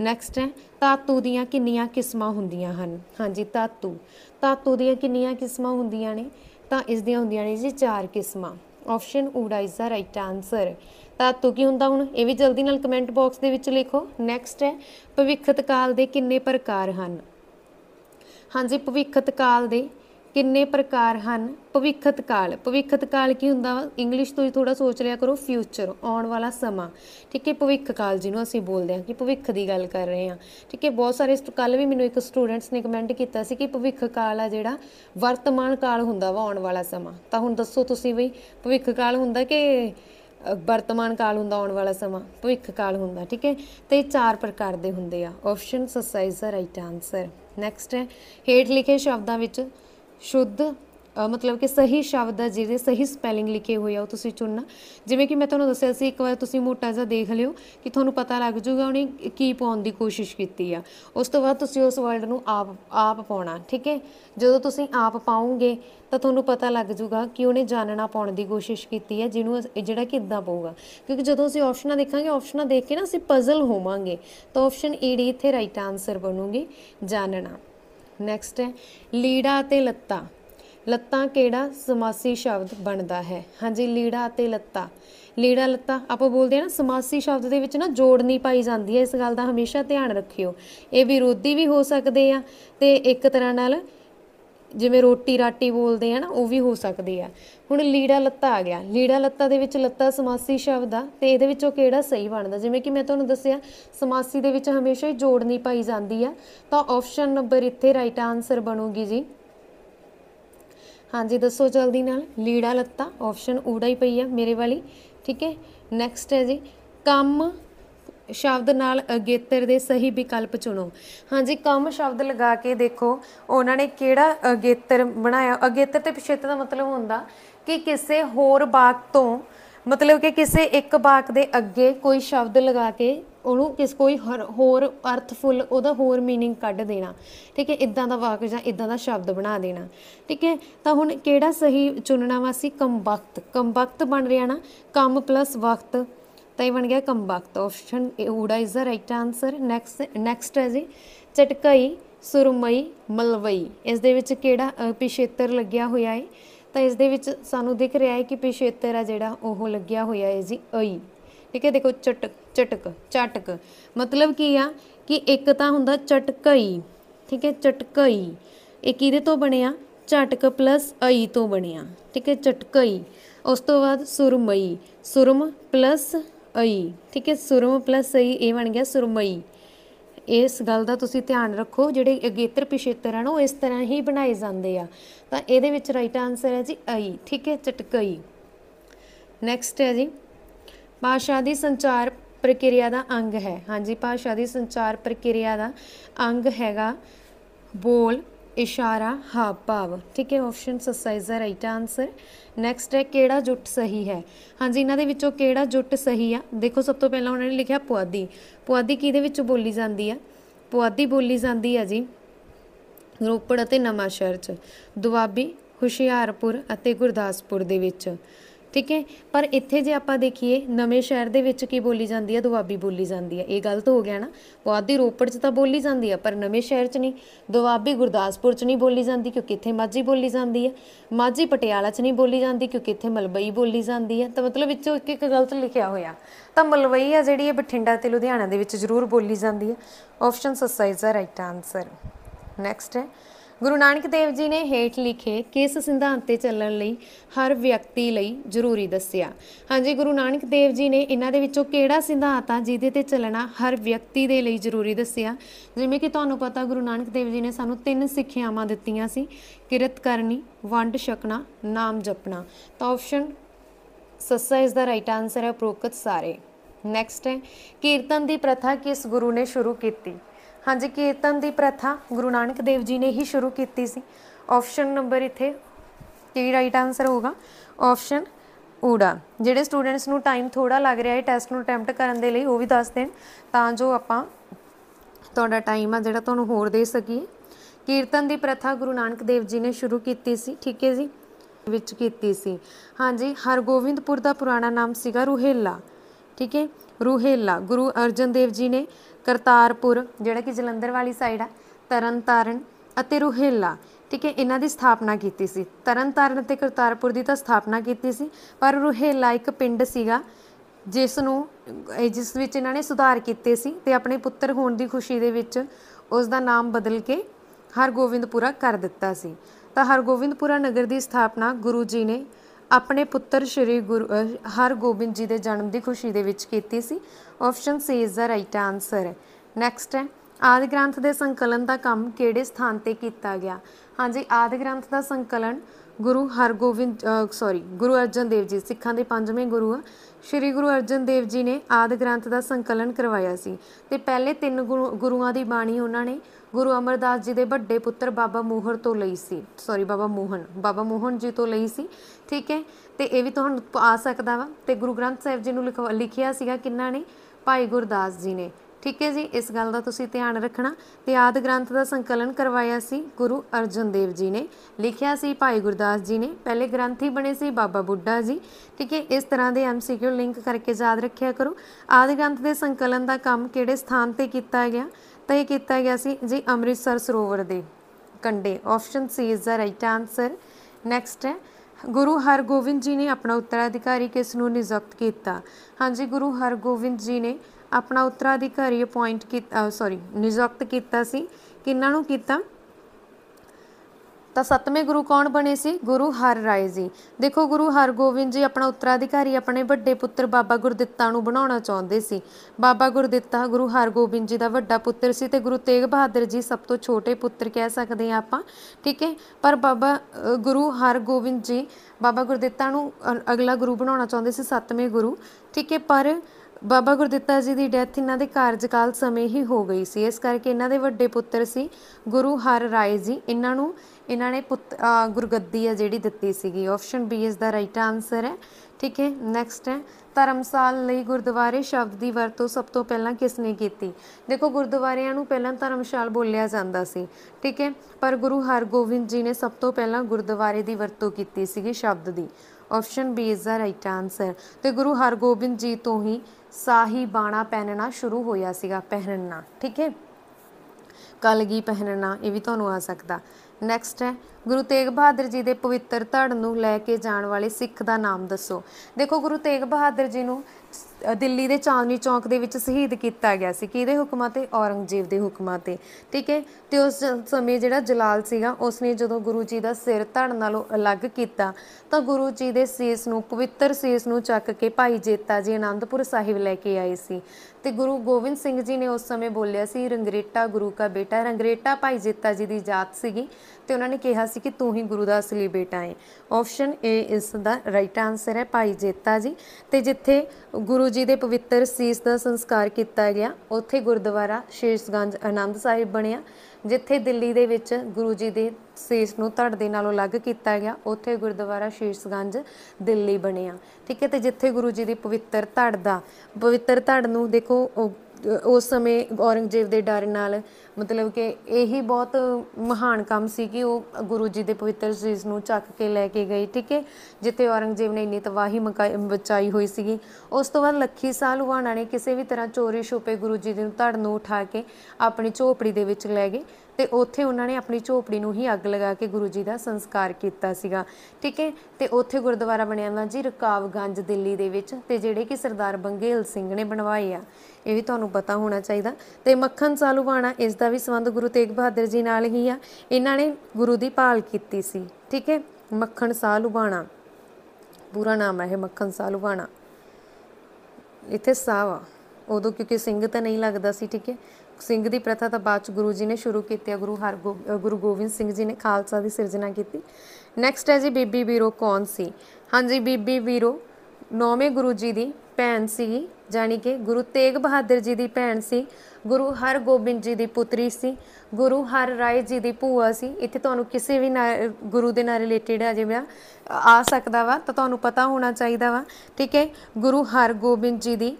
next ਹੈ ਤਾਤੂ ਦੀਆਂ ਕਿੰਨੀਆਂ ਕਿਸਮਾਂ ਹੁੰਦੀਆਂ ਹਨ ਹਾਂਜੀ ਤਾਤੂ ਤਾਤੂ ਦੀਆਂ ਕਿੰਨੀਆਂ ਕਿਸਮਾਂ ਹੁੰਦੀਆਂ ਨੇ ਤਾਂ ਇਸ ਦੀਆਂ ਹੁੰਦੀਆਂ ਨੇ ਜੀ ਚਾਰ ਕਿਸਮਾਂ ਆਪਸ਼ਨ ਊੜਾ ਇਜ਼ ਦਾ ਰਾਈਟ ਆਨਸਰ ਧਾਤੂ ਕੀ ਹੁੰਦਾ ਹੁਣ ਇਹ ਵੀ ਜਲਦੀ ਨਾਲ ਕਮੈਂਟ ਬਾਕਸ ਦੇ ਵਿੱਚ ਲਿਖੋ ਨੈਕਸਟ ਹੈ ਭਵਿੱਖਤ ਕਾਲ ਦੇ ਕਿੰਨੇ ਪ੍ਰਕਾਰ ਹਨ ਹਾਂਜੀ ਭਵਿੱਖਤ ਕਾਲ ਦੇ ਕਿੰਨੇ ਪ੍ਰਕਾਰ ਹਨ ਭਵਿੱਖਤ ਕਾਲ ਭਵਿੱਖਤ ਕਾਲ ਕੀ ਹੁੰਦਾ ਇੰਗਲਿਸ਼ ਤੋਂ ਹੀ ਥੋੜਾ ਸੋਚ ਲਿਆ ਕਰੋ ਫਿਊਚਰ ਆਉਣ ਵਾਲਾ ਸਮਾਂ ਠੀਕ ਹੈ ਭਵਿੱਖ ਕਾਲ ਜਿਹਨੂੰ ਅਸੀਂ ਬੋਲਦੇ ਹਾਂ ਕਿ ਭਵਿੱਖ ਦੀ ਗੱਲ ਕਰ ਰਹੇ ਹਾਂ ਠੀਕ ਹੈ ਬਹੁਤ ਸਾਰੇ ਕੱਲ ਵੀ ਮੈਨੂੰ ਇੱਕ ਸਟੂਡੈਂਟਸ ਨੇ ਕਮੈਂਟ ਕੀਤਾ ਸੀ ਕਿ ਭਵਿੱਖ ਕਾਲ ਆ ਜਿਹੜਾ ਵਰਤਮਾਨ ਕਾਲ ਹੁੰਦਾ ਵਾ ਆਉਣ ਵਾਲਾ ਸਮਾਂ ਤਾਂ ਹੁਣ ਦੱਸੋ ਤੁਸੀਂ ਬਈ ਭਵਿੱਖ ਕਾਲ ਹੁੰਦਾ ਕਿ ਵਰਤਮਾਨ ਕਾਲ ਹੁੰਦਾ ਆਉਣ ਵਾਲਾ ਸਮਾਂ ਭਵਿੱਖ ਕਾਲ ਹੁੰਦਾ ਠੀਕ ਹੈ ਤੇ ਇਹ ਚਾਰ ਪ੍ਰਕਾਰ ਦੇ ਹੁੰਦੇ ਆ ਆਪਸ਼ਨ ਐਕਸਰਸਾਈਜ਼ ਦਾ ਰਾਈਟ ਆਨਸਰ ਨੈਕਸਟ ਹੈ ਹੇਠ ਲਿਖੇ ਸ਼ਬਦਾਂ ਵਿੱਚ ਸ਼ੁੱਧ ਮਤਲਬ ਕਿ ਸਹੀ ਸ਼ਬਦ ਆ ਜਿਹਦੇ ਸਹੀ ਸਪੈਲਿੰਗ ਲਿਖੇ ਹੋਏ ਆ ਉਹ ਤੁਸੀਂ ਚੁਣਨਾ ਜਿਵੇਂ ਕਿ ਮੈਂ ਤੁਹਾਨੂੰ ਦੱਸਿਆ ਸੀ ਇੱਕ ਵਾਰ ਤੁਸੀਂ ਮੋਟਾ ਜਿਹਾ ਦੇਖ ਲਿਓ ਕਿ ਤੁਹਾਨੂੰ ਪਤਾ ਲੱਗ ਜੂਗਾ ਉਹਨੇ ਕੀ ਪਾਉਣ ਦੀ ਕੋਸ਼ਿਸ਼ ਕੀਤੀ ਆ ਉਸ ਤੋਂ ਬਾਅਦ ਤੁਸੀਂ ਉਸ ਵਰਡ ਨੂੰ ਆਪ ਆਪ ਪਾਉਣਾ ਠੀਕ ਹੈ ਜਦੋਂ ਤੁਸੀਂ ਆਪ ਪਾਉਂਗੇ ਤਾਂ ਤੁਹਾਨੂੰ ਪਤਾ ਲੱਗ ਜੂਗਾ ਕਿ ਉਹਨੇ ਜਾਣਨਾ ਪਾਉਣ ਦੀ ਕੋਸ਼ਿਸ਼ ਕੀਤੀ ਹੈ ਜਿਹਨੂੰ ਜਿਹੜਾ ਕਿੱਦਾਂ ਪਊਗਾ ਕਿਉਂਕਿ ਜਦੋਂ ਅਸੀਂ ਆਪਸ਼ਨਾਂ ਦੇਖਾਂਗੇ ਆਪਸ਼ਨਾਂ ਦੇਖ ਕੇ ਨਾ ਅਸੀਂ ਪਜ਼ਲ ਹੋਵਾਂਗੇ ਤਾਂ ਆਪਸ਼ਨ ਈਡੀ ਇੱਥੇ ਰਾਈਟ ਆਨਸਰ ਬਣੂਗੀ ਜਾਣਨਾ ਨੈਕਸਟ ਹੈ ਲੀੜਾ ਅਤੇ ਲੱਤਾ ਲੱਤਾ ਕਿਹੜਾ ਸਮਾਸੀ ਸ਼ਬਦ ਬਣਦਾ ਹੈ ਹਾਂਜੀ ਲੀੜਾ ਅਤੇ ਲੱਤਾ ਲੀੜਾ ਲੱਤਾ ਆਪਾਂ ਬੋਲਦੇ ਆ ਨਾ ਸਮਾਸੀ ਸ਼ਬਦ ਦੇ ਵਿੱਚ ਨਾ ਜੋੜ ਨਹੀਂ ਪਾਈ ਜਾਂਦੀ ਹੈ ਇਸ ਗੱਲ ਦਾ ਹਮੇਸ਼ਾ ਧਿਆਨ ਰੱਖਿਓ ਇਹ ਵਿਰੋਧੀ ਵੀ ਹੋ ਸਕਦੇ ਆ ਤੇ ਇੱਕ ਤਰ੍ਹਾਂ ਨਾਲ ਜਿਵੇਂ ਰੋਟੀ ਰਾਟੀ ਬੋਲਦੇ ਆ ਨਾ ਉਹ ਵੀ ਹੋ ਸਕਦੀ ਆ ਹੁਣ ਲੀੜਾ ਲੱਤਾ ਆ ਗਿਆ ਲੀੜਾ ਲੱਤਾ ਦੇ ਵਿੱਚ ਲੱਤਾ ਸਮਾਸੀ ਸ਼ਬਦ ਆ ਤੇ ਇਹਦੇ ਵਿੱਚੋਂ ਕਿਹੜਾ ਸਹੀ ਬਣਦਾ ਜਿਵੇਂ ਕਿ ਮੈਂ ਤੁਹਾਨੂੰ ਦੱਸਿਆ ਸਮਾਸੀ ਦੇ ਵਿੱਚ ਹਮੇਸ਼ਾ ਹੀ ਜੋੜਨੀ ਪਾਈ ਜਾਂਦੀ ਆ ਤਾਂ ਆਪਸ਼ਨ ਨੰਬਰ ਇੱਥੇ ਰਾਈਟ ਆਨਸਰ ਬਣੂਗੀ ਜੀ ਹਾਂਜੀ ਦੱਸੋ ਜਲਦੀ ਨਾਲ ਲੀੜਾ ਲੱਤਾ ਆਪਸ਼ਨ ਊੜਾ ਹੀ ਪਈ ਆ ਮੇਰੇ ਵਾਲੀ ਠੀਕ ਹੈ ਨੈਕਸਟ ਹੈ ਜੀ ਕੰਮ ਸ਼ਬਦ ਨਾਲ ਅਗੇਤਰ ਦੇ ਸਹੀ ਵਿਕਲਪ ਚੁਣੋ ਹਾਂਜੀ ਕੰਮ ਸ਼ਬਦ ਲਗਾ ਕੇ ਦੇਖੋ ਉਹਨਾਂ ਨੇ ਕਿਹੜਾ ਅਗੇਤਰ ਬਣਾਇਆ ਅਗੇਤਰ ਤੇ ਪਿਛੇਤਰ ਦਾ ਮਤਲਬ ਹੁੰਦਾ ਕਿ ਕਿਸੇ ਹੋਰ ਬਾਕ ਤੋਂ ਮਤਲਬ ਕਿ ਕਿਸੇ ਇੱਕ ਬਾਕ ਦੇ ਅੱਗੇ ਕੋਈ ਸ਼ਬਦ ਲਗਾ ਕੇ ਉਹਨੂੰ ਕਿਸ ਕੋਈ ਹੋਰ ਅਰਥਫੁੱਲ ਉਹਦਾ ਹੋਰ मीनिंग ਕੱਢ ਦੇਣਾ ਠੀਕ ਹੈ ਇਦਾਂ ਦਾ ਵਾਕ ਜਾਂ ਇਦਾਂ ਦਾ ਸ਼ਬਦ ਬਣਾ ਦੇਣਾ ਠੀਕ ਹੈ ਤਾਂ ਹੁਣ ਕਿਹੜਾ ਸਹੀ ਚੁਣਨਾ ਵਾ ਸੀ ਕਮ ਬਣ ਰਿਹਾ ਨਾ ਕੰਮ ਪਲੱਸ ਵਕਤ ਤਾਂ ਇਹ ਬਣ ਗਿਆ ਕੰਬਖਤ ਆਪਸ਼ਨ ਊੜਾ is the right answer next next ਹੈ ਜੀ ਚਟਕਈ ਸੁਰਮਈ ਮਲਵਈ ਇਸ ਦੇ ਵਿੱਚ ਕਿਹੜਾ ਪਿਛੇਤਰ ਲੱਗਿਆ ਹੋਇਆ ਹੈ ਤਾਂ ਇਸ ਦੇ ਵਿੱਚ ਸਾਨੂੰ ਦਿਖ ਰਿਹਾ ਹੈ ਕਿ ਪਿਛੇਤਰ ਆ ਜਿਹੜਾ ਉਹ ਲੱਗਿਆ ਹੋਇਆ ਹੈ ਜੀ ਅਈ ਠੀਕ ਹੈ ਦੇਖੋ ਚਟਕ ਚਟਕ ਚਟਕ ਮਤਲਬ ਕੀ ਆ ਕਿ ਇੱਕ ਤਾਂ ਹੁੰਦਾ ਚਟਕਈ ਠੀਕ ਹੈ ਚਟਕਈ ਇਹ ਕਿਹਦੇ ਤੋਂ ਬਣਿਆ ਝਟਕ ਪਲੱਸ ਅਈ ਤੋਂ ਬਣਿਆ ਠੀਕ ਹੈ ਚਟਕਈ ਉਸ ਤੋਂ ਬਾਅਦ ਸੁਰਮਈ ਸੁਰਮ ਪਲੱਸ ਅਈ ਠੀਕ ਹੈ ਸੁਰਮ ਪਲੱਸ ਅਈ ਇਹ ਬਣ ਗਿਆ ਸੁਰਮਈ ਇਸ ਗੱਲ ਦਾ ਤੁਸੀਂ ਧਿਆਨ ਰੱਖੋ ਜਿਹੜੇ ਅਗੇਤਰ ਪਿਛੇਤਰ ਹਨ ਉਹ ਇਸ ਤਰ੍ਹਾਂ ਹੀ ਬਣਾਏ ਜਾਂਦੇ ਆ ਤਾਂ ਇਹਦੇ ਵਿੱਚ ਰਾਈਟ ਆਨਸਰ ਹੈ ਜੀ ਅਈ ਠੀਕ ਹੈ ਚਟਕਈ ਨੈਕਸਟ ਹੈ ਜੀ ਭਾਸ਼ਾ ਦੀ ਸੰਚਾਰ ਪ੍ਰਕਿਰਿਆ ਦਾ ਅੰਗ ਹੈ ਹਾਂਜੀ ਭਾਸ਼ਾ ਦੀ ਸੰਚਾਰ ਪ੍ਰਕਿਰਿਆ ਦਾ ਅੰਗ ਹੈਗਾ ਬੋਲ ਇਸ਼ਾਰਾ ਹਾਵ ਭਾਵ ਠੀਕ ਹੈ ਆਪਸ਼ਨ ਸਸਾਈਜ਼ ਦਾ ਰਾਈਟ ਆਨਸਰ ਨੈਕਸਟ ਹੈ ਕਿਹੜਾ ਜੁੱਟ ਸਹੀ ਹੈ ਹਾਂਜੀ ਇਹਨਾਂ ਦੇ ਵਿੱਚੋਂ ਕਿਹੜਾ ਜੁੱਟ ਸਹੀ ਆ ਦੇਖੋ ਸਭ ਤੋਂ ਪਹਿਲਾਂ ਉਹਨਾਂ ਨੇ ਲਿਖਿਆ ਪੁਆਧੀ ਪੁਆਧੀ ਕਿਹਦੇ ਵਿੱਚ ਬੋਲੀ ਜਾਂਦੀ ਆ ਪੁਆਧੀ ਬੋਲੀ ਜਾਂਦੀ ਆ ਜੀ ਰੋਪੜ ਅਤੇ ਨਵਾਂਸ਼ਹਿਰ 'ਚ ਦੁਆਬੀ ਹੁਸ਼ਿਆਰਪੁਰ ਅਤੇ ਗੁਰਦਾਸਪੁਰ ਦੇ ਵਿੱਚ ਠੀਕ ਹੈ ਪਰ ਇੱਥੇ ਜੇ ਆਪਾਂ ਦੇਖੀਏ ਨਵੇਂ ਸ਼ਹਿਰ ਦੇ ਵਿੱਚ ਕੀ ਬੋਲੀ ਜਾਂਦੀ ਹੈ ਦੁਆਬੀ ਬੋਲੀ ਜਾਂਦੀ ਹੈ ਇਹ ਗਲਤ ਹੋ ਗਿਆ ਨਾ ਪੁਆਧੀ ਰੋਪੜ 'ਚ ਤਾਂ ਬੋਲੀ ਜਾਂਦੀ ਹੈ ਪਰ ਨਵੇਂ ਸ਼ਹਿਰ 'ਚ ਨਹੀਂ ਦੁਆਬੀ ਗੁਰਦਾਸਪੁਰ 'ਚ ਨਹੀਂ ਬੋਲੀ ਜਾਂਦੀ ਕਿਉਂਕਿ ਇੱਥੇ ਮਾਝੀ ਬੋਲੀ ਜਾਂਦੀ ਹੈ ਮਾਝੀ ਪਟਿਆਲਾ 'ਚ ਨਹੀਂ ਬੋਲੀ ਜਾਂਦੀ ਕਿਉਂਕਿ ਇੱਥੇ ਮਲਬਈ ਬੋਲੀ ਜਾਂਦੀ ਹੈ ਤਾਂ ਮਤਲਬ ਵਿੱਚੋਂ ਇੱਕ ਇੱਕ ਗਲਤ ਲਿਖਿਆ ਹੋਇਆ ਤਾਂ ਮਲਵਈ ਆ ਜਿਹੜੀ ਇਹ ਬਠਿੰਡਾ ਤੇ ਲੁਧਿਆਣਾ ਦੇ ਵਿੱਚ ਜ਼ਰੂਰ ਬੋਲੀ ਜਾਂਦੀ ਹੈ ਆਪਸ਼ਨ ਸਸਾਈਜ਼ ਦਾ ਰਾਈਟ ਆਨਸਰ ਨੈਕਸਟ ਹੈ ਗੁਰੂ ਨਾਨਕ ਦੇਵ ਜੀ ਨੇ ਹੇਠ ਲਿਖੇ ਕਿਸ ਸਿਧਾਂਤ ਤੇ ਚੱਲਣ ਲਈ ਹਰ ਵਿਅਕਤੀ ਲਈ ਜ਼ਰੂਰੀ ਦੱਸਿਆ ਹਾਂਜੀ ਗੁਰੂ ਨਾਨਕ ਦੇਵ ਜੀ ਨੇ ਇਹਨਾਂ ਦੇ ਵਿੱਚੋਂ ਕਿਹੜਾ ਸਿਧਾਂਤ ਆ ਜਿਹਦੇ ਤੇ ਚੱਲਣਾ ਹਰ ਵਿਅਕਤੀ ਦੇ ਲਈ ਜ਼ਰੂਰੀ ਦੱਸਿਆ ਜਿਵੇਂ ਕਿ ਤੁਹਾਨੂੰ ਪਤਾ ਗੁਰੂ ਨਾਨਕ ਦੇਵ ਜੀ ਨੇ ਸਾਨੂੰ ਤਿੰਨ ਸਿੱਖਿਆਵਾਂ ਦਿੱਤੀਆਂ ਸੀ ਕਿਰਤ ਕਰਨੀ ਵੰਡ ਛਕਣਾ ਨਾਮ ਜਪਣਾ ਤਾਂ ਆਪਸ਼ਨ ਸੱਸਾ ਇਸ ਦਾ ਰਾਈਟ ਆਨਸਰ ਹੈ ਪ੍ਰੋਕਤ ਸਾਰੇ ਨੈਕਸਟ ਹੈ ਕੀਰਤਨ ਦੀ ਪ੍ਰਥਾ ਕਿਸ ਗੁਰੂ ਨੇ ਸ਼ੁਰੂ ਕੀਤੀ ਹਾਂਜੀ ਕੀਰਤਨ ਦੀ ਪ੍ਰਥਾ ਗੁਰੂ ਨਾਨਕ ਦੇਵ ਜੀ ਨੇ ਹੀ ਸ਼ੁਰੂ ਕੀਤੀ ਸੀ ਆਪਸ਼ਨ ਨੰਬਰ ਇੱਥੇ ਕੀ ਰਾਈਟ ਆਨਸਰ ਹੋਗਾ ਆਪਸ਼ਨ ਊੜਾ ਜਿਹੜੇ ਸਟੂਡੈਂਟਸ ਨੂੰ ਟਾਈਮ ਥੋੜਾ ਲੱਗ ਰਿਹਾ ਹੈ ਟੈਸਟ ਨੂੰ ਅਟੈਂਪਟ ਕਰਨ ਦੇ ਲਈ ਉਹ ਵੀ ਦੱਸ ਦੇਣ ਤਾਂ ਜੋ ਆਪਾਂ ਤੁਹਾਡਾ ਟਾਈਮ ਆ ਜਿਹੜਾ ਤੁਹਾਨੂੰ ਹੋਰ ਦੇ ਸਕੀਏ ਕੀਰਤਨ ਦੀ ਪ੍ਰਥਾ ਗੁਰੂ ਨਾਨਕ ਦੇਵ ਜੀ ਨੇ ਸ਼ੁਰੂ ਕੀਤੀ ਸੀ ਠੀਕ ਹੈ ਜੀ ਵਿੱਚ ਕੀਤੀ ਸੀ ਹਾਂਜੀ ਹਰਗੋਵਿੰਦਪੁਰ ਦਾ ਪੁਰਾਣਾ ਨਾਮ ਸੀਗਾ ਰੁਹੇਲਾ ਠੀਕ ਹੈ ਰੂਹੇਲਾ ਗੁਰੂ ਅਰਜਨ ਦੇਵ ਜੀ ਨੇ ਕਰਤਾਰਪੁਰ ਜਿਹੜਾ ਕਿ ਜਲੰਧਰ ਵਾਲੀ ਸਾਈਡ ਆ ਤਰਨਤਾਰਨ ਅਤੇ ਰੂਹੇਲਾ ਠੀਕ ਹੈ ਇਹਨਾਂ ਦੀ ਸਥਾਪਨਾ ਕੀਤੀ ਸੀ ਤਰਨਤਾਰਨ ਅਤੇ ਕਰਤਾਰਪੁਰ ਦੀ ਤਾਂ ਸਥਾਪਨਾ ਕੀਤੀ ਸੀ ਪਰ ਰੂਹੇਲਾ ਇੱਕ ਪਿੰਡ ਸੀਗਾ ਜਿਸ ਨੂੰ ਜਿਸ ਵਿੱਚ ਇਹਨਾਂ ਨੇ ਸੁਧਾਰ ਕੀਤੇ ਸੀ ਤੇ ਆਪਣੇ ਪੁੱਤਰ ਹੋਣ ਦੀ ਖੁਸ਼ੀ ਦੇ ਵਿੱਚ ਉਸ ਦਾ ਨਾਮ ਬਦਲ ਕੇ ਹਰਗੋਬਿੰਦਪੁਰਾ ਕਰ ਦਿੱਤਾ ਸੀ ਤਾਂ ਹਰਗੋਬਿੰਦਪੁਰਾ ਨਗਰ ਦੀ ਸਥਾਪਨਾ ਗੁਰੂ ਜੀ ਨੇ ਆਪਣੇ ਪੁੱਤਰ ਸ਼੍ਰੀ ਗੁਰੂ ਹਰਗੋਬਿੰਦ ਜੀ ਦੇ ਜਨਮ ਦੀ ਖੁਸ਼ੀ ਦੇ ਵਿੱਚ ਕੀਤੀ ਸੀ option C is the right answer ਹੈ ਨੈਕਸਟ ਹੈ ਆਦਿ ਗ੍ਰੰਥ ਦੇ ਸੰਕਲਨ ਦਾ ਕੰਮ ਕਿਹੜੇ ਸਥਾਨ ਤੇ ਕੀਤਾ ਗਿਆ ਹਾਂਜੀ ਆਦਿ ਗ੍ਰੰਥ ਦਾ ਸੰਕਲਨ ਗੁਰੂ ਹਰਗੋਬਿੰਦ ਸੌਰੀ ਗੁਰੂ ਅਰਜਨ ਦੇਵ ਜੀ ਸਿੱਖਾਂ ਦੇ ਪੰਜਵੇਂ ਗੁਰੂ ਆ ਸ਼੍ਰੀ ਗੁਰੂ ਅਰਜਨ ਦੇਵ ਜੀ ਨੇ ਆਦਿ ਗ੍ਰੰਥ ਦਾ ਸੰਕਲਨ ਕਰਵਾਇਆ ਸੀ ਤੇ ਪਹਿਲੇ ਤਿੰਨ ਗੁਰੂਆਂ ਦੀ ਬਾਣੀ ਉਹਨਾਂ ਨੇ ਗੁਰੂ ਅਮਰਦਾਸ ਜੀ ਦੇ ਵੱਡੇ ਪੁੱਤਰ ਬਾਬਾ ਮੋਹਰ ਤੋਂ ਲਈ ਸੀ ਸੌਰੀ ਬਾਬਾ ਮੋਹਨ ਬਾਬਾ ਮੋਹਨ ਜੀ ਤੋਂ ਲਈ ਸੀ ਠੀਕ ਹੈ ਤੇ ਇਹ ਵੀ ਤੁਹਾਨੂੰ ਆ ਸਕਦਾ ਵਾ ਤੇ ਗੁਰੂ ਗ੍ਰੰਥ ਸਾਹਿਬ ਜੀ ਨੂੰ ਲਿਖਿਆ ਸੀਗਾ ਕਿੰਨਾ ਨੇ ਭਾਈ ਗੁਰਦਾਸ ਜੀ ਨੇ ਠੀਕ ਹੈ ਜੀ ਇਸ ਗੱਲ ਦਾ ਤੁਸੀਂ ਧਿਆਨ ਰੱਖਣਾ ਤੇ ਆਦ ਗ੍ਰੰਥ ਦਾ ਸੰਕਲਨ ਕਰਵਾਇਆ ਸੀ ਗੁਰੂ ਅਰਜਨ ਦੇਵ ਜੀ ਨੇ ਲਿਖਿਆ ਸੀ ਭਾਈ ਗੁਰਦਾਸ ਜੀ ਨੇ ਪਹਿਲੇ ਗ੍ਰੰਥੀ ਬਣੇ ਸੀ ਬਾਬਾ ਬੁੱਢਾ ਜੀ ਠੀਕ ਹੈ ਇਸ ਤਰ੍ਹਾਂ ਦੇ ਐਮਸੀਕਿਊ ਲਿੰਕ ਕਰਕੇ ਯਾਦ ਰੱਖਿਆ ਕਰੋ ਆਦ ਗ੍ਰੰਥ ਦੇ ਸੰਕਲਨ ਦਾ ਕੰਮ ਕਿਹੜੇ ਸਥਾਨ ਤੇ ਕੀਤਾ ਗਿਆ ਤਾਂ ਇਹ ਕੀਤਾ ਗਿਆ ਸੀ ਜੀ ਅੰਮ੍ਰਿਤਸਰ ਸਰੋਵਰ ਦੇ ਕੰਡੇ option C is the right answer next ਹੈ ਗੁਰੂ ਹਰਗੋਬਿੰਦ ਜੀ ਨੇ ਆਪਣਾ ਉੱਤਰਾਧਿਕਾਰੀ ਕਿਸ ਨੂੰ ਨਿਯੁਕਤ ਕੀਤਾ ਹਾਂਜੀ ਗੁਰੂ ਹਰਗੋਬਿੰਦ ਜੀ ਨੇ ਆਪਣਾ ਉੱਤਰਾਧਿਕਾਰੀ ਅਪਾਇੰਟ ਕੀਤਾ ਸੌਰੀ ਨਿਯੁਕਤ ਕੀਤਾ ਸੀ ਕਿੰਨਾਂ ਨੂੰ ਕੀਤਾ ਤਾਂ ਸਤਵੇਂ ਗੁਰੂ ਕੌਣ ਬਣੇ ਸੀ ਗੁਰੂ ਹਰ ਰਾਏ ਜੀ ਦੇਖੋ ਗੁਰੂ ਹਰਗੋਬਿੰਦ ਜੀ ਆਪਣਾ ਉੱਤਰਾਧਿਕਾਰੀ ਆਪਣੇ ਵੱਡੇ ਪੁੱਤਰ ਬਾਬਾ ਗੁਰਦਿੱਤਾ ਨੂੰ ਬਣਾਉਣਾ ਚਾਹੁੰਦੇ ਸੀ ਬਾਬਾ ਗੁਰਦਿੱਤਾ ਗੁਰੂ ਹਰਗੋਬਿੰਦ ਜੀ ਦਾ ਵੱਡਾ ਪੁੱਤਰ ਸੀ ਤੇ ਗੁਰੂ ਤੇਗ ਬਹਾਦਰ ਜੀ ਸਭ ਤੋਂ ਛੋਟੇ ਪੁੱਤਰ ਕਹਿ ਸਕਦੇ ਆ ਆਪਾਂ ਠੀਕ ਹੈ ਪਰ ਬਾਬਾ ਗੁਰੂ ਹਰਗੋਬਿੰਦ ਜੀ ਬਾਬਾ ਗੁਰਦਿੱਤਾ ਨੂੰ ਅਗਲਾ ਗੁਰੂ ਬਣਾਉਣਾ ਚਾਹੁੰਦੇ ਸੀ ਸਤਵੇਂ ਗੁਰੂ ਠੀਕ ਹੈ ਪਰ ਬਾਬਾ ਗੁਰਦਿੱਤਾ ਜੀ ਦੀ ਡੈਥ ਇਹਨਾਂ ਦੇ ਕਾਰਜਕਾਲ ਸਮੇਂ ਹੀ ਹੋ ਗਈ ਸੀ ਇਸ ਕਰਕੇ ਇਹਨਾਂ ਦੇ ਵੱਡੇ ਪੁੱਤਰ ਸੀ ਗੁਰੂ ਹਰ ਰਾਏ ਜੀ ਇਹਨਾਂ ਨੂੰ ਇਹਨਾਂ ਨੇ ਗੁਰਗੱਦੀ ਆ ਜਿਹੜੀ ਦਿੱਤੀ ਸੀਗੀ ਆਪਸ਼ਨ ਬੀ ਇਸ ਦਾ ਰਾਈਟ ਆਨਸਰ ਹੈ ਠੀਕ ਹੈ ਨੈਕਸਟ ਹੈ ਧਰਮਸਾਲ ਲਈ ਗੁਰਦੁਆਰੇ ਸ਼ਬਦ ਦੀ ਵਰਤੋਂ ਸਭ ਤੋਂ ਪਹਿਲਾਂ ਕਿਸ ਨੇ ਕੀਤੀ ਦੇਖੋ ਗੁਰਦੁਆਰਿਆਂ ਨੂੰ ਪਹਿਲਾਂ ਧਰਮਸ਼ਾਲ ਬੋਲਿਆ ਜਾਂਦਾ ਸੀ ਠੀਕ ਹੈ ਪਰ ਗੁਰੂ ਹਰਗੋਬਿੰਦ ਜੀ ਨੇ ਸਭ ਤੋਂ ਪਹਿਲਾਂ ਗੁਰਦੁਆਰੇ ਦੀ ਵਰਤੋਂ ਕੀਤੀ ਸੀਗੀ ਸ਼ਬਦ ਦੀ ਆਪਸ਼ਨ ਬੀ ਇਸ ਦਾ ਰਾਈਟ ਆਨਸਰ ਤੇ ਗੁਰੂ ਹਰਗੋਬਿੰਦ ਜੀ ਤੋਂ ਹੀ ਸਾਹੀ ਬਾਣਾ ਪਹਿਨਣਾ ਸ਼ੁਰੂ ਹੋਇਆ ਸੀਗਾ ਪਹਿਨਣਾ ਠੀਕ ਹੈ ਕਲਗੀ ਪਹਿਨਣਾ ਇਹ ਵੀ ਤੁਹਾਨੂੰ ਆ ਸਕਦਾ ਨੈਕਸਟ ਹੈ ਗੁਰੂ ਤੇਗ ਬਹਾਦਰ ਜੀ ਦੇ ਪਵਿੱਤਰ ਧੜ ਨੂੰ ਲੈ ਕੇ ਜਾਣ ਵਾਲੇ ਸਿੱਖ ਦਾ ਨਾਮ ਦੱਸੋ ਦੇਖੋ ਗੁਰੂ ਤੇਗ ਬਹਾਦਰ ਜੀ ਨੂੰ ਦਿੱਲੀ ਦੇ ਚਾਂਦਨੀ ਚੌਕ ਦੇ ਵਿੱਚ ਸ਼ਹੀਦ ਕੀਤਾ ਗਿਆ ਸੀ ਕਿਹਦੇ ਹੁਕਮਾਂ ਤੇ ਔਰੰਗਜ਼ੇਬ ਦੇ ਹੁਕਮਾਂ ਤੇ ਠੀਕ ਹੈ ਤੇ ਉਸ ਸਮੇਂ ਜਿਹੜਾ ਜਲਾਲ ਸੀਗਾ ਉਸਨੇ ਜਦੋਂ ਗੁਰੂ ਜੀ ਦਾ ਸਿਰ ਧੜ ਨਾਲੋਂ ਅਲੱਗ ਕੀਤਾ ਤਾਂ ਗੁਰੂ ਜੀ ਦੇ ਸੀਸ ਨੂੰ ਪਵਿੱਤਰ ਸੀਸ ਨੂੰ ਚੱਕ ਕੇ ਭਾਈ ਜੇਤਾ ਜੀ ਆਨੰਦਪੁਰ ਸਾਹਿਬ ਲੈ ਕੇ ਆਏ ਸੀ ਤੇ ਗੁਰੂ ਗੋਬਿੰਦ ਸਿੰਘ ਜੀ ਨੇ ਉਸ ਸਮੇਂ ਬੋਲਿਆ ਸੀ ਰੰਗਰੇਟਾ ਗੁਰੂ ਦਾ ਬੇਟਾ ਰੰਗਰੇਟਾ ਭਾਈ ਜੇਤਾ ਜੀ ਦੀ ਜਾਤ ਸੀਗੀ ਤੇ ਉਹਨਾਂ ਨੇ ਕਿਹਾ ਸੀ ਕਿ ਤੂੰ ਹੀ ਗੁਰੂ ਦਾ ਅਸਲੀ ਬੇਟਾ ਹੈ ਆਪਸ਼ਨ ਏ ਇਸ ਦਾ ਰਾਈਟ ਆਨਸਰ ਹੈ ਭਾਈ ਜੇਤਾ ਜੀ ਤੇ ਜਿੱਥੇ ਗੁਰੂ ਜੀ ਦੇ ਪਵਿੱਤਰ ਸੀਸ ਦਾ ਸੰਸਕਾਰ ਕੀਤਾ ਗਿਆ ਉੱਥੇ ਗੁਰਦੁਆਰਾ ਸ਼ੇਸ਼ਗੰਜ ਆਨੰਦ ਸਾਹਿਬ ਬਣਿਆ ਜਿੱਥੇ ਦਿੱਲੀ ਦੇ ਵਿੱਚ ਗੁਰੂ ਜੀ ਦੇ ਸੀਸ ਨੂੰ ਧੜ ਦੇ ਨਾਲੋਂ ਅਲੱਗ ਕੀਤਾ ਗਿਆ ਉੱਥੇ ਗੁਰਦੁਆਰਾ ਸ਼ੀਸ਼ਗੰਜ ਦਿੱਲੀ ਬਣਿਆ ਠੀਕ ਹੈ ਤੇ ਜਿੱਥੇ ਗੁਰੂ ਜੀ ਦੀ ਪਵਿੱਤਰ ਧੜ ਦਾ ਪਵਿੱਤਰ ਧੜ ਨੂੰ ਦੇਖੋ ਉਸ ਸਮੇਂ ਔਰੰਗਜ਼ੇਬ ਦੇ ਡਰ ਨਾਲ ਮਤਲਬ ਕਿ ਇਹੀ ਬਹੁਤ ਮਹਾਨ ਕੰਮ ਸੀ ਕਿ ਉਹ ਗੁਰੂ ਜੀ ਦੇ ਪਵਿੱਤਰ ਸੀਸ ਨੂੰ ਚੱਕ ਕੇ ਲੈ ਕੇ ਗਏ ਠੀਕ ਹੈ ਜਿੱਥੇ ਔਰੰਗਜ਼ੇਬ ਨੇ ਇੰਨੀ ਤਵਾਹੀ ਬਚਾਈ ਹੋਈ ਸੀਗੀ ਉਸ ਤੋਂ ਬਾਅਦ ਲੱਖੀ ਸਾਲ ਹੁਆਣਾ ਨੇ ਕਿਸੇ ਵੀ ਤਰ੍ਹਾਂ ਚੋਰੀ ਛੁਪੇ ਗੁਰੂ ਜੀ ਦੇ ਨੂੰ ਧੜ ਨੂੰ ਉਠਾ ਕੇ ਆਪਣੀ ਝੋਪੜੀ ਦੇ ਵਿੱਚ ਲੈ ਗਏ ਤੇ ਉੱਥੇ ਉਹਨਾਂ ਨੇ ਆਪਣੀ ਝੋਪੜੀ ਨੂੰ ਹੀ ਅੱਗ ਲਗਾ ਕੇ ਗੁਰੂ ਜੀ ਦਾ ਸੰਸਕਾਰ ਕੀਤਾ ਸੀਗਾ ਠੀਕ ਹੈ ਤੇ ਉੱਥੇ ਗੁਰਦੁਆਰਾ ਬਣਿਆ ਨਾ ਜੀ ਰਕਾਬਗੰਜ ਦਿੱਲੀ ਦੇ ਵਿੱਚ ਤੇ ਜਿਹੜੇ ਕਿ ਸਰਦਾਰ ਬੰਗੇਲ ਸਿੰਘ ਨੇ ਬਣਵਾਏ ਆ ਇਹ ਵੀ ਤੁਹਾਨੂੰ ਪਤਾ ਹੋਣਾ ਚਾਹੀਦਾ ਤੇ ਮੱਖਣ ਬਾਣਾ ਇਸ ਦਾ ਵੀ ਸੰਬੰਧ ਗੁਰੂ ਤੇਗ ਬਹਾਦਰ ਜੀ ਨਾਲ ਹੀ ਆ ਇਹਨਾਂ ਨੇ ਗੁਰੂ ਦੀ ਪਾਲ ਕੀਤੀ ਸੀ ਠੀਕ ਹੈ ਮੱਖਣ ਸਾਲੂਵਾਣਾ ਪੂਰਾ ਨਾਮ ਹੈ ਮੱਖਣ ਸਾਲੂਵਾਣਾ ਇੱਥੇ ਸਾਵਾ ਉਦੋਂ ਕਿਉਂਕਿ ਸਿੰਘ ਤਾਂ ਨਹੀਂ ਲੱਗਦਾ ਸੀ ਠੀਕ ਹੈ ਸਿੰਘ ਦੀ ਪ੍ਰਥਾ ਤਾਂ ਬਾਅਦ ਚ ਗੁਰੂ ਜੀ ਨੇ ਸ਼ੁਰੂ ਕੀਤੀ ਗੁਰੂ ਹਰ ਗੁਰੂ ਗੋਬਿੰਦ ਸਿੰਘ ਜੀ ਨੇ ਖਾਲਸਾ ਦੀ ਸਿਰਜਣਾ ਕੀਤੀ ਨੈਕਸਟ ਹੈ ਜੀ ਬੀਬੀ ਵੀਰੋ ਕੌਣ ਸੀ ਹਾਂਜੀ ਬੀਬੀ ਵੀਰੋ ਨੌਵੇਂ ਗੁਰੂ ਜੀ ਦੀ ਭੈਣ ਸੀ ਜਾਨੀ ਕਿ ਗੁਰੂ ਤੇਗ ਬਹਾਦਰ ਜੀ ਦੀ ਭੈਣ ਸੀ ਗੁਰੂ ਹਰਗੋਬਿੰਦ ਜੀ ਦੀ ਪੁੱਤਰੀ ਸੀ ਗੁਰੂ ਹਰ ਰਾਏ ਜੀ ਦੀ ਭੂਆ ਸੀ ਇੱਥੇ ਤੁਹਾਨੂੰ ਕਿਸੇ ਵੀ ਗੁਰੂ ਦੇ ਨਾਲ ਰਿਲੇਟਡ ਆ ਜਿਵੇਂ ਆ ਸਕਦਾ ਵਾ ਤਾਂ ਤੁਹਾਨੂੰ ਪਤਾ ਹੋਣਾ ਚਾਹੀਦਾ ਵਾ ਠੀਕ ਹੈ ਗੁਰੂ ਹਰਗੋਬਿੰਦ ਜੀ ਦੀ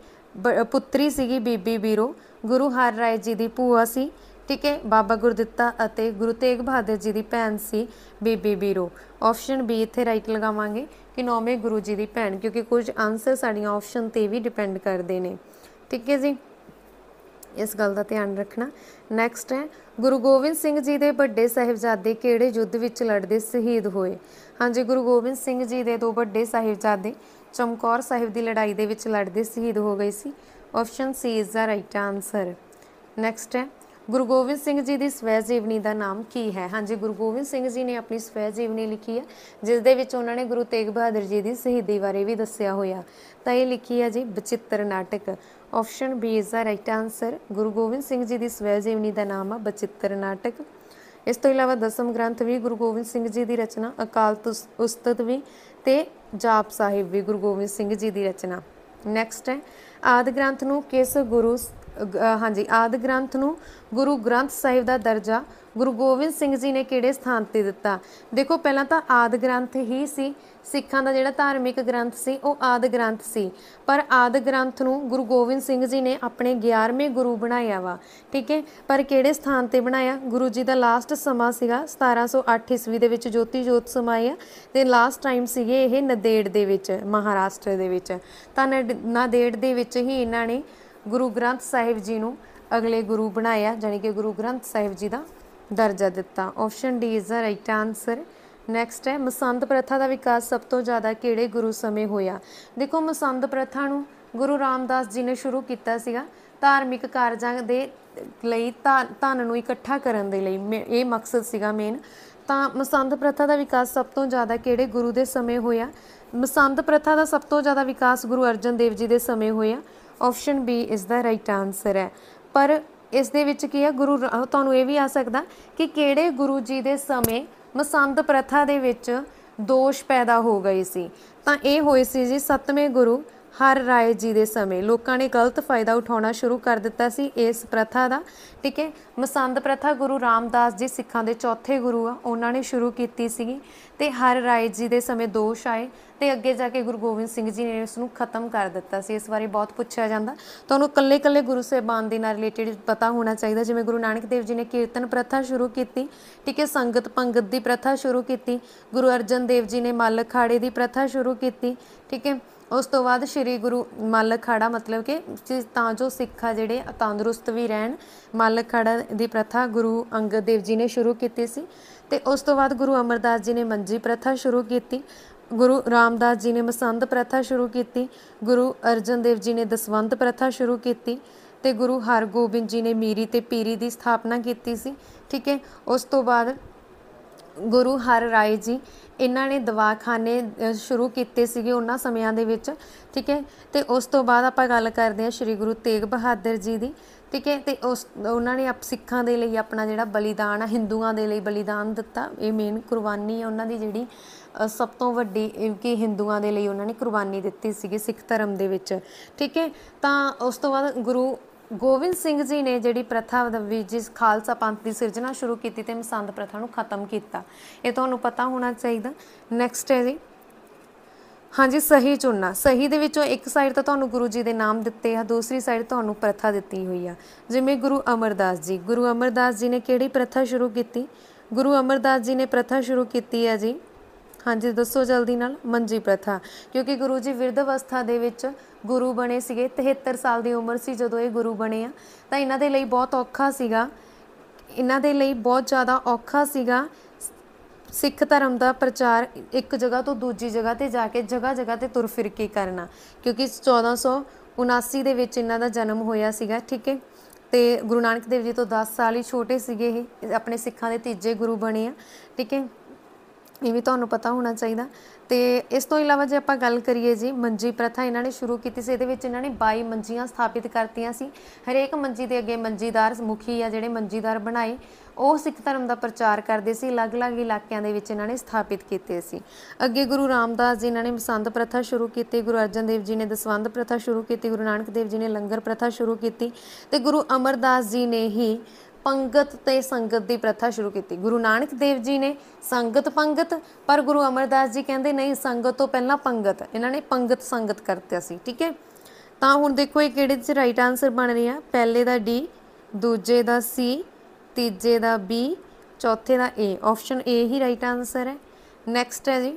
ਪੁੱਤਰੀ ਸੀਗੀ ਬੀਬੀ ਬੀਰੋ ਗੁਰੂ ਹਰ ਰਾਏ ਜੀ ਦੀ ਭੂਆ ਸੀ ਠੀਕ ਹੈ ਬਾਬਾ ਗੁਰਦਿੱਤਾ ਅਤੇ ਗੁਰੂ ਤੇਗ ਬਹਾਦਰ ਜੀ ਦੀ ਭੈਣ ਸੀ ਬੀਬੀ ਬੀਰੋ ਆਪਸ਼ਨ ਬੀ ਇੱਥੇ ਰਾਈਟ ਲਗਾਵਾਂਗੇ ਕਿ ਨੌਵੇਂ ਗੁਰੂ ਜੀ ਦੀ ਭੈਣ ਕਿਉਂਕਿ ਕੁਝ ਆਨਸਰ ਸਾਡੀਆਂ ਆਪਸ਼ਨ ਤੇ ਵੀ ਡਿਪੈਂਡ ਕਰਦੇ ਨੇ ਠੀਕ ਹੈ ਜੀ ਇਸ ਗੱਲ ਦਾ ਧਿਆਨ ਰੱਖਣਾ ਨੈਕਸਟ ਹੈ ਗੁਰੂ ਗੋਬਿੰਦ ਸਿੰਘ ਜੀ ਦੇ ਵੱਡੇ ਸਹਿਬਜ਼ਾਦੇ ਕਿਹੜੇ ਯੁੱਧ ਵਿੱਚ ਲੜਦੇ ਸ਼ਹੀਦ ਹੋਏ ਹਾਂਜੀ ਗੁਰੂ ਗੋਬਿੰਦ ਸਿੰਘ ਜੀ ਦੇ ਦੋ ਵੱਡੇ ਸਹਿਬਜ਼ਾਦੇ ਚਮਕੌਰ ਸਾਹਿਬ ਦੀ ਲੜਾਈ ਦੇ ਵਿੱਚ ਲੜਦੇ ਸ਼ਹੀਦ ਹੋ ਗਏ ਸੀ option C is the right answer next ਹੈ ਗੁਰੂ ਗੋਬਿੰਦ ਸਿੰਘ ਜੀ ਦੀ ਸਵੈ ਜੀਵਨੀ ਦਾ ਨਾਮ ਕੀ ਹੈ ਹਾਂਜੀ ਗੁਰੂ ਗੋਬਿੰਦ ਸਿੰਘ ਜੀ ਨੇ ਆਪਣੀ ਸਵੈ ਜੀਵਨੀ ਲਿਖੀ ਹੈ ਜਿਸ ਦੇ ਵਿੱਚ ਉਹਨਾਂ ਨੇ ਗੁਰੂ ਤੇਗ ਬਹਾਦਰ ਜੀ ਦੀ ਸ਼ਹੀਦੀ ਬਾਰੇ ਵੀ ਦੱਸਿਆ ਹੋਇਆ ਤਾਂ ਇਹ ਲਿਖੀ ਹੈ ਜੀ Bachittar Natak option B is the right answer Guru Gobind Singh ji ਦੀ ਸਵੈ ਜੀਵਨੀ ਦਾ ਨਾਮ ਹੈ ਬਚਿੱਤਰ ਨਾਟਕ ਇਸ ਤੋਂ ਇਲਾਵਾ ਦਸਮ ਗ੍ਰੰਥ ਵੀ ਗੁਰੂ ਗੋਬਿੰਦ ਸਿੰਘ ਜੀ ਦੀ ਰਚਨਾ ਅਕਾਲ ਉਸਤਤ ਵੀ ਤੇ ਜਾਪ ਸਾਹਿਬ ਵੀ ਗੁਰੂ ਗੋਬਿੰਦ ਸਿੰਘ ਜੀ ਦੀ ਰਚਨਾ ਨੈਕਸਟ ਹੈ ਆਦ ਗ੍ਰੰਥ ਨੂੰ ਕਿਸ ਗੁਰੂ ਹਾਂਜੀ ਆਦਿ ਗ੍ਰੰਥ ਨੂੰ ਗੁਰੂ ਗ੍ਰੰਥ ਸਾਹਿਬ ਦਾ ਦਰਜਾ ਗੁਰੂ ਗੋਬਿੰਦ ਸਿੰਘ ਜੀ ਨੇ ਕਿਹੜੇ ਸਥਾਨ ਤੇ ਦਿੱਤਾ ਦੇਖੋ ਪਹਿਲਾਂ ਤਾਂ ਆਦਿ ਗ੍ਰੰਥ ਹੀ ਸੀ ਸਿੱਖਾਂ ਦਾ ਜਿਹੜਾ ਧਾਰਮਿਕ ਗ੍ਰੰਥ ਸੀ ਉਹ ਆਦਿ ਗ੍ਰੰਥ ਸੀ ਪਰ ਆਦਿ ਗ੍ਰੰਥ ਨੂੰ ਗੁਰੂ ਗੋਬਿੰਦ ਸਿੰਘ ਜੀ ਨੇ ਆਪਣੇ 11ਵੇਂ ਗੁਰੂ ਬਣਾਇਆ ਵਾ ਠੀਕ ਹੈ ਪਰ ਕਿਹੜੇ ਸਥਾਨ ਤੇ ਬਣਾਇਆ ਗੁਰੂ ਜੀ ਦਾ ਲਾਸਟ ਸਮਾਂ ਸੀਗਾ 1708 ਈਸਵੀ ਦੇ ਵਿੱਚ ਜੋਤੀ ਜੋਤ ਸਮਾਏ ਆ ਤੇ ਲਾਸਟ ਟਾਈਮ ਸੀਗੇ ਇਹ ਨਦੇੜ ਦੇ ਵਿੱਚ ਮਹਾਰਾਸ਼ਟਰ ਦੇ ਵਿੱਚ ਤਾਂ ਨਦੇੜ ਦੇ ਵਿੱਚ ਹੀ ਇਹਨਾਂ ਨੇ ਗੁਰੂ ਗ੍ਰੰਥ ਸਾਹਿਬ ਜੀ ਨੂੰ ਅਗਲੇ ਗੁਰੂ ਬਣਾਇਆ ਜਾਨੀ ਕਿ ਗੁਰੂ ਗ੍ਰੰਥ ਸਾਹਿਬ ਜੀ ਦਾ ਦਰਜਾ ਦਿੱਤਾ option D is the right answer next ਹੈ ਮਸੰਦ ਪ੍ਰਥਾ ਦਾ ਵਿਕਾਸ ਸਭ ਤੋਂ ਜ਼ਿਆਦਾ ਕਿਹੜੇ ਗੁਰੂ ਸਮੇਂ ਹੋਇਆ ਦੇਖੋ ਮਸੰਦ ਪ੍ਰਥਾ ਨੂੰ ਗੁਰੂ ਰਾਮਦਾਸ ਜੀ ਨੇ ਸ਼ੁਰੂ ਕੀਤਾ ਸੀਗਾ ਧਾਰਮਿਕ ਕਾਰਜਾਂ ਦੇ ਲਈ ਧਨ ਨੂੰ ਇਕੱਠਾ ਕਰਨ ਦੇ ਲਈ ਇਹ ਮਕਸਦ ਸੀਗਾ ਮੇਨ ਤਾਂ ਮਸੰਦ ਪ੍ਰਥਾ ਦਾ ਵਿਕਾਸ ਸਭ ਤੋਂ ਜ਼ਿਆਦਾ ਕਿਹੜੇ ਗੁਰੂ ਦੇ ਸਮੇਂ ਹੋਇਆ ਮਸੰਦ ਪ੍ਰਥਾ ਦਾ ਸਭ ਤੋਂ ਜ਼ਿਆਦਾ ਵਿਕਾਸ ਗੁਰੂ ਅਰਜਨ ਦੇਵ ਜੀ ਦੇ ਸਮੇਂ ਹੋਇਆ ਆਪਸ਼ਨ B ਇਸ ਦਾ ਰਾਈਟ ਆਨਸਰ ਹੈ ਪਰ ਇਸ ਦੇ ਵਿੱਚ ਕੀ ਹੈ ਗੁਰੂ ਤੁਹਾਨੂੰ ਇਹ ਵੀ ਆ ਸਕਦਾ ਕਿ ਕਿਹੜੇ ਗੁਰੂ ਜੀ ਦੇ ਸਮੇਂ ਮਸੰਦ ਪ੍ਰਥਾ ਦੇ ਵਿੱਚ ਦੋਸ਼ ਪੈਦਾ ਹੋ ਗਈ ਸੀ ਤਾਂ ਇਹ ਹੋਈ ਸੀ ਜੀ ਸਤਵੇਂ ਗੁਰੂ ਹਰ ਰਾਏ ਜੀ ਦੇ ਸਮੇਂ ਲੋਕਾਂ ਨੇ ਗਲਤ ਫਾਇਦਾ ਉਠਾਉਣਾ ਸ਼ੁਰੂ ਕਰ ਦਿੱਤਾ ਸੀ ਇਸ ਪ੍ਰਥਾ ਦਾ ਠੀਕ ਹੈ ਮਸੰਦ ਪ੍ਰਥਾ ਗੁਰੂ ਰਾਮਦਾਸ ਜੀ ਸਿੱਖਾਂ ਦੇ ਚੌਥੇ ਗੁਰੂ ਆ ਉਹਨਾਂ ਨੇ ਸ਼ੁਰੂ ਕੀਤੀ ਸੀ ਤੇ ਹਰ ਰਾਏ ਜੀ ਦੇ ਸਮੇਂ ਦੋਸ਼ ਆਏ ਤੇ ਅੱਗੇ ਜਾ ਕੇ ਗੁਰੂ ਗੋਬਿੰਦ ਸਿੰਘ ਜੀ ਨੇ ਇਸ ਨੂੰ ਖਤਮ ਕਰ ਦਿੱਤਾ ਸੀ ਇਸ ਬਾਰੇ ਬਹੁਤ ਪੁੱਛਿਆ ਜਾਂਦਾ ਤੁਹਾਨੂੰ ਕੱਲੇ-ਕੱਲੇ ਗੁਰੂ ਸਾਹਿਬਾਨ ਦੇ ਨਾਲ ਰਿਲੇਟਡ ਪਤਾ ਹੋਣਾ ਚਾਹੀਦਾ ਜਿਵੇਂ ਗੁਰੂ ਨਾਨਕ ਦੇਵ ਜੀ ਨੇ ਕੀਰਤਨ ਪ੍ਰਥਾ ਸ਼ੁਰੂ ਕੀਤੀ ਠੀਕ ਹੈ ਸੰਗਤ ਪੰਗਤ ਦੀ ਪ੍ਰਥਾ ਸ਼ੁਰੂ ਕੀਤੀ ਗੁਰੂ ਅਰਜਨ ਦੇਵ ਜੀ ਨੇ ਮੱਲ ਅਖਾੜੇ ਦੀ ਪ੍ਰਥਾ ਸ਼ੁਰੂ ਕੀਤੀ ਠੀਕ ਹੈ ਉਸ ਤੋਂ ਬਾਅਦ ਸ੍ਰੀ ਗੁਰੂ ਮੱਲ ਅਖਾੜਾ ਮਤਲਬ ਕਿ ਤਾਂ ਜੋ ਸਿੱਖਾ ਜਿਹੜੇ ਤੰਦਰੁਸਤ ਵੀ ਰਹਿਣ ਮੱਲ ਅਖਾੜਾ ਦੀ ਪ੍ਰਥਾ ਗੁਰੂ ਅੰਗਦ ਦੇਵ ਜੀ ਨੇ ਸ਼ੁਰੂ ਕੀਤੀ ਸੀ ਤੇ ਉਸ ਤੋਂ ਬਾਅਦ ਗੁਰੂ ਅਮਰਦਾਸ ਜੀ ਨੇ ਮੰਜੀ ਪ੍ਰਥਾ ਸ਼ੁਰੂ ਕੀਤੀ ਗੁਰੂ ਰਾਮਦਾਸ ਜੀ ਨੇ ਮਸੰਦ ਪ੍ਰਥਾ ਸ਼ੁਰੂ ਕੀਤੀ ਗੁਰੂ ਅਰਜਨ ਦੇਵ ਜੀ ਨੇ ਦਸਵੰਤ ਪ੍ਰਥਾ ਸ਼ੁਰੂ ਕੀਤੀ ਤੇ ਗੁਰੂ ਹਰਗੋਬਿੰਦ ਜੀ ਨੇ ਮੀਰੀ ਤੇ ਪੀਰੀ ਦੀ ਸਥਾਪਨਾ ਕੀਤੀ ਸੀ ਠੀਕ ਹੈ ਉਸ ਤੋਂ ਬਾਅਦ ਗੁਰੂ ਹਰ ਰਾਏ ਜੀ ਇਹਨਾਂ ਨੇ ਦਵਾਖਾਨੇ ਸ਼ੁਰੂ ਕੀਤੇ ਸੀਗੇ ਉਹਨਾਂ ਸਮਿਆਂ ਦੇ ਵਿੱਚ ਠੀਕ ਹੈ ਤੇ ਉਸ ਤੋਂ ਬਾਅਦ ਆਪਾਂ ਗੱਲ ਕਰਦੇ ਹਾਂ ਸ੍ਰੀ ਗੁਰੂ ਤੇਗ ਬਹਾਦਰ ਜੀ ਦੀ ਠੀਕ ਹੈ ਤੇ ਉਸ ਉਹਨਾਂ ਨੇ ਆਪ ਸਿੱਖਾਂ ਦੇ ਲਈ ਆਪਣਾ ਜਿਹੜਾ ਬਲੀਦਾਨ ਆ ਹਿੰਦੂਆਂ ਦੇ ਲਈ ਬਲੀਦਾਨ ਦਿੱਤਾ ਇਹ ਮੇਨ ਕੁਰਬਾਨੀ ਹੈ ਉਹਨਾਂ ਦੀ ਜਿਹੜੀ ਸਭ ਤੋਂ ਵੱਡੀ ਕਿ ਹਿੰਦੂਆਂ ਦੇ ਲਈ ਉਹਨਾਂ ਨੇ ਕੁਰਬਾਨੀ ਦਿੱਤੀ ਸੀਗੀ ਸਿੱਖ ਧਰਮ ਦੇ ਵਿੱਚ ਠੀਕ ਹੈ ਤਾਂ ਉਸ ਤੋਂ ਬਾਅਦ ਗੁਰੂ ਗੋਬਿੰਦ ਸਿੰਘ ਜੀ ਨੇ ਜਿਹੜੀ ਪ੍ਰਥਾ ਵਿੱਚ ਜਿਸ ਖਾਲਸਾ ਪੰਥ ਦੀ ਸਿਰਜਣਾ ਸ਼ੁਰੂ ਕੀਤੀ ਤੇ ਮਸੰਦ ਪ੍ਰਥਾ ਨੂੰ ਖਤਮ ਕੀਤਾ ਇਹ ਤੁਹਾਨੂੰ ਪਤਾ ਹੋਣਾ ਚਾਹੀਦਾ ਨੈਕਸਟ ਹੈ ਜੀ ਹਾਂਜੀ ਸਹੀ ਚੁਣਨਾ ਸਹੀ ਦੇ ਵਿੱਚੋਂ ਇੱਕ ਸਾਈਡ ਤਾਂ ਤੁਹਾਨੂੰ ਗੁਰੂ ਜੀ ਦੇ ਨਾਮ ਦਿੱਤੇ ਆ ਦੂਸਰੀ ਸਾਈਡ ਤੁਹਾਨੂੰ ਪ੍ਰਥਾ ਦਿੱਤੀ ਹੋਈ ਆ ਜਿਵੇਂ ਗੁਰੂ ਅਮਰਦਾਸ ਜੀ ਗੁਰੂ ਅਮਰਦਾਸ ਜੀ ਨੇ ਕਿਹੜੀ ਪ੍ਰਥਾ ਸ਼ੁਰੂ ਕੀਤੀ ਗੁਰੂ ਅਮਰਦਾਸ ਜੀ ਨੇ ਪ੍ਰਥਾ ਸ਼ੁਰੂ ਕੀਤੀ ਆ ਜੀ ਹਾਂਜੀ ਦੱਸੋ ਜਲਦੀ ਨਾਲ ਮੰਜੀ ਪ੍ਰਥਾ ਕਿਉਂਕਿ ਗੁਰੂ ਜੀ ਵਿਰਧ ਅਵਸਥਾ ਦੇ ਵਿੱਚ ਗੁਰੂ ਬਣੇ ਸੀਗੇ 73 ਸਾਲ ਦੀ ਉਮਰ ਸੀ ਜਦੋਂ ਇਹ ਗੁਰੂ ਬਣੇ ਆ ਤਾਂ ਇਹਨਾਂ ਦੇ ਲਈ ਬਹੁਤ ਔਖਾ ਸੀਗਾ ਇਹਨਾਂ ਦੇ ਲਈ ਬਹੁਤ ਜ਼ਿਆਦਾ ਔਖਾ ਸੀਗਾ ਸਿੱਖ ਧਰਮ ਦਾ ਪ੍ਰਚਾਰ ਇੱਕ ਜਗ੍ਹਾ ਤੋਂ ਦੂਜੀ ਜਗ੍ਹਾ ਤੇ ਜਾ ਕੇ ਜਗ੍ਹਾ ਜਗ੍ਹਾ ਤੇ ਤੁਰ ਫਿਰ ਕੇ ਕਰਨਾ ਕਿਉਂਕਿ 1479 ਦੇ ਵਿੱਚ ਇਹਨਾਂ ਦਾ ਜਨਮ ਹੋਇਆ ਸੀਗਾ ਠੀਕ ਹੈ ਤੇ ਗੁਰੂ ਨਾਨਕ ਦੇਵ ਜੀ ਤੋਂ 10 ਸਾਲ ਹੀ ਛੋਟੇ ਸੀਗੇ ਇਹ ਆਪਣੇ ਸਿੱਖਾਂ ਦੇ ਤੀਜੇ ਗੁਰੂ ਬਣੇ ਆ ਠੀਕ ਹੈ ਇਹ ਵੀ ਤੁਹਾਨੂੰ ਪਤਾ ਹੋਣਾ ਚਾਹੀਦਾ ਤੇ ਇਸ ਤੋਂ ਇਲਾਵਾ ਜੇ ਆਪਾਂ ਗੱਲ ਕਰੀਏ ਜੀ ਮੰਜੀ ਪ੍ਰਥਾ ਇਹਨਾਂ ਨੇ ਸ਼ੁਰੂ ਕੀਤੀ ਸੀ ਇਹਦੇ ਵਿੱਚ ਇਹਨਾਂ ਨੇ 22 ਮੰਜੀਆਂ ਸਥਾਪਿਤ ਕਰਤੀਆਂ ਸੀ ਹਰੇਕ ਮੰਜੀ ਦੇ ਅੱਗੇ ਮੰਜੀਦਾਰ ਮੁਖੀ ਆ ਜਿਹੜੇ ਮੰਜੀਦਾਰ ਬਣਾਏ ਉਹ ਸਿੱਖ ਧਰਮ ਦਾ ਪ੍ਰਚਾਰ ਕਰਦੇ ਸੀ ਅਲੱਗ-ਅਲੱਗ ਇਲਾਕਿਆਂ ਦੇ ਵਿੱਚ ਇਹਨਾਂ ਨੇ ਸਥਾਪਿਤ ਕੀਤੇ ਸੀ ਅੱਗੇ ਗੁਰੂ ਰਾਮਦਾਸ ਜੀ ਇਹਨਾਂ ਨੇ ਮਸੰਦ ਪ੍ਰਥਾ ਸ਼ੁਰੂ ਕੀਤੀ ਗੁਰੂ ਅਰਜਨ ਦੇਵ ਜੀ ਨੇ ਦਸਵੰਦ ਪ੍ਰਥਾ ਸ਼ੁਰੂ ਕੀਤੀ ਗੁਰੂ ਨਾਨਕ ਦੇਵ ਜੀ ਨੇ ਲੰਗਰ ਪ੍ਰਥਾ ਸ਼ੁਰੂ ਕੀਤੀ ਤੇ ਗੁਰੂ ਅਮਰਦਾਸ ਜੀ ਨੇ ਹੀ ਪੰਗਤ ਤੇ ਸੰਗਤ ਦੀ ਪ੍ਰਥਾ ਸ਼ੁਰੂ ਕੀਤੀ ਗੁਰੂ ਨਾਨਕ ਦੇਵ ਜੀ ਨੇ ਸੰਗਤ ਪੰਗਤ ਪਰ ਗੁਰੂ ਅਮਰਦਾਸ ਜੀ ਕਹਿੰਦੇ ਨਹੀਂ ਸੰਗਤ ਤੋਂ ਪਹਿਲਾਂ ਪੰਗਤ ਇਹਨਾਂ ਨੇ ਪੰਗਤ ਸੰਗਤ ਕਰਤਿਆ ਸੀ ਠੀਕ ਹੈ ਤਾਂ ਹੁਣ ਦੇਖੋ ਇਹ ਕਿਹੜੇ ਚ ਰਾਈਟ ਆਨਸਰ ਬਣ ਰਿਹਾ ਪਹਿਲੇ ਦਾ ਡੀ ਦੂਜੇ ਦਾ ਸੀ ਤੀਜੇ ਦਾ ਬੀ ਚੌਥੇ ਦਾ ਏ ਆਪਸ਼ਨ ਏ ਹੀ ਰਾਈਟ ਆਨਸਰ ਹੈ ਨੈਕਸਟ ਹੈ ਜੀ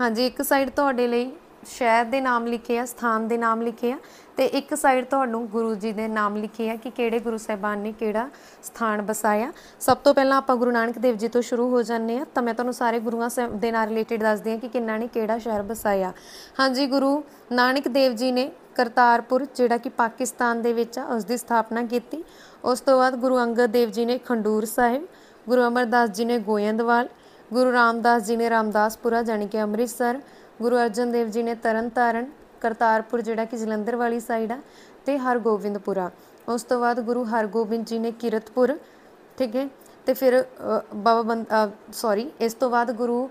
ਹਾਂਜੀ ਇੱਕ ਸਾਈਡ ਤੁਹਾਡੇ ਲਈ ਸ਼ਹਿਰ ਦੇ ਨਾਮ ਲਿਖੇ ਆ ਸਥਾਨ ਦੇ ਨਾਮ ਲਿਖੇ ਆ ਤੇ ਇੱਕ ਸਾਈਡ ਤੁਹਾਨੂੰ ਗੁਰੂ ਜੀ ਦੇ ਨਾਮ ਲਿਖੇ ਆ ਕਿ ਕਿਹੜੇ ਗੁਰੂ ਸਾਹਿਬਾਨ ਨੇ ਕਿਹੜਾ ਸਥਾਨ ਬਸਾਇਆ ਸਭ ਤੋਂ ਪਹਿਲਾਂ ਆਪਾਂ ਗੁਰੂ ਨਾਨਕ ਦੇਵ ਜੀ ਤੋਂ ਸ਼ੁਰੂ ਹੋ ਜਾਂਦੇ ਆ ਤਾਂ ਮੈਂ ਤੁਹਾਨੂੰ ਸਾਰੇ ਗੁਰੂਆਂ ਦੇ ਨਾਲ ਰਿਲੇਟਡ ਦੱਸਦੀ ਆ ਕਿ ਕਿੰਨਾ ਨੇ ਕਿਹੜਾ ਸ਼ਹਿਰ ਬਸਾਇਆ ਹਾਂਜੀ ਗੁਰੂ ਨਾਨਕ ਦੇਵ ਜੀ ਨੇ ਕਰਤਾਰਪੁਰ ਜਿਹੜਾ ਕਿ ਪਾਕਿਸਤਾਨ ਦੇ ਵਿੱਚ ਆ ਉਸ ਦੀ ਸਥਾਪਨਾ ਕੀਤੀ ਉਸ ਤੋਂ ਬਾਅਦ ਗੁਰੂ ਅੰਗਦ ਦੇਵ ਜੀ ਨੇ ਖੰਡੂਰ ਸਾਹਿਬ ਗੁਰੂ ਅਮਰਦਾਸ ਜੀ ਨੇ ਗੋਇੰਦਵਾਲ ਗੁਰੂ ਰਾਮਦਾਸ ਜੀ ਨੇ ਰਾਮਦਾਸਪੁਰਾ ਜਾਨੀ ਕਿ ਅੰਮ੍ਰਿਤਸਰ ਗੁਰੂ ਅਰਜਨ ਦੇਵ ਜੀ ਨੇ ਤਰਨਤਾਰਨ ਕਰਤਾਰਪੁਰ ਜਿਹੜਾ ਕਿ ਜਲੰਧਰ ਵਾਲੀ ਸਾਈਡ ਆ ਤੇ ਹਰਗੋਬਿੰਦਪੁਰਾ ਉਸ ਤੋਂ ਬਾਅਦ ਗੁਰੂ ਹਰਗੋਬਿੰਦ ਜੀ ਨੇ ਕੀਰਤਪੁਰ ਠੀਕ ਹੈ ਤੇ ਫਿਰ ਬਾਬਾ ਸੌਰੀ ਇਸ ਤੋਂ ਬਾਅਦ ਗੁਰੂ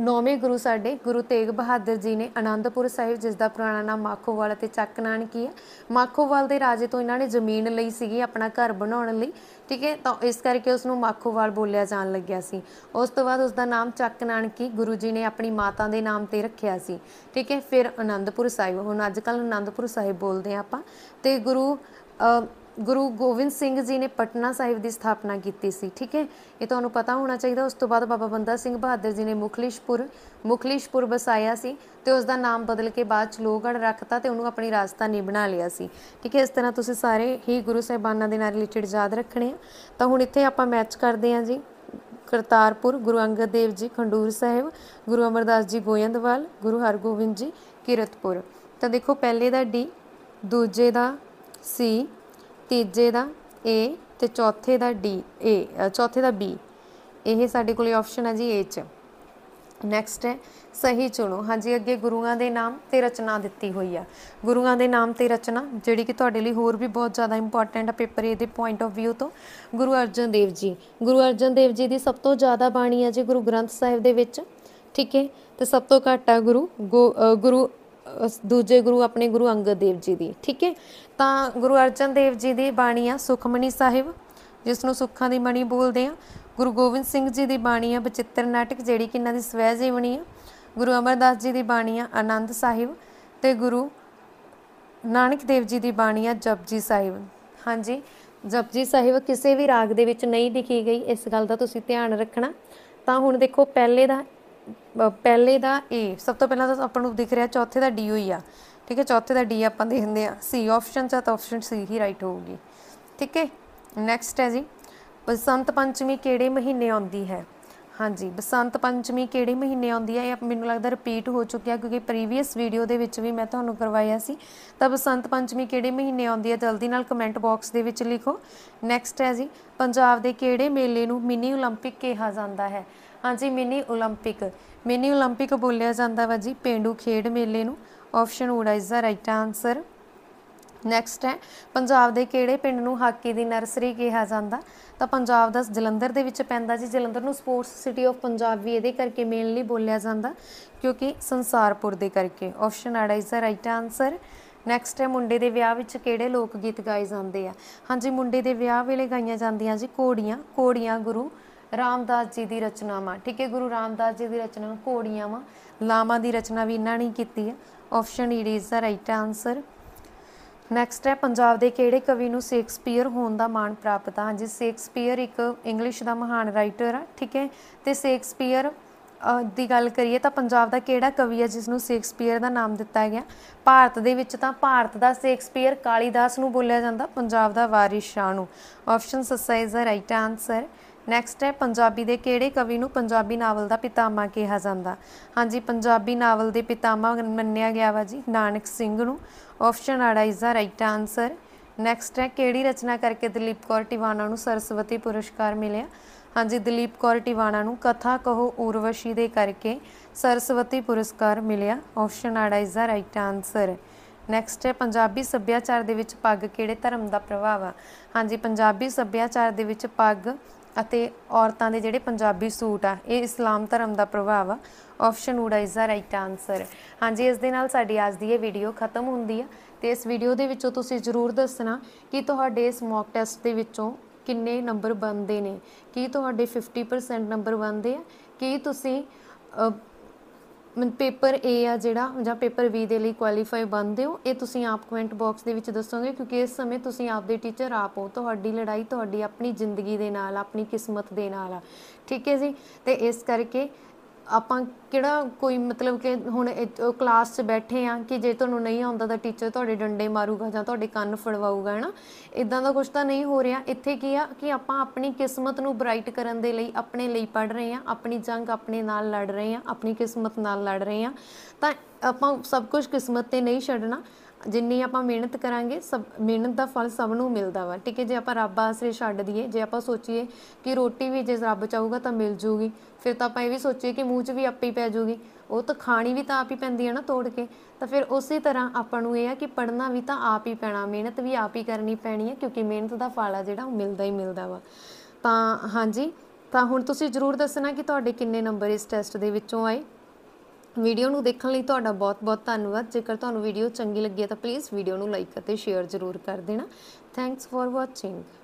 ਨੌਵੇਂ ਗੁਰੂ ਸਾਡੇ ਗੁਰੂ ਤੇਗ ਬਹਾਦਰ ਜੀ ਨੇ ਆਨੰਦਪੁਰ ਸਾਹਿਬ ਜਿਸ ਦਾ ਪੁਰਾਣਾ ਨਾਮ ਮਾਖੋਵਾਲ ਤੇ ਚੱਕ ਨਾਨਕੀ ਹੈ ਮਾਖੋਵਾਲ ਦੇ ਰਾਜੇ ਤੋਂ ਇਹਨਾਂ ਨੇ ਜ਼ਮੀਨ ਲਈ ਸੀਗੀ ਆਪਣਾ ਘਰ ਬਣਾਉਣ ਲਈ ਠੀਕ ਹੈ ਤਾਂ ਇਸ ਕਰਕੇ ਉਸ ਨੂੰ ਮਾਖੋਵਾਲ ਬੋਲਿਆ ਜਾਣ ਲੱਗਿਆ ਸੀ ਉਸ ਤੋਂ ਬਾਅਦ ਉਸ ਦਾ ਨਾਮ ਚੱਕ ਨਾਨਕੀ ਗੁਰੂ ਜੀ ਨੇ ਆਪਣੀ ਮਾਤਾ ਦੇ ਨਾਮ ਤੇ ਰੱਖਿਆ ਸੀ ਠੀਕ ਹੈ ਫਿਰ ਆਨੰਦਪੁਰ ਸਾਹਿਬ ਹੁਣ ਅੱਜ ਕੱਲ ਆਨੰਦਪੁਰ ਸਾਹਿਬ ਬੋਲਦੇ ਆਪਾਂ ਤੇ ਗੁਰੂ ਗੁਰੂ ਗੋਬਿੰਦ ਸਿੰਘ ਜੀ ਨੇ ਪਟਨਾ ਸਾਹਿਬ ਦੀ ਸਥਾਪਨਾ ਕੀਤੀ ਸੀ ਠੀਕ ਹੈ ਇਹ ਤੁਹਾਨੂੰ ਪਤਾ ਹੋਣਾ ਚਾਹੀਦਾ ਉਸ ਤੋਂ ਬਾਅਦ ਬਾਬਾ ਬੰਦਾ ਸਿੰਘ ਬਹਾਦਰ ਜੀ ਨੇ ਮੁਖਲਿਸ਼ਪੁਰ ਮੁਖਲਿਸ਼ਪੁਰ ਬਸਾਇਆ ਸੀ ਤੇ ਉਸ ਦਾ ਨਾਮ ਬਦਲ ਕੇ ਬਾਅਦ ਚ ਲੋਗੜ ਰੱਖਤਾ ਤੇ ਉਹਨੂੰ ਆਪਣੀ ਰਾਜਧਾਨੀ ਬਣਾ ਲਿਆ ਸੀ ਠੀਕ ਹੈ ਇਸ ਤਰ੍ਹਾਂ ਤੁਸੀਂ ਸਾਰੇ ਹੀ ਗੁਰੂ ਸਾਹਿਬਾਨਾਂ ਦੇ ਨਾਲ ਰਿਲੇਟਡ ਯਾਦ ਰੱਖਣੇ ਆ ਤਾਂ ਹੁਣ ਇੱਥੇ ਆਪਾਂ ਮੈਚ ਕਰਦੇ ਹਾਂ ਜੀ ਕਰਤਾਰਪੁਰ ਗੁਰੂ ਅੰਗਦ ਦੇਵ ਜੀ ਖੰਡੂਰ ਸਾਹਿਬ ਗੁਰੂ ਅਮਰਦਾਸ ਜੀ ਗੋਇੰਦਵਾਲ ਗੁਰੂ ਹਰਗੋਬਿੰਦ ਜੀ ਕੀਰਤਪੁਰ ਤਾਂ ਦੇਖੋ ਪਹਿਲੇ ਦਾ ਡੀ ਦੂਜੇ ਦਾ ਸੀ ਤੀਜੇ ਦਾ A ਤੇ ਚੌਥੇ ਦਾ D A ਚੌਥੇ ਦਾ B ਇਹ ਸਾਡੇ ਕੋਲੇ ਆਪਸ਼ਨ ਹੈ ਜੀ A ਚ ਨੈਕਸਟ ਹੈ ਸਹੀ ਚੁਣੋ ਹਾਂਜੀ ਅੱਗੇ ਗੁਰੂਆਂ ਦੇ ਨਾਮ ਤੇ ਰਚਨਾ ਦਿੱਤੀ ਹੋਈ ਆ ਗੁਰੂਆਂ ਦੇ ਨਾਮ ਤੇ ਰਚਨਾ ਜਿਹੜੀ ਕਿ ਤੁਹਾਡੇ ਲਈ ਹੋਰ ਵੀ ਬਹੁਤ ਜ਼ਿਆਦਾ ਇੰਪੋਰਟੈਂਟ ਆ ਪੇਪਰ ਇਹਦੇ ਪੁਆਇੰਟ ਆਫ View ਤੋਂ ਗੁਰੂ ਅਰਜਨ ਦੇਵ ਜੀ ਗੁਰੂ ਅਰਜਨ ਦੇਵ ਜੀ ਦੀ ਸਭ ਤੋਂ ਜ਼ਿਆਦਾ ਬਾਣੀ ਆ ਜੀ ਗੁਰੂ ਗ੍ਰੰਥ ਸਾਹਿਬ ਦੇ ਵਿੱਚ ਠੀਕ ਹੈ ਤੇ ਸਭ ਤੋਂ ਘੱਟ ਆ ਗੁਰੂ ਗੁਰੂ ਦੂਜੇ ਗੁਰੂ ਆਪਣੇ ਗੁਰੂ ਅੰਗਦ ਦੇਵ ਜੀ ਦੀ ਠੀਕ ਹੈ ਤਾਂ ਗੁਰੂ ਅਰਜਨ ਦੇਵ ਜੀ ਦੀ ਬਾਣੀ ਆ ਸੁਖਮਣੀ ਸਾਹਿਬ ਜਿਸ ਨੂੰ ਸੁੱਖਾਂ ਦੀ ਮਣੀ ਬੋਲਦੇ ਆ ਗੁਰੂ ਗੋਬਿੰਦ ਸਿੰਘ ਜੀ ਦੀ ਬਾਣੀ ਆ ਬਚਿੱਤਰ ਨਾਟਕ ਜਿਹੜੀ ਕਿ ਇਹਨਾਂ ਦੀ ਸਵੈ ਜੀਵਨੀ ਆ ਗੁਰੂ ਅਮਰਦਾਸ ਜੀ ਦੀ ਬਾਣੀ ਆ ਆਨੰਦ ਸਾਹਿਬ ਤੇ ਗੁਰੂ ਨਾਨਕ ਦੇਵ ਜੀ ਦੀ ਬਾਣੀ ਆ ਜਪਜੀ ਸਾਹਿਬ ਹਾਂਜੀ ਜਪਜੀ ਸਾਹਿਬ ਕਿਸੇ ਵੀ ਰਾਗ ਦੇ ਵਿੱਚ ਨਹੀਂ ਲਿਖੀ ਗਈ ਇਸ ਗੱਲ ਦਾ ਤੁਸੀਂ ਧਿਆਨ ਰੱਖਣਾ ਤਾਂ ਹੁਣ ਦੇਖੋ ਪਹਿਲੇ ਦਾ ਪਹਿਲੇ ਦਾ ਏ ਸਭ ਤੋਂ ਪਹਿਲਾਂ ਤਾਂ ਆਪਾਂ ਨੂੰ ਦਿਖ ਰਿਹਾ ਚੌਥੇ ਦਾ ਡੀ ਹੋਈ ਆ ਠੀਕ ਹੈ ਚੌਥੇ ਦਾ ਡੀ ਆਪਾਂ ਦੇਖਦੇ ਆ ਸੀ ਆਪਸ਼ਨ ਚਾ ਤਾਂ ਆਪਸ਼ਨ ਸੀ ਹੀ ਰਾਈਟ ਹੋਊਗੀ ਠੀਕ ਹੈ ਨੈਕਸਟ ਹੈ ਜੀ ਬਸੰਤ ਪੰਚਮੀ ਕਿਹੜੇ ਮਹੀਨੇ ਆਉਂਦੀ ਹੈ ਹਾਂਜੀ ਬਸੰਤ ਪੰਚਮੀ ਕਿਹੜੇ ਮਹੀਨੇ ਆਉਂਦੀ ਹੈ ਇਹ ਮੈਨੂੰ ਲੱਗਦਾ ਰਿਪੀਟ ਹੋ ਚੁੱਕਿਆ ਕਿਉਂਕਿ ਪ੍ਰੀਵੀਅਸ ਵੀਡੀਓ ਦੇ ਵਿੱਚ ਵੀ ਮੈਂ ਤੁਹਾਨੂੰ ਕਰਵਾਇਆ ਸੀ ਤਾਂ ਬਸੰਤ ਪੰਚਮੀ ਕਿਹੜੇ ਮਹੀਨੇ ਆਉਂਦੀ ਹੈ ਜਲਦੀ ਨਾਲ ਕਮੈਂਟ ਬਾਕਸ ਦੇ ਵਿੱਚ ਲਿਖੋ ਨੈਕਸਟ ਹੈ ਜੀ ਪੰਜਾਬ ਦੇ ਕਿਹੜੇ ਮੇਲੇ ਨੂੰ ਮਿਨੀ 올림픽 ਕਿਹਾ ਜਾਂਦਾ ਹੈ ਹਾਂਜੀ ਮਿਨੀ 올림픽 ਮਿਨੀ 올림픽 ਬੋਲਿਆ ਜਾਂਦਾ ਵਾ ਜੀ ਪੇਂਡੂ ਖੇਡ ਮੇਲੇ ਨੂੰ ਆਪਸ਼ਨ ਊੜਾ is the right answer next ਹੈ ਪੰਜਾਬ ਦੇ ਕਿਹੜੇ ਪਿੰਡ ਨੂੰ ਹਾਕੀ ਦੀ ਨਰਸਰੀ ਕਿਹਾ ਜਾਂਦਾ ਤਾਂ ਪੰਜਾਬ ਦਾ ਜਲੰਧਰ ਦੇ ਵਿੱਚ ਪੈਂਦਾ ਜੀ ਜਲੰਧਰ ਨੂੰ ਸਪੋਰਟਸ ਸਿਟੀ ਆਫ ਪੰਜਾਬ ਵੀ ਇਹਦੇ ਕਰਕੇ ਮੇਨਲੀ ਬੋਲਿਆ ਜਾਂਦਾ ਕਿਉਂਕਿ ਸੰਸਾਰਪੁਰ ਦੇ ਕਰਕੇ ਆਪਸ਼ਨ ਆੜਾ is the right answer next ਹੈ ਮੁੰਡੇ ਦੇ ਵਿਆਹ ਵਿੱਚ ਕਿਹੜੇ ਲੋਕ ਗੀਤ ਗਾਏ ਜਾਂਦੇ ਆ ਹਾਂਜੀ ਮੁੰਡੇ ਦੇ ਵਿਆਹ ਵੇਲੇ ਗਾਈਆਂ ਜਾਂਦੀਆਂ ਜੀ ਕੋੜੀਆਂ ਕੋੜੀਆਂ ਗੁਰੂ ਰਾਮਦਾਸ ਜੀ ਦੀ ਰਚਨਾਵਾਂ ਠੀਕ ਹੈ ਗੁਰੂ ਰਾਮਦਾਸ ਜੀ ਦੀ ਰਚਨਾ ਕੋੜੀਆਂ ਵਾ ਲਾਵਾਂ ਦੀ ਰਚਨਾ ਵੀ ਇਹਨਾਂ ਨੇ ਕੀਤੀ ਹੈ option E is the right answer next ਹੈ ਪੰਜਾਬ ਦੇ ਕਿਹੜੇ ਕਵੀ ਨੂੰ ਸ਼ੇਕਸਪੀਅਰ ਹੋਣ ਦਾ ਮਾਣ ਪ੍ਰਾਪਤ ਆ ਹਾਂਜੀ ਸ਼ੇਕਸਪੀਅਰ ਇੱਕ ਇੰਗਲਿਸ਼ ਦਾ ਮਹਾਨ ਰਾਈਟਰ ਆ ਠੀਕ ਹੈ ਤੇ ਸ਼ੇਕਸਪੀਅਰ ਦੀ ਗੱਲ ਕਰੀਏ ਤਾਂ ਪੰਜਾਬ ਦਾ ਕਿਹੜਾ ਕਵੀ ਹੈ ਜਿਸ ਨੂੰ ਸ਼ੇਕਸਪੀਅਰ ਦਾ ਨਾਮ ਦਿੱਤਾ ਗਿਆ ਭਾਰਤ ਦੇ ਵਿੱਚ ਤਾਂ ਭਾਰਤ ਦਾ ਸ਼ੇਕਸਪੀਅਰ ਕਾਲੀਦਾਸ ਨੂੰ ਬੋਲਿਆ ਜਾਂਦਾ ਪੰਜਾਬ ਦਾ ਵਾਰਿਸ ਸ਼ਾਹ ਨੂੰ ਆਪਸ਼ਨ ਸਸਾਈਜ਼ ਦਾ ਰਾਈਟ ਆਨਸਰ ਨੈਕਸਟ ਹੈ ਪੰਜਾਬੀ ਦੇ ਕਿਹੜੇ ਕਵੀ ਨੂੰ ਪੰਜਾਬੀ ਨਾਵਲ ਦਾ ਪਿਤਾਮਾ ਕਿਹਾ ਜਾਂਦਾ ਹਾਂਜੀ ਪੰਜਾਬੀ ਨਾਵਲ ਦੇ ਪਿਤਾਮਾ ਮੰਨਿਆ ਗਿਆ ਵਾ ਜੀ ਨਾਨਕ ਸਿੰਘ ਨੂੰ ਆਪਸ਼ਨ ਆੜਾ is the right answer next ਹੈ ਕਿਹੜੀ ਰਚਨਾ ਕਰਕੇ ਦਲੀਪ ਕੌਰ ਟਿਵਾਣਾ ਨੂੰ ਸਰਸਵਤੀ ਪੁਰਸਕਾਰ ਮਿਲਿਆ ਹਾਂਜੀ ਦਲੀਪ ਕੌਰ ਟਿਵਾਣਾ ਨੂੰ ਕਥਾ ਕਹੋ ਉਰਵਸ਼ੀ ਦੇ ਕਰਕੇ ਸਰਸਵਤੀ ਪੁਰਸਕਾਰ ਮਿਲਿਆ ਆਪਸ਼ਨ ਆੜਾ is the right answer next ਹੈ ਪੰਜਾਬੀ ਸੱਭਿਆਚਾਰ ਦੇ ਵਿੱਚ ਪੱਗ ਕਿਹੜੇ ਧਰਮ ਦਾ ਪ੍ਰਭਾਵ ਆ ਹਾਂਜੀ ਪੰਜਾਬੀ ਸੱਭਿਆਚਾਰ ਦੇ ਵਿੱਚ ਪੱਗ ਅਤੇ ਔਰਤਾਂ ਦੇ ਜਿਹੜੇ ਪੰਜਾਬੀ ਸੂਟ ਆ ਇਹ ਇਸਲਾਮ ਧਰਮ ਦਾ ਪ੍ਰਭਾਵ ਆ ਆਪਸ਼ਨ ਊੜਾ ਇਜ਼ ਦਾ ਰਾਈਟ ਆਨਸਰ ਹਾਂਜੀ ਇਸ ਦੇ ਨਾਲ ਸਾਡੀ ਅੱਜ ਦੀ ਇਹ ਵੀਡੀਓ ਖਤਮ ਹੁੰਦੀ ਆ ਤੇ ਇਸ ਵੀਡੀਓ ਦੇ ਵਿੱਚੋਂ ਤੁਸੀਂ ਜ਼ਰੂਰ ਦੱਸਣਾ ਕਿ ਤੁਹਾਡੇ ਇਸ ਮੌਕ ਟੈਸਟ ਦੇ ਵਿੱਚੋਂ ਕਿੰਨੇ ਨੰਬਰ ਬਣਦੇ ਨੇ ਕੀ ਤੁਹਾਡੇ 50% ਨੰਬਰ ਬਣਦੇ ਆ ਕੀ ਤੁਸੀਂ ਪੇਪਰ A ਆ ਜਿਹੜਾ ਜਾਂ ਪੇਪਰ B ਦੇ ਲਈ ਕੁਆਲੀਫਾਈ ਬਣਦੇ ਹੋ ਇਹ ਤੁਸੀਂ ਆਪ ਕਮੈਂਟ ਬਾਕਸ ਦੇ ਵਿੱਚ ਦੱਸੋਗੇ ਕਿਉਂਕਿ ਇਸ ਸਮੇਂ ਤੁਸੀਂ ਆਪ ਦੇ ਟੀਚਰ ਆਪ ਹੋ ਤੁਹਾਡੀ ਲੜਾਈ ਤੁਹਾਡੀ ਆਪਣੀ ਜ਼ਿੰਦਗੀ ਦੇ ਨਾਲ ਆਪਣੀ ਕਿਸਮਤ ਦੇ ਨਾਲ ਆ ਠੀਕ ਹੈ ਜੀ ਤੇ ਇਸ ਕਰਕੇ ਆਪਾਂ ਕਿਹੜਾ ਕੋਈ ਮਤਲਬ ਕਿ ਹੁਣ ਕਲਾਸ 'ਚ ਬੈਠੇ ਆ ਕਿ ਜੇ ਤੁਹਾਨੂੰ ਨਹੀਂ ਆਉਂਦਾ ਤਾਂ ਟੀਚਰ ਤੁਹਾਡੇ ਡੰਡੇ ਮਾਰੂਗਾ ਜਾਂ ਤੁਹਾਡੇ ਕੰਨ ਫੜਵਾਊਗਾ ਹਨਾ ਇਦਾਂ ਦਾ ਕੁਝ ਤਾਂ ਨਹੀਂ ਹੋ ਰਿਹਾ ਇੱਥੇ ਕੀ ਆ ਕਿ ਆਪਾਂ ਆਪਣੀ ਕਿਸਮਤ ਨੂੰ ਬ੍ਰਾਈਟ ਕਰਨ ਦੇ ਲਈ ਆਪਣੇ ਲਈ ਪੜ ਰਹੇ ਆ ਆਪਣੀ ਜੰਗ ਆਪਣੇ ਨਾਲ ਲੜ ਰਹੇ ਆ ਆਪਣੀ ਕਿਸਮਤ ਨਾਲ ਲੜ ਰਹੇ ਆ ਤਾਂ ਆਪਾਂ ਸਭ ਕੁਝ ਕਿਸਮਤ ਤੇ ਨਹੀਂ ਛੱਡਣਾ ਜਿੰਨੀ ਆਪਾਂ ਮਿਹਨਤ ਕਰਾਂਗੇ ਸਭ ਮਿਹਨਤ ਦਾ ਫਲ ਸਭ ਨੂੰ ਮਿਲਦਾ ਵਾ ਠੀਕ ਹੈ ਜੇ ਆਪਾਂ ਰੱਬ ਆਸਰੇ ਛੱਡ ਦਈਏ ਜੇ ਆਪਾਂ ਸੋਚੀਏ ਕਿ ਰੋਟੀ ਵੀ ਜੇ ਰੱਬ ਚਾਹੂਗਾ ਤਾਂ ਮਿਲ ਜੂਗੀ ਫਿਰ ਤਾਂ ਆਪਾਂ ਇਹ ਵੀ ਸੋਚੀਏ ਕਿ ਮੂੰਹ 'ਚ ਵੀ ਆਪੇ ਹੀ ਪੈ ਜੂਗੀ ਉਹ ਤਾਂ ਖਾਣੀ ਵੀ ਤਾਂ ਆਪ ਹੀ ਪੈਂਦੀ ਹੈ ਨਾ ਤੋੜ ਕੇ ਤਾਂ ਫਿਰ ਉਸੇ ਤਰ੍ਹਾਂ ਆਪਾਂ ਨੂੰ ਇਹ ਆ ਕਿ ਪੜਨਾ ਵੀ ਤਾਂ ਆਪ ਹੀ ਪੈਣਾ ਮਿਹਨਤ ਵੀ ਆਪ ਹੀ ਕਰਨੀ ਪੈਣੀ ਹੈ ਕਿਉਂਕਿ ਮਿਹਨਤ ਦਾ ਫਲ ਆ ਜਿਹੜਾ ਉਹ ਮਿਲਦਾ ਹੀ ਮਿਲਦਾ ਵਾ ਤਾਂ ਹਾਂਜੀ ਤਾਂ ਹੁਣ ਤੁਸੀਂ ਜ਼ਰੂਰ ਦੱਸਣਾ ਕਿ ਤੁਹਾਡੇ ਕਿੰਨੇ ਨੰਬਰ ਇਸ ਟੈਸਟ ਦੇ ਵਿੱਚੋਂ ਆਏ ਵੀਡੀਓ ਨੂੰ ਦੇਖਣ ਲਈ ਤੁਹਾਡਾ ਬਹੁਤ-ਬਹੁਤ ਧੰਨਵਾਦ ਜੇਕਰ ਤੁਹਾਨੂੰ ਵੀਡੀਓ ਚੰਗੀ ਲੱਗੀ ਤਾਂ ਪਲੀਜ਼ ਵੀਡੀਓ ਨੂੰ ਲਾਈਕ ਅਤੇ ਸ਼ੇਅਰ ਜ਼ਰੂਰ ਕਰ ਦੇਣਾ ਥੈਂਕਸ ਫॉर ਵਾਚਿੰਗ